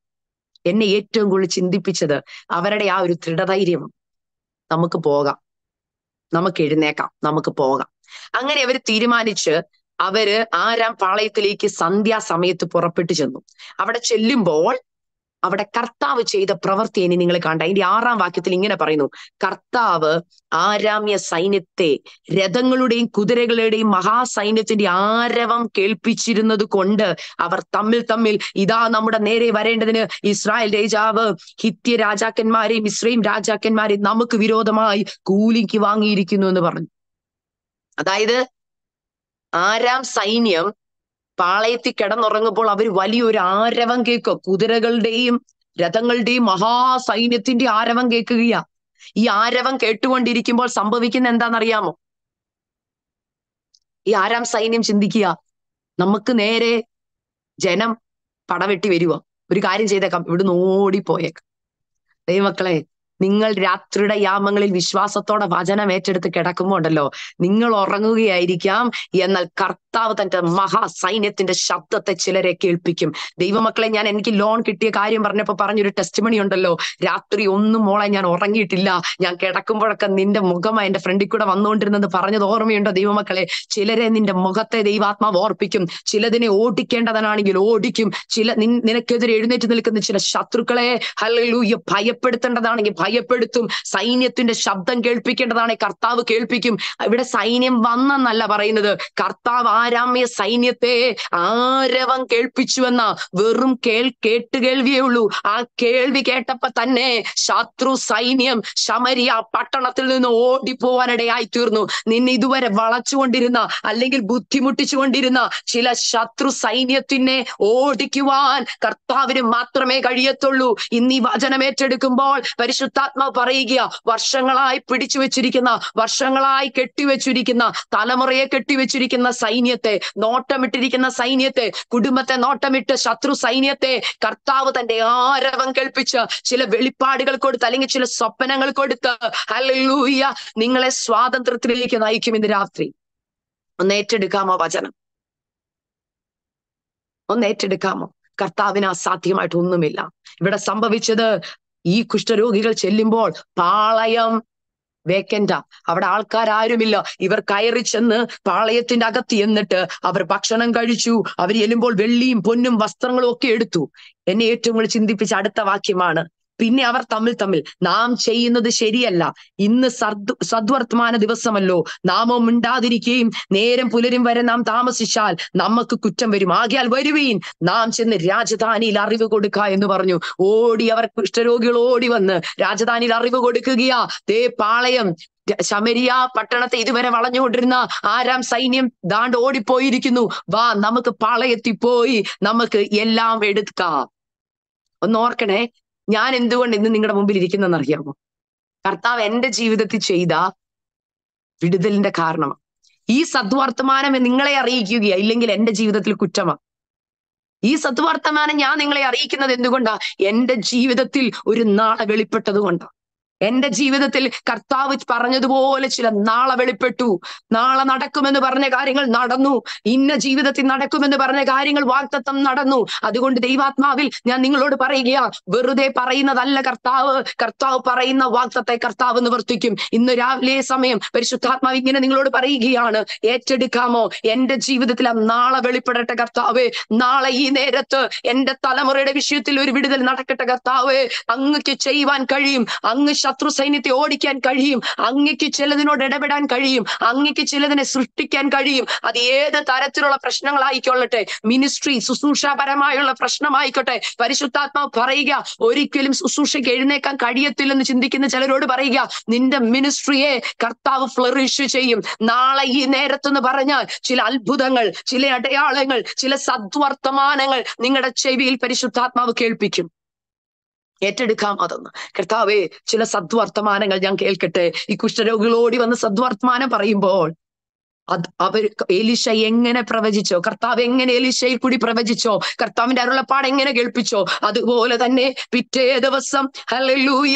Speaker 1: എന്നെ ഏറ്റവും കൂടുതൽ ചിന്തിപ്പിച്ചത് അവരുടെ ആ ഒരു ദൃഢധൈര്യം നമുക്ക് പോകാം നമുക്ക് എഴുന്നേക്കാം നമുക്ക് പോകാം അങ്ങനെ അവർ തീരുമാനിച്ച് അവര് ആരാം പാളയത്തിലേക്ക് സന്ധ്യാസമയത്ത് പുറപ്പെട്ടു ചെന്നു അവിടെ ചെല്ലുമ്പോൾ അവിടെ കർത്താവ് ചെയ്ത പ്രവൃത്തി ഇനി നിങ്ങൾ കണ്ട അതിന്റെ ആറാം വാക്യത്തിൽ ഇങ്ങനെ പറയുന്നു കർത്താവ് ആരാമ്യ സൈന്യത്തെ രഥങ്ങളുടെയും കുതിരകളുടെയും മഹാസൈന്യത്തിന്റെ ആരവം കേൾപ്പിച്ചിരുന്നത് കൊണ്ട് അവർ തമ്മിൽ തമ്മിൽ ഇതാ നമ്മുടെ നേരെ വരേണ്ടതിന് ഇസ്രായേൽ രാജാവ് ഹിത്യ രാജാക്കന്മാരെയും ഇസ്രൈം രാജാക്കന്മാരെയും നമുക്ക് വിരോധമായി കൂലിക്ക് വാങ്ങിയിരിക്കുന്നു എന്ന് പറഞ്ഞു അതായത് ആരാം സൈന്യം പാളയത്തിൽ കിടന്നുറങ്ങുമ്പോൾ അവർ വലിയൊരു ആരവം കേൾക്കുക കുതിരകളുടെയും രഥങ്ങളുടെയും മഹാസൈന്യത്തിന്റെ ആരവം കേൾക്കുകയാ ഈ ആരവം കേട്ടുകൊണ്ടിരിക്കുമ്പോൾ സംഭവിക്കുന്ന എന്താണെന്നറിയാമോ ഈ ആരാം സൈന്യം ചിന്തിക്കുക നമുക്ക് നേരെ ജനം പടവെട്ടി വരുക ഒരു കാര്യം ചെയ്തേക്കാം ഇവിടുന്ന് ഓടിപ്പോയേക്കാം ദൈവമക്കളെ നിങ്ങൾ രാത്രിയുടെ യാമങ്ങളിൽ വിശ്വാസത്തോടെ വചനം ഏറ്റെടുത്ത് കിടക്കുമ്പോൾ ഉണ്ടല്ലോ നിങ്ങൾ ഉറങ്ങുകയായിരിക്കാം എന്നാൽ കർത്താവ് തന്റെ മഹാസൈന്യത്തിന്റെ ശബ്ദത്തെ ചിലരെ കേൾപ്പിക്കും ദൈവമക്കളെ ഞാൻ എനിക്ക് ലോൺ കിട്ടിയ കാര്യം പറഞ്ഞപ്പോൾ പറഞ്ഞൊരു ടെസ്റ്റ് മണി ഉണ്ടല്ലോ രാത്രി ഒന്നും മോളെ ഞാൻ ഉറങ്ങിയിട്ടില്ല ഞാൻ കിടക്കുമ്പോഴൊക്കെ നിന്റെ മുഖം എന്റെ ഫ്രണ്ടിൽ കൂടെ വന്നുകൊണ്ടിരുന്നത് പറഞ്ഞത് ഓർമ്മയുണ്ടോ ദൈവമക്കളെ ചിലരെ നിന്റെ മുഖത്തെ ദൈവാത്മാവ് ഓർപ്പിക്കും ചിലതിനെ ഓടിക്കേണ്ടതിനാണെങ്കിൽ ഓടിക്കും ചില നിനക്കെതിരെ എഴുന്നേറ്റ് നിൽക്കുന്ന ചില ശത്രുക്കളെ ഹലൂയ്യ ഭയപ്പെടുത്തേണ്ടതാണെങ്കിൽ ഭയപ്പെടുത്തും സൈന്യത്തിന്റെ ശബ്ദം കേൾപ്പിക്കേണ്ടതാണ് കർത്താവ് കേൾപ്പിക്കും ഇവിടെ സൈന്യം വന്നെന്നല്ല പറയുന്നത് കർത്താവ് ആരാമ്യ സൈന്യത്തെ ആരവം കേൾപ്പിച്ചുവെന്ന വെറും കേൾ കേട്ട് കേൾവിയേ ഉള്ളൂ ആ കേൾവി കേട്ടപ്പോ തന്നെ ശത്രു സൈന്യം ശമരിയ പട്ടണത്തിൽ നിന്ന് ഓടിപ്പോവാനിടയായി തീർന്നു നിന്നെ ഇതുവരെ വളച്ചുകൊണ്ടിരുന്ന അല്ലെങ്കിൽ ബുദ്ധിമുട്ടിച്ചുകൊണ്ടിരുന്ന ചില ശത്രു സൈന്യത്തിനെ ഓടിക്കുവാൻ കർത്താവിന് മാത്രമേ കഴിയത്തുള്ളൂ ഇന്നീ വചനമേറ്റെടുക്കുമ്പോൾ ഏറ്റെടുക്കുമ്പോൾ പരിശുദ്ധ പരിശുദ്ധാത്മാവ് പറയുക വർഷങ്ങളായി പിടിച്ചു വെച്ചിരിക്കുന്ന വർഷങ്ങളായി കെട്ടിവെച്ചിരിക്കുന്ന തലമുറയെ കെട്ടിവെച്ചിരിക്കുന്ന സൈന്യത്തെ നോട്ടമിട്ടിരിക്കുന്ന സൈന്യത്തെ കുടുംബത്തെ നോട്ടമിട്ട് ശത്രു സൈന്യത്തെ കർത്താവ് തന്റെ ആരവം കേൾപ്പിച്ച് ചില വെളിപ്പാടുകൾ കൊടുത്ത് അല്ലെങ്കിൽ ചില സ്വപ്നങ്ങൾ കൊടുത്ത് അല്ലൂയ്യ നിങ്ങളെ സ്വാതന്ത്ര്യത്തിലേക്ക് നയിക്കും ഇന്ന് രാത്രി ഒന്ന് ഏറ്റെടുക്കാമോ വചനം ഒന്ന് ഏറ്റെടുക്കാമോ കർത്താവിന് അസാധ്യമായിട്ട് ഒന്നുമില്ല ഇവിടെ സംഭവിച്ചത് ഈ കുഷ്ഠരോഗികൾ ചെല്ലുമ്പോൾ പാളയം വേക്കൻഡ അവിടെ ആരുമില്ല ഇവർ കയറി ചെന്ന് പാളയത്തിന്റെ അകത്ത് എന്നിട്ട് അവർ ഭക്ഷണം കഴിച്ചു അവർ ചെല്ലുമ്പോൾ വെള്ളിയും പൊന്നും വസ്ത്രങ്ങളും ഒക്കെ എടുത്തു എന്നെ ഏറ്റവും കൂടുതൽ ചിന്തിപ്പിച്ച അടുത്ത വാക്യമാണ് പിന്നെ അവർ തമ്മിൽ തമ്മിൽ നാം ചെയ്യുന്നത് ശരിയല്ല ഇന്ന് സദ് സദ്വർത്തമാന ദിവസമല്ലോ നാമം ഉണ്ടാതിരിക്കുകയും നേരം പുലരും വരെ നാം താമസിച്ചാൽ നമുക്ക് കുറ്റം വരും ആകിയാൽ വരുവീൻ നാം ചെന്ന് രാജധാനിയിൽ അറിവ് കൊടുക്ക എന്ന് പറഞ്ഞു ഓടി അവർ കുഷ്ഠരോഗികൾ ഓടി വന്ന് രാജധാനിയിൽ അറിവ് കൊടുക്കുകയാ ദേ പാളയം ശമരിയ പട്ടണത്തെ ഇതുവരെ വളഞ്ഞുകൊണ്ടിരുന്ന ആരാം സൈന്യം ദാണ്ട് ഓടിപ്പോയിരിക്കുന്നു വാ നമുക്ക് പാളയത്തിൽ പോയി നമുക്ക് എല്ലാം എടുക്കാം ഒന്ന് ഓർക്കണേ ഞാൻ എന്തുകൊണ്ട് ഇന്ന് നിങ്ങളുടെ മുമ്പിൽ ഇരിക്കുന്നെന്ന് അറിയാമോ കർത്താവ് എൻ്റെ ജീവിതത്തിൽ ചെയ്ത വിടുതലിന്റെ കാരണമാണ് ഈ സദ്വർത്തമാനം നിങ്ങളെ അറിയിക്കുക ഇല്ലെങ്കിൽ എൻ്റെ ജീവിതത്തിൽ കുറ്റമാണ് ഈ സദ്വർത്തമാനം ഞാൻ നിങ്ങളെ അറിയിക്കുന്നത് എന്തുകൊണ്ടാ എൻ്റെ ജീവിതത്തിൽ ഒരു നാളെ വെളിപ്പെട്ടത് കൊണ്ടാ എന്റെ ജീവിതത്തിൽ കർത്താവ് പറഞ്ഞതുപോലെ ചില നാളെ വെളിപ്പെട്ടു നാളെ നടക്കുമെന്ന് പറഞ്ഞ കാര്യങ്ങൾ നടന്നു ഇന്ന ജീവിതത്തിൽ നടക്കുമെന്ന് പറഞ്ഞ കാര്യങ്ങൾ വാക്തത്വം നടന്നു അതുകൊണ്ട് ദൈവാത്മാവിൽ ഞാൻ നിങ്ങളോട് പറയുക വെറുതെ പറയുന്നതല്ല കർത്താവ് കർത്താവ് പറയുന്ന വാക്തത്തെ കർത്താവ് നിവർത്തിക്കും ഇന്ന് രാവിലെ സമയം പരിശുദ്ധാത്മാവ് ഇങ്ങനെ നിങ്ങളോട് പറയുകയാണ് ഏറ്റെടുക്കാമോ എന്റെ ജീവിതത്തിൽ നാളെ വെളിപ്പെടട്ടെ കർത്താവ് നാളെ ഈ നേരത്ത് എന്റെ തലമുറയുടെ വിഷയത്തിൽ ഒരു വിടുതൽ നടക്കട്ടെ കർത്താവ് അങ്ങക്ക് ചെയ്യുവാൻ കഴിയും അങ്ങ് ശത്രു സൈന്യത്തെ ഓടിക്കാൻ കഴിയും അങ്ങക്ക് ചിലതിനോട് ഇടപെടാൻ കഴിയും അങ്ങക്ക് ചിലതിനെ സൃഷ്ടിക്കാൻ കഴിയും അത് ഏത് തരത്തിലുള്ള പ്രശ്നങ്ങളായിക്കൊള്ളട്ടെ മിനിസ്ട്രി ശുശ്രൂഷാപരമായുള്ള പ്രശ്നമായിക്കോട്ടെ പരിശുദ്ധാത്മാവ് പറയുക ഒരിക്കലും ശുശ്രൂഷയ്ക്ക് എഴുന്നേക്കാൻ കഴിയത്തില്ലെന്ന് ചിന്തിക്കുന്ന ചിലരോട് പറയുക നിന്റെ മിനിസ്ട്രിയെ കർത്താവ് ഫ്ലറിഷ് ചെയ്യും നാളെ ഈ നേരത്തെന്ന് പറഞ്ഞാൽ ചില അത്ഭുതങ്ങൾ ചില അടയാളങ്ങൾ ചില സദ്വർത്തമാനങ്ങൾ നിങ്ങളുടെ ചെവിയിൽ പരിശുദ്ധാത്മാവ് കേൾപ്പിക്കും ഏറ്റെടുക്കാം അതെന്ന് കർത്താവേ ചില സദ്വർത്തമാനങ്ങൾ ഞാൻ കേൾക്കട്ടെ ഈ കുഷ്ഠരോഗികളോടി വന്ന് സദ്വർത്തമാനം പറയുമ്പോൾ അത് അവർ എലിശ എങ്ങനെ പ്രവചിച്ചോ കർത്താവ് എങ്ങനെ എലിശയിൽ കൂടി പ്രവചിച്ചോ കർത്താവിന്റെ അരുളപ്പാട് എങ്ങനെ കേൾപ്പിച്ചോ അതുപോലെ തന്നെ പിറ്റേ ദിവസം ഹലലൂയ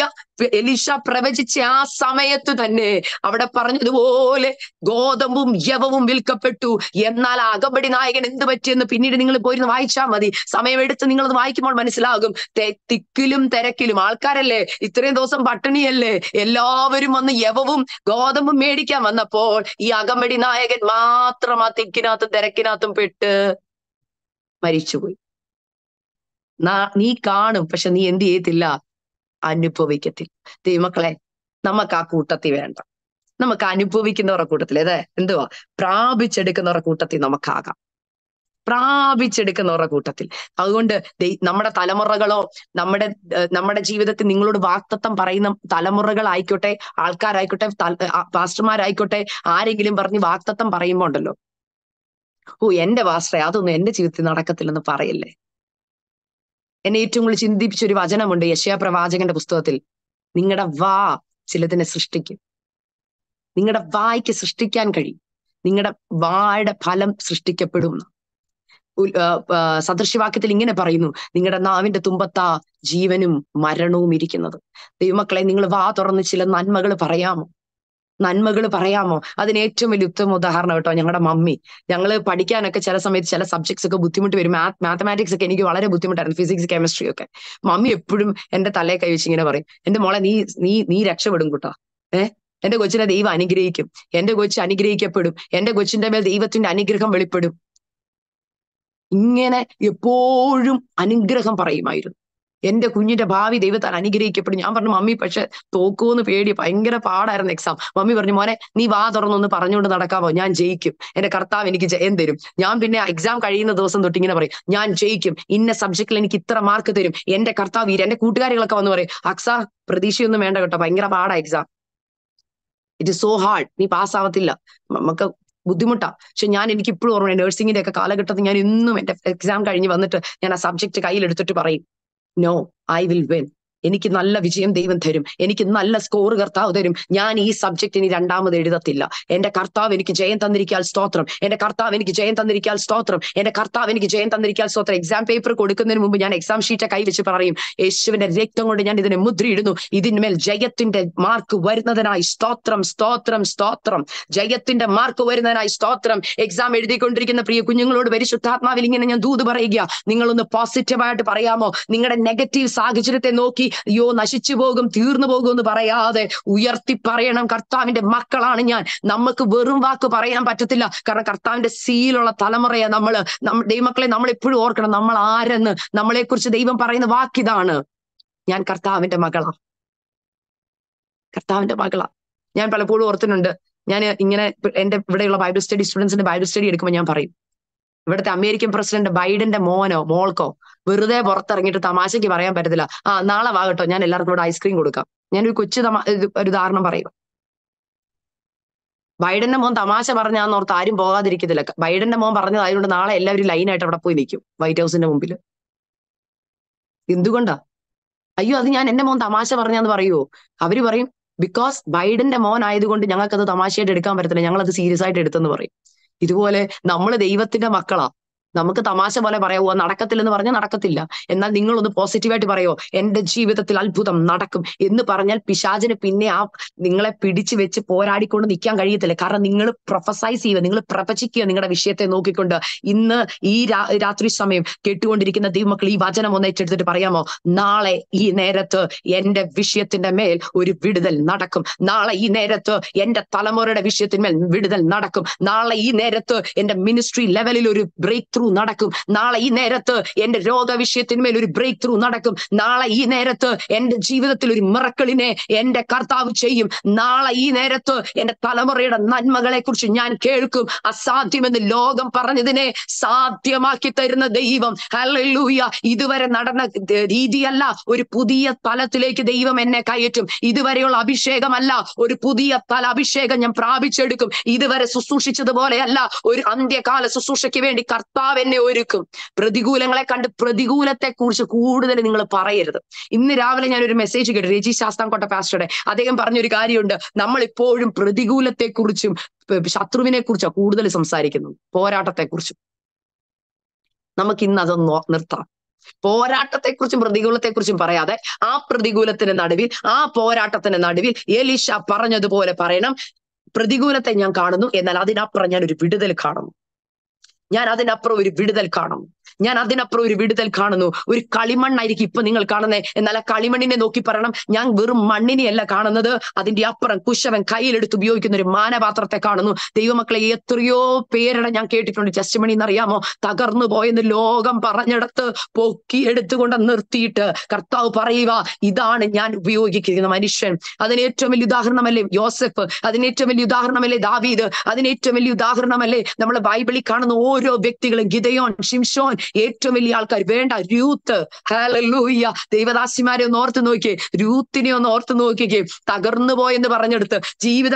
Speaker 1: എലിഷ പ്രവചിച്ച ആ സമയത്ത് തന്നെ അവിടെ പറഞ്ഞതുപോലെ ഗോതമ്പും യവവും വിൽക്കപ്പെട്ടു എന്നാൽ അകമ്പടി നായകൻ എന്ത് പറ്റിയെന്ന് പിന്നീട് നിങ്ങൾ പോയിരുന്ന് വായിച്ചാൽ മതി സമയമെടുത്ത് നിങ്ങൾ അത് വായിക്കുമ്പോൾ മനസ്സിലാകും തിക്കിലും തിരക്കിലും ആൾക്കാരല്ലേ ഇത്രയും ദിവസം പട്ടിണിയല്ലേ എല്ലാവരും വന്ന് യവവും ഗോതമ്പും മേടിക്കാൻ വന്നപ്പോൾ ഈ അകമ്പടി നായകൻ മാത്രം ആ തിക്കിനകത്തും തിരക്കിനകത്തും പെട്ട് മരിച്ചുപോയി നീ കാണും പക്ഷെ നീ എന്ത് ചെയ്യത്തില്ല അനുഭവിക്കത്തില്ല ദൈവമക്കളെ നമുക്ക് ആ കൂട്ടത്തിൽ വേണ്ട നമുക്ക് അനുഭവിക്കുന്നവരുടെ കൂട്ടത്തിൽ അതെ എന്തുവാ പ്രാപിച്ചെടുക്കുന്നവരുടെ കൂട്ടത്തിൽ നമുക്കാകാം പ്രാപിച്ചെടുക്കുന്നവരുടെ കൂട്ടത്തിൽ അതുകൊണ്ട് നമ്മുടെ തലമുറകളോ നമ്മുടെ നമ്മുടെ ജീവിതത്തിൽ നിങ്ങളോട് വാക്തത്വം പറയുന്ന തലമുറകളായിക്കോട്ടെ ആൾക്കാരായിക്കോട്ടെ പാസ്റ്റർമാരായിക്കോട്ടെ ആരെങ്കിലും പറഞ്ഞ് വാക്തത്വം പറയുമ്പോണ്ടല്ലോ ഓ എന്റെ പാസ്റ്ററെ അതൊന്നും എന്റെ ജീവിതത്തിൽ നടക്കത്തില്ലെന്ന് പറയല്ലേ എന്നെ ഏറ്റവും കൂടുതൽ ചിന്തിപ്പിച്ച ഒരു വചനമുണ്ട് യശയാ പ്രവാചകന്റെ പുസ്തകത്തിൽ നിങ്ങളുടെ വാ ചിലതിനെ സൃഷ്ടിക്കും നിങ്ങളുടെ വായ്ക്ക് സൃഷ്ടിക്കാൻ കഴിയും നിങ്ങളുടെ വായുടെ ഫലം സൃഷ്ടിക്കപ്പെടും സദൃശ്യവാക്യത്തിൽ ഇങ്ങനെ പറയുന്നു നിങ്ങളുടെ നാവിന്റെ തുമ്പത്താ ജീവനും മരണവും ഇരിക്കുന്നത് ദൈവമക്കളെ നിങ്ങൾ വാ തുറന്ന് ചില നന്മകൾ പറയാമോ നന്മകൾ പറയാമോ അതിന് ഏറ്റവും വലിയ ഉത്തമ ഉദാഹരണം കേട്ടോ ഞങ്ങളുടെ മമ്മി ഞങ്ങൾ പഠിക്കാനൊക്കെ ചില സമയത്ത് ചില സബ്ജക്ട്സ് ഒക്കെ ബുദ്ധിമുട്ട് വരും മാത് മാത്തമാറ്റിക്സ് ഒക്കെ എനിക്ക് വളരെ ബുദ്ധിമുട്ടായിരുന്നു ഫിസിക്സ് കെമിസ്ട്രി ഒക്കെ മമ്മി എപ്പോഴും എന്റെ തലയെ വെച്ച് ഇങ്ങനെ പറയും എന്റെ മോളെ നീ നീ നീ രക്ഷപ്പെടും കേട്ടോ ഏഹ് എന്റെ കൊച്ചിനെ ദൈവം അനുഗ്രഹിക്കും എന്റെ കൊച്ചു അനുഗ്രഹിക്കപ്പെടും എന്റെ കൊച്ചിന്റെ മേൽ ദൈവത്തിന്റെ അനുഗ്രഹം വെളിപ്പെടും ഇങ്ങനെ എപ്പോഴും അനുഗ്രഹം പറയുമായിരുന്നു എന്റെ കുഞ്ഞിന്റെ ഭാവി ദൈവത്താൽ അനുഗ്രഹിക്കപ്പെടും ഞാൻ പറഞ്ഞു മമ്മി പക്ഷെ തോക്കുമെന്ന് പേടി ഭയങ്കര പാടായിരുന്നു എക്സാം മമ്മി പറഞ്ഞു മോനെ നീ വാ തുറന്നൊന്ന് പറഞ്ഞുകൊണ്ട് നടക്കാമോ ഞാൻ ജയിക്കും എന്റെ കർത്താവ് എനിക്ക് ജയം തരും ഞാൻ പിന്നെ എക്സാം കഴിയുന്ന ദിവസം തൊട്ട് ഇങ്ങനെ പറയും ഞാൻ ജയിക്കും ഇന്ന സബ്ജക്റ്റിൽ എനിക്ക് ഇത്ര മാർക്ക് തരും എന്റെ കർത്താവ് വീര് എന്റെ കൂട്ടുകാരികളൊക്കെ വന്ന് പറയും അക്സ പ്രതീക്ഷയൊന്നും വേണ്ട കേട്ടോ ഭയങ്കര പാടാ exam it is so hard നീ പാസ്സാവത്തില്ല നമുക്ക് ബുദ്ധിമുട്ടാ പക്ഷെ ഞാൻ എനിക്ക് ഇപ്പോഴും ഓർമ്മ നഴ്സിംഗിന്റെ ഒക്കെ കാലഘട്ടത്തിൽ ഞാൻ ഇന്നും എന്റെ എക്സാം കഴിഞ്ഞ് വന്നിട്ട് ഞാൻ ആ സബ്ജക്ട് കയ്യിലെടുത്തിട്ട് പറയും no, I will win. എനിക്ക് നല്ല വിജയം ദൈവം തരും എനിക്ക് നല്ല സ്കോർ കർത്താവ് തരും ഞാൻ ഈ സബ്ജക്റ്റ് ഇനി രണ്ടാമത് എഴുതത്തില്ല എന്റെ കർത്താവ് എനിക്ക് ജയം തന്നിരിക്കാൻ സ്തോത്രം എന്റെ കർത്താവ് എനിക്ക് ജയം തന്നിരിക്കാൻ സ്തോത്രം എന്റെ കർത്താവ് എനിക്ക് ജയം തന്നിരിക്കാൻ സ്തോത്രം എക്സാം പേപ്പർ കൊടുക്കുന്നതിന് മുമ്പ് ഞാൻ എക്സാം ഷീറ്റ് കൈ വെച്ച് പറയും യേശുവിന്റെ രക്തം കൊണ്ട് ഞാൻ ഇതിനെ മുദ്രയിടുന്നു ഇതിന്മേൽ ജയത്തിന്റെ മാർക്ക് വരുന്നതിനായി സ്തോത്രം സ്തോത്രം സ്തോത്രം ജയത്തിന്റെ മാർക്ക് വരുന്നതിനായി സ്തോത്രം എക്സാം എഴുതിക്കൊണ്ടിരിക്കുന്ന പ്രിയ കുഞ്ഞുങ്ങളോട് പരിശുദ്ധാത്മാവിൽ ഇങ്ങനെ ഞാൻ ദൂത് പറയുക നിങ്ങളൊന്ന് പോസിറ്റീവായിട്ട് പറയാമോ നിങ്ങളുടെ നെഗറ്റീവ് സാഹചര്യത്തെ നോക്കി അയ്യോ നശിച്ചു പോകും തീർന്നു പോകും എന്ന് പറയാതെ ഉയർത്തി പറയണം കർത്താവിന്റെ മക്കളാണ് ഞാൻ നമുക്ക് വെറും വാക്ക് പറയാൻ പറ്റത്തില്ല കാരണം കർത്താവിന്റെ സീലുള്ള തലമുറയാണ് നമ്മൾ ദൈവമക്കളെ നമ്മൾ എപ്പോഴും ഓർക്കണം നമ്മൾ ആരെന്ന് നമ്മളെക്കുറിച്ച് ദൈവം പറയുന്ന വാക്കിതാണ് ഞാൻ കർത്താവിന്റെ മകളാ കർത്താവിന്റെ മകളാ ഞാൻ പലപ്പോഴും ഓർത്തിട്ടുണ്ട് ഞാൻ ഇങ്ങനെ എന്റെ ഇവിടെയുള്ള ബൈബിൾ സ്റ്റഡി സ്റ്റുഡൻസിന്റെ ബൈബിൾ സ്റ്റഡി എടുക്കുമ്പോൾ ഞാൻ പറയും ഇവിടുത്തെ അമേരിക്കൻ പ്രസിഡന്റ് ബൈഡന്റെ മോനോ മോൾക്കോ വെറുതെ പുറത്തിറങ്ങിയിട്ട് തമാശയ്ക്ക് പറയാൻ പറ്റത്തില്ല ആ നാളെ വാ കേട്ടോ ഞാൻ എല്ലാവർക്കും കൂടെ ഐസ്ക്രീം കൊടുക്കാം ഞാനൊരു കൊച്ചു തമാ ഒരു ഉദാഹരണം പറയും ബൈഡന്റെ മോൻ തമാശ പറഞ്ഞാന്ന് ഓർത്ത് ആരും പോകാതിരിക്കത്തില്ല ബൈഡന്റെ മോൻ പറഞ്ഞത് ആയതുകൊണ്ട് നാളെ എല്ലാവരും ലൈനായിട്ട് അവിടെ പോയി നിൽക്കും വൈറ്റ് ഹൗസിന്റെ മുമ്പിൽ എന്തുകൊണ്ടാ അയ്യോ അത് ഞാൻ എന്റെ മോൻ തമാശ പറഞ്ഞാന്ന് പറയുമോ അവര് പറയും ബിക്കോസ് ബൈഡന്റെ മോൻ ആയതുകൊണ്ട് ഞങ്ങൾക്ക് അത് തമാശയായിട്ട് എടുക്കാൻ പറ്റത്തില്ല ഞങ്ങൾ അത് സീരിയസ് ആയിട്ട് എടുത്തെന്ന് പറയും ഇതുപോലെ നമ്മൾ ദൈവത്തിന്റെ മക്കളാ നമുക്ക് തമാശ പോലെ പറയാവോ നടക്കത്തില്ല എന്ന് പറഞ്ഞാൽ നടക്കത്തില്ല എന്നാൽ ഒന്ന് പോസിറ്റീവായിട്ട് പറയോ എന്റെ ജീവിതത്തിൽ അത്ഭുതം നടക്കും എന്ന് പറഞ്ഞാൽ പിശാചിന് പിന്നെ ആ നിങ്ങളെ പിടിച്ചു വെച്ച് പോരാടിക്കൊണ്ട് നിൽക്കാൻ കഴിയത്തില്ല കാരണം നിങ്ങൾ പ്രൊഫസൈസ് ചെയ്യുക നിങ്ങൾ പ്രവചിക്കുക നിങ്ങളുടെ വിഷയത്തെ നോക്കിക്കൊണ്ട് ഇന്ന് ഈ രാത്രി സമയം കേട്ടുകൊണ്ടിരിക്കുന്ന ദൈവമക്കൾ ഈ വചനം ഒന്ന് ഏറ്റെടുത്തിട്ട് പറയാമോ നാളെ ഈ നേരത്ത് എന്റെ വിഷയത്തിന്റെ മേൽ ഒരു വിടുതൽ നടക്കും നാളെ ഈ നേരത്ത് എന്റെ തലമുറയുടെ വിഷയത്തിന്മേൽ വിടുതൽ നടക്കും നാളെ ഈ നേരത്ത് എന്റെ മിനിസ്ട്രി ലെവലിൽ ഒരു ബ്രേക്ക് ത്രൂ ത്രൂ നടക്കും നാളെ ഈ നേരത്ത് എന്റെ രോഗവിഷയത്തിന്മേൽ ഒരു ബ്രേക്ക് ത്രൂ നടക്കും നാളെ ഈ നേരത്ത് എന്റെ ജീവിതത്തിൽ ഒരു മിറക്കളിനെ എന്റെ കർത്താവ് ചെയ്യും നാളെ ഈ നേരത്ത് എന്റെ തലമുറയുടെ നന്മകളെ കുറിച്ച് ഞാൻ കേൾക്കും അസാധ്യമെന്ന് ലോകം പറഞ്ഞതിനെ സാധ്യമാക്കി തരുന്ന ദൈവം ഹലൂയ ഇതുവരെ നടന്ന രീതിയല്ല ഒരു പുതിയ തലത്തിലേക്ക് ദൈവം എന്നെ കയറ്റും ഇതുവരെയുള്ള അഭിഷേകമല്ല ഒരു പുതിയ തല അഭിഷേകം ഞാൻ പ്രാപിച്ചെടുക്കും ഇതുവരെ ശുശ്രൂഷിച്ചതുപോലെയല്ല ഒരു അന്ത്യകാല ശുശ്രൂഷയ്ക്ക് വേണ്ടി കർത്താവ് കർത്താവ് എന്നെ ഒരുക്കും പ്രതികൂലങ്ങളെ കണ്ട് പ്രതികൂലത്തെ കുറിച്ച് കൂടുതൽ നിങ്ങൾ പറയരുത് ഇന്ന് രാവിലെ ഞാൻ ഒരു മെസ്സേജ് കേട്ടു രജി ശാസ്താംകോട്ട പാസ്റ്ററുടെ അദ്ദേഹം പറഞ്ഞൊരു കാര്യമുണ്ട് നമ്മൾ ഇപ്പോഴും പ്രതികൂലത്തെക്കുറിച്ചും ശത്രുവിനെ കുറിച്ചാ കൂടുതൽ സംസാരിക്കുന്നത് പോരാട്ടത്തെക്കുറിച്ചും നമുക്ക് ഇന്ന് അത് നിർത്താം പോരാട്ടത്തെക്കുറിച്ചും പ്രതികൂലത്തെക്കുറിച്ചും പറയാതെ ആ പ്രതികൂലത്തിന്റെ നടുവിൽ ആ പോരാട്ടത്തിന്റെ നടുവിൽ എലിഷ പറഞ്ഞതുപോലെ പറയണം പ്രതികൂലത്തെ ഞാൻ കാണുന്നു എന്നാൽ അതിനപ്പുറം ഞാൻ ഒരു വിടുതൽ കാണുന്നു ഞാൻ അതിനപ്പുറം ഒരു വിടുതൽ കാണും ഞാൻ അതിനപ്പുറം ഒരു വിടുതൽ കാണുന്നു ഒരു കളിമണ്ണായിരിക്കും ഇപ്പൊ നിങ്ങൾ കാണുന്നത് എന്നാൽ ആ കളിമണ്ണിനെ നോക്കി പറയണം ഞാൻ വെറും മണ്ണിനെയല്ല കാണുന്നത് അതിന്റെ അപ്പുറം കുശവൻ കയ്യിലെടുത്ത് ഉപയോഗിക്കുന്ന ഒരു മാനപാത്രത്തെ കാണുന്നു ദൈവമക്കളെ എത്രയോ പേരുടെ ഞാൻ കേട്ടിട്ടുണ്ട് ജസ്റ്റ് മണി എന്നറിയാമോ തകർന്നു പോയെന്ന് ലോകം പറഞ്ഞെടുത്ത് പൊക്കി എടുത്തുകൊണ്ട് നിർത്തിയിട്ട് കർത്താവ് പറയുക ഇതാണ് ഞാൻ ഉപയോഗിക്കുന്ന മനുഷ്യൻ അതിന് ഏറ്റവും വലിയ ഉദാഹരണമല്ലേ യോസഫ് അതിന് ഏറ്റവും വലിയ ഉദാഹരണമല്ലേ ദാവീദ് അതിന് ഏറ്റവും വലിയ ഉദാഹരണമല്ലേ നമ്മൾ ബൈബിളിൽ കാണുന്ന ഓരോ വ്യക്തികളും ഗിതയോൺ ഷിംഷോൻ ഏറ്റവും വലിയ ആൾക്കാർ വേണ്ട രൂത്ത് ഹാലൂയ്യ ദൈവദാസിമാരെ ഒന്ന് ഓർത്ത് നോക്കിയേ രൂത്തിനെ ഒന്ന് ഓർത്ത് നോക്കിക്കേ തകർന്നു പോയെന്ന് പറഞ്ഞെടുത്ത് ജീവിതം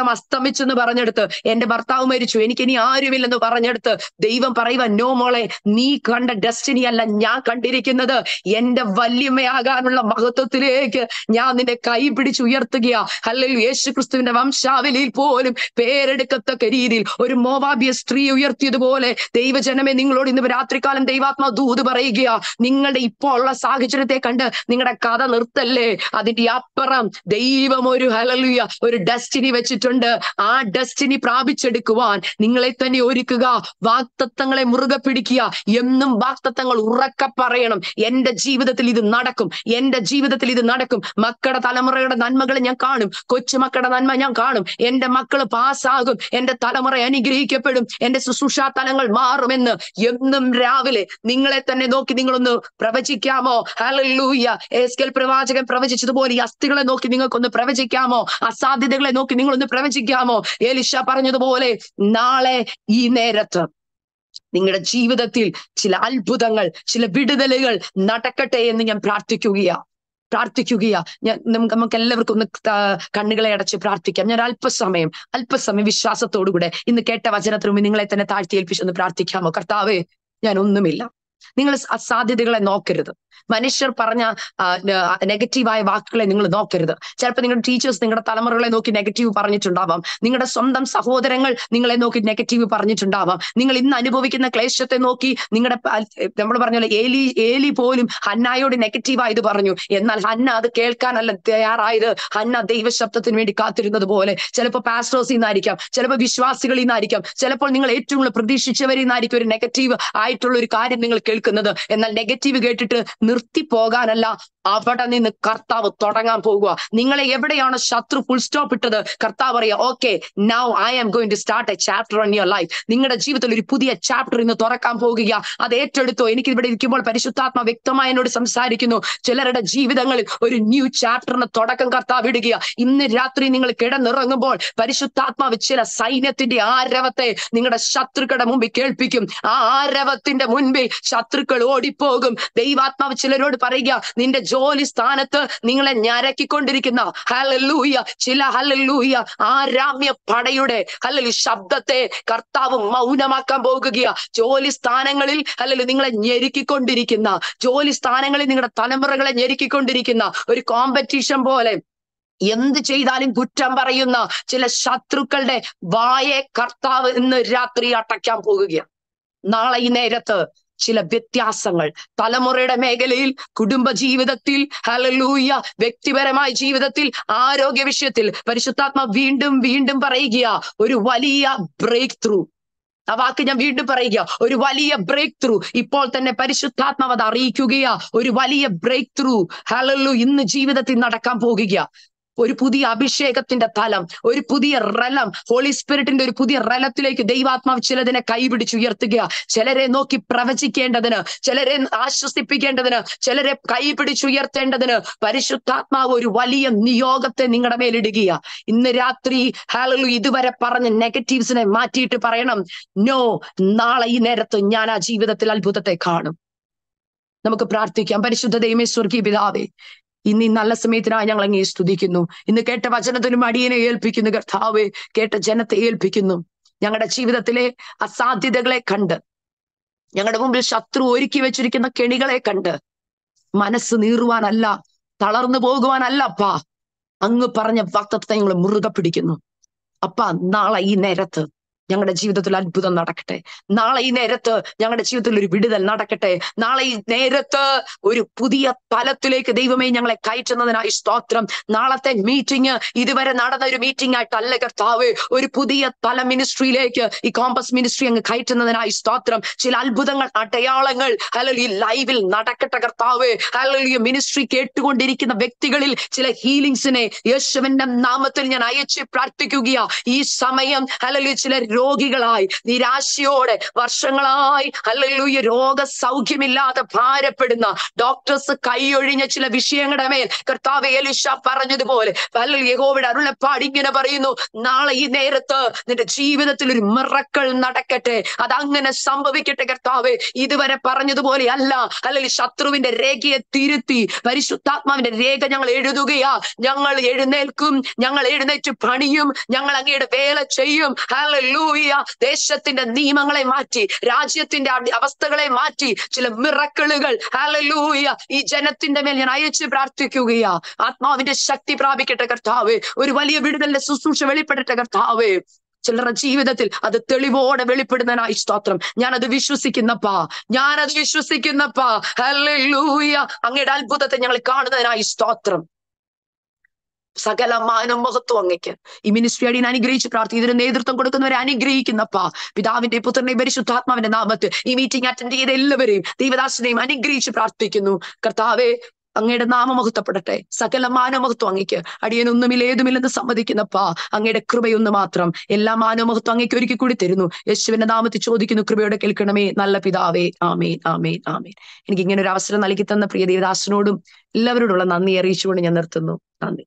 Speaker 1: എന്ന് പറഞ്ഞെടുത്ത് എന്റെ ഭർത്താവ് മരിച്ചു ഇനി ആരുമില്ലെന്ന് പറഞ്ഞെടുത്ത് ദൈവം പറയുക നോ മോളെ നീ കണ്ട ഡെസ്റ്റിനി അല്ല ഞാൻ കണ്ടിരിക്കുന്നത് എന്റെ വല്യമ്മയാകാനുള്ള മഹത്വത്തിലേക്ക് ഞാൻ നിന്റെ കൈ പിടിച്ചുയർത്തുകയാ അല്ലെങ്കിൽ യേശു ക്രിസ്തുവിന്റെ വംശാവലിയിൽ പോലും പേരെടുക്കത്തക്ക രീതിയിൽ ഒരു മോവാബിയ സ്ത്രീ ഉയർത്തിയതുപോലെ ദൈവജനമേ നിങ്ങളോട് ഇന്ന് രാത്രികാലം ദൈവാ ആത്മദൂത് പറയുകയാ നിങ്ങളുടെ ഇപ്പോ ഉള്ള സാഹചര്യത്തെ കണ്ട് നിങ്ങളുടെ കഥ നിർത്തല്ലേ അതിന്റെ അപ്പുറം ദൈവം ഒരു ഹലലുയ ഒരു ഡെസ്റ്റിനി വെച്ചിട്ടുണ്ട് ആ ഡെസ്റ്റിനി പ്രാപിച്ചെടുക്കുവാൻ നിങ്ങളെ തന്നെ ഒരുക്കുക വാക്തത്വങ്ങളെ മുറുകെ പിടിക്കുക എന്നും വാക്തത്വങ്ങൾ ഉറക്ക പറയണം എന്റെ ജീവിതത്തിൽ ഇത് നടക്കും എന്റെ ജീവിതത്തിൽ ഇത് നടക്കും മക്കളുടെ തലമുറയുടെ നന്മകളെ ഞാൻ കാണും കൊച്ചുമക്കളുടെ നന്മ ഞാൻ കാണും എന്റെ മക്കൾ പാസ്സാകും എന്റെ തലമുറ അനുഗ്രഹിക്കപ്പെടും എന്റെ ശുശ്രൂഷാ തലങ്ങൾ മാറുമെന്ന് എന്നും രാവിലെ നിങ്ങളെ തന്നെ നോക്കി നിങ്ങളൊന്ന് പ്രവചിക്കാമോ ഹലൂയ എസ്കൽ പ്രവാചകൻ പ്രവചിച്ചതുപോലെ ഈ അസ്ഥികളെ നോക്കി നിങ്ങൾക്കൊന്ന് പ്രവചിക്കാമോ അസാധ്യതകളെ നോക്കി നിങ്ങളൊന്ന് പ്രവചിക്കാമോ ഏലിഷ പറഞ്ഞതുപോലെ നാളെ ഈ നേരത്ത് നിങ്ങളുടെ ജീവിതത്തിൽ ചില അത്ഭുതങ്ങൾ ചില വിടുതലുകൾ നടക്കട്ടെ എന്ന് ഞാൻ പ്രാർത്ഥിക്കുകയാ പ്രാർത്ഥിക്കുകയാ ഞാൻ നമുക്ക് നമുക്ക് എല്ലാവർക്കും ഒന്ന് കണ്ണുകളെ അടച്ച് പ്രാർത്ഥിക്കാം ഞാൻ അല്പസമയം അല്പസമയം വിശ്വാസത്തോടുകൂടെ ഇന്ന് കേട്ട വചനത്തിന് നിങ്ങളെ തന്നെ താഴ്ത്തിയേൽപ്പിച്ചൊന്ന് പ്രാർത്ഥിക്കാമോ കർത്താവേ ഞാൻ ഒന്നുമില്ല നിങ്ങൾ അസാധ്യതകളെ നോക്കരുത് മനുഷ്യർ പറഞ്ഞ നെഗറ്റീവായ വാക്കുകളെ നിങ്ങൾ നോക്കരുത് ചിലപ്പോൾ നിങ്ങളുടെ ടീച്ചേഴ്സ് നിങ്ങളുടെ തലമുറകളെ നോക്കി നെഗറ്റീവ് പറഞ്ഞിട്ടുണ്ടാവാം നിങ്ങളുടെ സ്വന്തം സഹോദരങ്ങൾ നിങ്ങളെ നോക്കി നെഗറ്റീവ് പറഞ്ഞിട്ടുണ്ടാവാം നിങ്ങൾ ഇന്ന് അനുഭവിക്കുന്ന ക്ലേശത്തെ നോക്കി നിങ്ങളുടെ നമ്മൾ പറഞ്ഞല്ലോ ഏലി ഏലി പോലും ഹന്നായോട് നെഗറ്റീവായത് പറഞ്ഞു എന്നാൽ ഹന്ന അത് കേൾക്കാനല്ല തയ്യാറായത് ഹന്ന ദൈവശബ്ദത്തിന് വേണ്ടി കാത്തിരുന്നത് പോലെ ചിലപ്പോൾ പാസ്റ്റേഴ്സിൽ നിന്നായിരിക്കാം ചിലപ്പോൾ വിശ്വാസികളിൽ നിന്നായിരിക്കാം ചിലപ്പോൾ നിങ്ങൾ ഏറ്റവും കൂടുതൽ പ്രതീക്ഷിച്ചവരിൽ നിന്നായിരിക്കും ഒരു നെഗറ്റീവ് ആയിട്ടുള്ള ഒരു കാര്യം നിങ്ങൾ കേൾക്കുന്നത് എന്നാൽ നെഗറ്റീവ് കേട്ടിട്ട് നിർത്തി പോകാനല്ല അവിടെ നിന്ന് കർത്താവ് തുടങ്ങാൻ പോകുക നിങ്ങളെ എവിടെയാണ് ശത്രു ഫുൾ സ്റ്റോപ്പ് ഇട്ടത് കർത്താവ് പറയുക okay now I am going to start a chapter on your life നിങ്ങളുടെ ജീവിതത്തിൽ ഒരു പുതിയ ചാപ്റ്റർ ഇന്ന് തുറക്കാൻ പോകുക അത് ഏറ്റെടുത്തോ എനിക്ക് ഇവിടെ ഇരിക്കുമ്പോൾ പരിശുദ്ധാത്മ വ്യക്തമായി എന്നോട് സംസാരിക്കുന്നു ചിലരുടെ ജീവിതങ്ങളിൽ ഒരു ന്യൂ ചാപ്റ്ററിന് തുടക്കം കർത്താവ് ഇടുക ഇന്ന് രാത്രി നിങ്ങൾ കിടന്നിറങ്ങുമ്പോൾ പരിശുദ്ധാത്മാവ് ചില സൈന്യത്തിന്റെ ആരവത്തെ നിങ്ങളുടെ ശത്രുക്കളുടെ മുമ്പിൽ കേൾപ്പിക്കും ആ ആരവത്തിന്റെ മുൻപിൽ ശത്രുക്കൾ ഓടിപ്പോകും ദൈവാത്മാവ് ചിലരോട് പറയുക നിന്റെ ജോ ജോലി സ്ഥാനത്ത് നിങ്ങളെ ഞരക്കിക്കൊണ്ടിരിക്കുന്ന ഹലല്ലൂയ ചില ഹലല്ലൂയ ആരാമ്യ പടയുടെ അല്ലെങ്കിൽ ശബ്ദത്തെ കർത്താവ് മൗനമാക്കാൻ പോകുകയാ ജോലി സ്ഥാനങ്ങളിൽ അല്ലെങ്കിൽ നിങ്ങളെ ഞെരുക്കിക്കൊണ്ടിരിക്കുന്ന ജോലി സ്ഥാനങ്ങളിൽ നിങ്ങളുടെ തലമുറകളെ ഞെരുക്കിക്കൊണ്ടിരിക്കുന്ന ഒരു കോമ്പറ്റീഷൻ പോലെ എന്ത് ചെയ്താലും കുറ്റം പറയുന്ന ചില ശത്രുക്കളുടെ വായെ കർത്താവ് ഇന്ന് രാത്രി അടയ്ക്കാൻ പോകുകയാണ് നാളെ ഈ നേരത്ത് ചില വ്യത്യാസങ്ങൾ തലമുറയുടെ മേഖലയിൽ കുടുംബ ജീവിതത്തിൽ ഹലലൂയ വ്യക്തിപരമായ ജീവിതത്തിൽ ആരോഗ്യ വിഷയത്തിൽ പരിശുദ്ധാത്മ വീണ്ടും വീണ്ടും പറയുക ഒരു വലിയ ബ്രേക്ക് ത്രൂ ആ വാക്ക് ഞാൻ വീണ്ടും പറയുക ഒരു വലിയ ബ്രേക്ക് ത്രൂ ഇപ്പോൾ തന്നെ പരിശുദ്ധാത്മാവ് അത് അറിയിക്കുകയാ ഒരു വലിയ ബ്രേക്ക് ത്രൂ ഹലല്ലു ഇന്ന് ജീവിതത്തിൽ നടക്കാൻ പോകുക ഒരു പുതിയ അഭിഷേകത്തിന്റെ തലം ഒരു പുതിയ റലം ഹോളി സ്പിരിറ്റിന്റെ ഒരു പുതിയ റലത്തിലേക്ക് ദൈവാത്മാവ് ചിലതിനെ കൈപിടിച്ചുയർത്തുക ചിലരെ നോക്കി പ്രവചിക്കേണ്ടതിന് ചിലരെ ആശ്വസിപ്പിക്കേണ്ടതിന് ചിലരെ കൈപിടിച്ചുയർത്തേണ്ടതിന് പരിശുദ്ധാത്മാവ് ഒരു വലിയ നിയോഗത്തെ നിങ്ങളുടെ മേലിടുക ഇന്ന് രാത്രി ഹാലു ഇതുവരെ പറഞ്ഞ നെഗറ്റീവ്സിനെ മാറ്റിയിട്ട് പറയണം നോ നാളെ ഈ നേരത്ത് ഞാൻ ആ ജീവിതത്തിൽ അത്ഭുതത്തെ കാണും നമുക്ക് പ്രാർത്ഥിക്കാം പരിശുദ്ധ ദൈവമേ സ്വർഗീയ പിതാവേ ഇന്ന് ഈ നല്ല സമയത്തിനായി ഞങ്ങൾ അങ്ങേ സ്തുതിക്കുന്നു ഇന്ന് കേട്ട വചനത്തിനും അടിയനെ ഏൽപ്പിക്കുന്നു കർത്താവ് കേട്ട ജനത്തെ ഏൽപ്പിക്കുന്നു ഞങ്ങളുടെ ജീവിതത്തിലെ അസാധ്യതകളെ കണ്ട് ഞങ്ങളുടെ മുമ്പിൽ ശത്രു ഒരുക്കി വെച്ചിരിക്കുന്ന കെണികളെ കണ്ട് മനസ്സ് നീറുവാനല്ല തളർന്നു പോകുവാനല്ല അപ്പാ അങ്ങ് പറഞ്ഞ വാക്തത്വത്തെ ഞങ്ങൾ മുറുകെ പിടിക്കുന്നു അപ്പ നാളെ ഈ നേരത്ത് ഞങ്ങളുടെ ജീവിതത്തിൽ അത്ഭുതം നടക്കട്ടെ നാളെ ഈ നേരത്ത് ഞങ്ങളുടെ ജീവിതത്തിൽ ഒരു വിടുതൽ നടക്കട്ടെ നാളെ ഈ നേരത്ത് ഒരു പുതിയ തലത്തിലേക്ക് ദൈവമേ ഞങ്ങളെ കയറ്റുന്നതിനായി സ്തോത്രം നാളത്തെ മീറ്റിംഗ് ഇതുവരെ നടന്ന ഒരു മീറ്റിംഗ് ആയിട്ടല്ല കർത്താവ് ഒരു പുതിയ തല മിനിസ്ട്രിയിലേക്ക് ഈ കോമ്പസ് മിനിസ്ട്രി അങ്ങ് കയറ്റുന്നതിനായി സ്തോത്രം ചില അത്ഭുതങ്ങൾ അടയാളങ്ങൾ അല്ലെങ്കിൽ ഈ ലൈവിൽ നടക്കട്ടെ കർത്താവ് അല്ലെങ്കിൽ മിനിസ്ട്രി കേട്ടുകൊണ്ടിരിക്കുന്ന വ്യക്തികളിൽ ചില ഹീലിംഗ്സിനെ യേശുവിന്റെ നാമത്തിൽ ഞാൻ അയച്ച് പ്രാർത്ഥിക്കുക ഈ സമയം അല്ലെങ്കിൽ ചില രോഗികളായി നിരാശയോടെ വർഷങ്ങളായി അല്ലെങ്കിൽ സൗഖ്യമില്ലാതെ ഭാരപ്പെടുന്ന ഡോക്ടേഴ്സ് കൈയൊഴിഞ്ഞ ചില വിഷയങ്ങളുടെ മേൽ കർത്താവ് എലിഷ പറഞ്ഞതുപോലെ പല യഹോവിടെ അരുളപ്പാട് ഇങ്ങനെ പറയുന്നു നാളെ ഈ നേരത്ത് നിന്റെ ജീവിതത്തിൽ ഒരു മിറക്കൾ നടക്കട്ടെ അതങ്ങനെ സംഭവിക്കട്ടെ കർത്താവ് ഇതുവരെ പറഞ്ഞതുപോലെ അല്ല അല്ലെങ്കിൽ ശത്രുവിന്റെ രേഖയെ തിരുത്തി പരിശുദ്ധാത്മാവിന്റെ രേഖ ഞങ്ങൾ എഴുതുകയാ ഞങ്ങൾ എഴുന്നേൽക്കും ഞങ്ങൾ എഴുന്നേറ്റ് പണിയും ഞങ്ങൾ അങ്ങയുടെ വേല ചെയ്യും ഹലൂ ഹലൂയ ദേശത്തിന്റെ നിയമങ്ങളെ മാറ്റി രാജ്യത്തിന്റെ അവസ്ഥകളെ മാറ്റി ചില മിറക്കിളുകൾ ഹലലൂയ ഈ ജനത്തിന്റെ മേൽ ഞാൻ അയച്ച് പ്രാർത്ഥിക്കുകയാ ആത്മാവിന്റെ ശക്തി പ്രാപിക്കട്ടെ കർത്താവ് ഒരു വലിയ വിടുതലിന്റെ ശുശ്രൂഷ വെളിപ്പെടട്ടെ കർത്താവ് ചിലരുടെ ജീവിതത്തിൽ അത് തെളിവോടെ വെളിപ്പെടുന്നതിനായി സ്തോത്രം ഞാനത് വിശ്വസിക്കുന്നപ്പാ ഞാനത് വിശ്വസിക്കുന്നപ്പാ ഹലൂയ അങ്ങയുടെ അത്ഭുതത്തെ ഞങ്ങൾ കാണുന്നതിനായി സ്തോത്രം സകല മാനം മഹത്വം അങ്ങയ്ക്ക് ഈ മിനിസ്ട്രി അടിയെ അനുഗ്രഹിച്ച് പ്രാർത്ഥിക്കും ഇതിന് നേതൃത്വം കൊടുക്കുന്നവരെ അനുഗ്രഹിക്കുന്നപ്പ പിതാവിന്റെ പുത്രനെ പരിശുദ്ധാത്മാവിന്റെ നാമത്ത് ഈ മീറ്റിംഗ് അറ്റൻഡ് ചെയ്ത എല്ലാവരെയും ദൈവദാസനെയും അനുഗ്രഹിച്ച് പ്രാർത്ഥിക്കുന്നു കർത്താവെ അങ്ങയുടെ നാമമഹത്വപ്പെടട്ടെ സകല മാനമഹത്വം അങ്ങയ്ക്ക് അടിയനൊന്നുമില്ല ഏതുമില്ലെന്ന് സമ്മതിക്കുന്നപ്പ അങ്ങയുടെ കൃപയൊന്ന് മാത്രം എല്ലാ മാനമഹത്വം അങ്ങേക്ക് ഒരുക്കി കൂടി തരുന്നു യേശുവിന്റെ നാമത്തിൽ ചോദിക്കുന്നു കൃപയോടെ കേൾക്കണമേ നല്ല പിതാവേ ആമേൻ ആമേൻ ആമേൻ എനിക്ക് ഇങ്ങനെ ഒരു അവസരം നൽകി തന്ന പ്രിയ ദേവദാസനോടും എല്ലാവരോടുള്ള നന്ദി അറിയിച്ചുകൊണ്ട് ഞാൻ നിർത്തുന്നു നന്ദി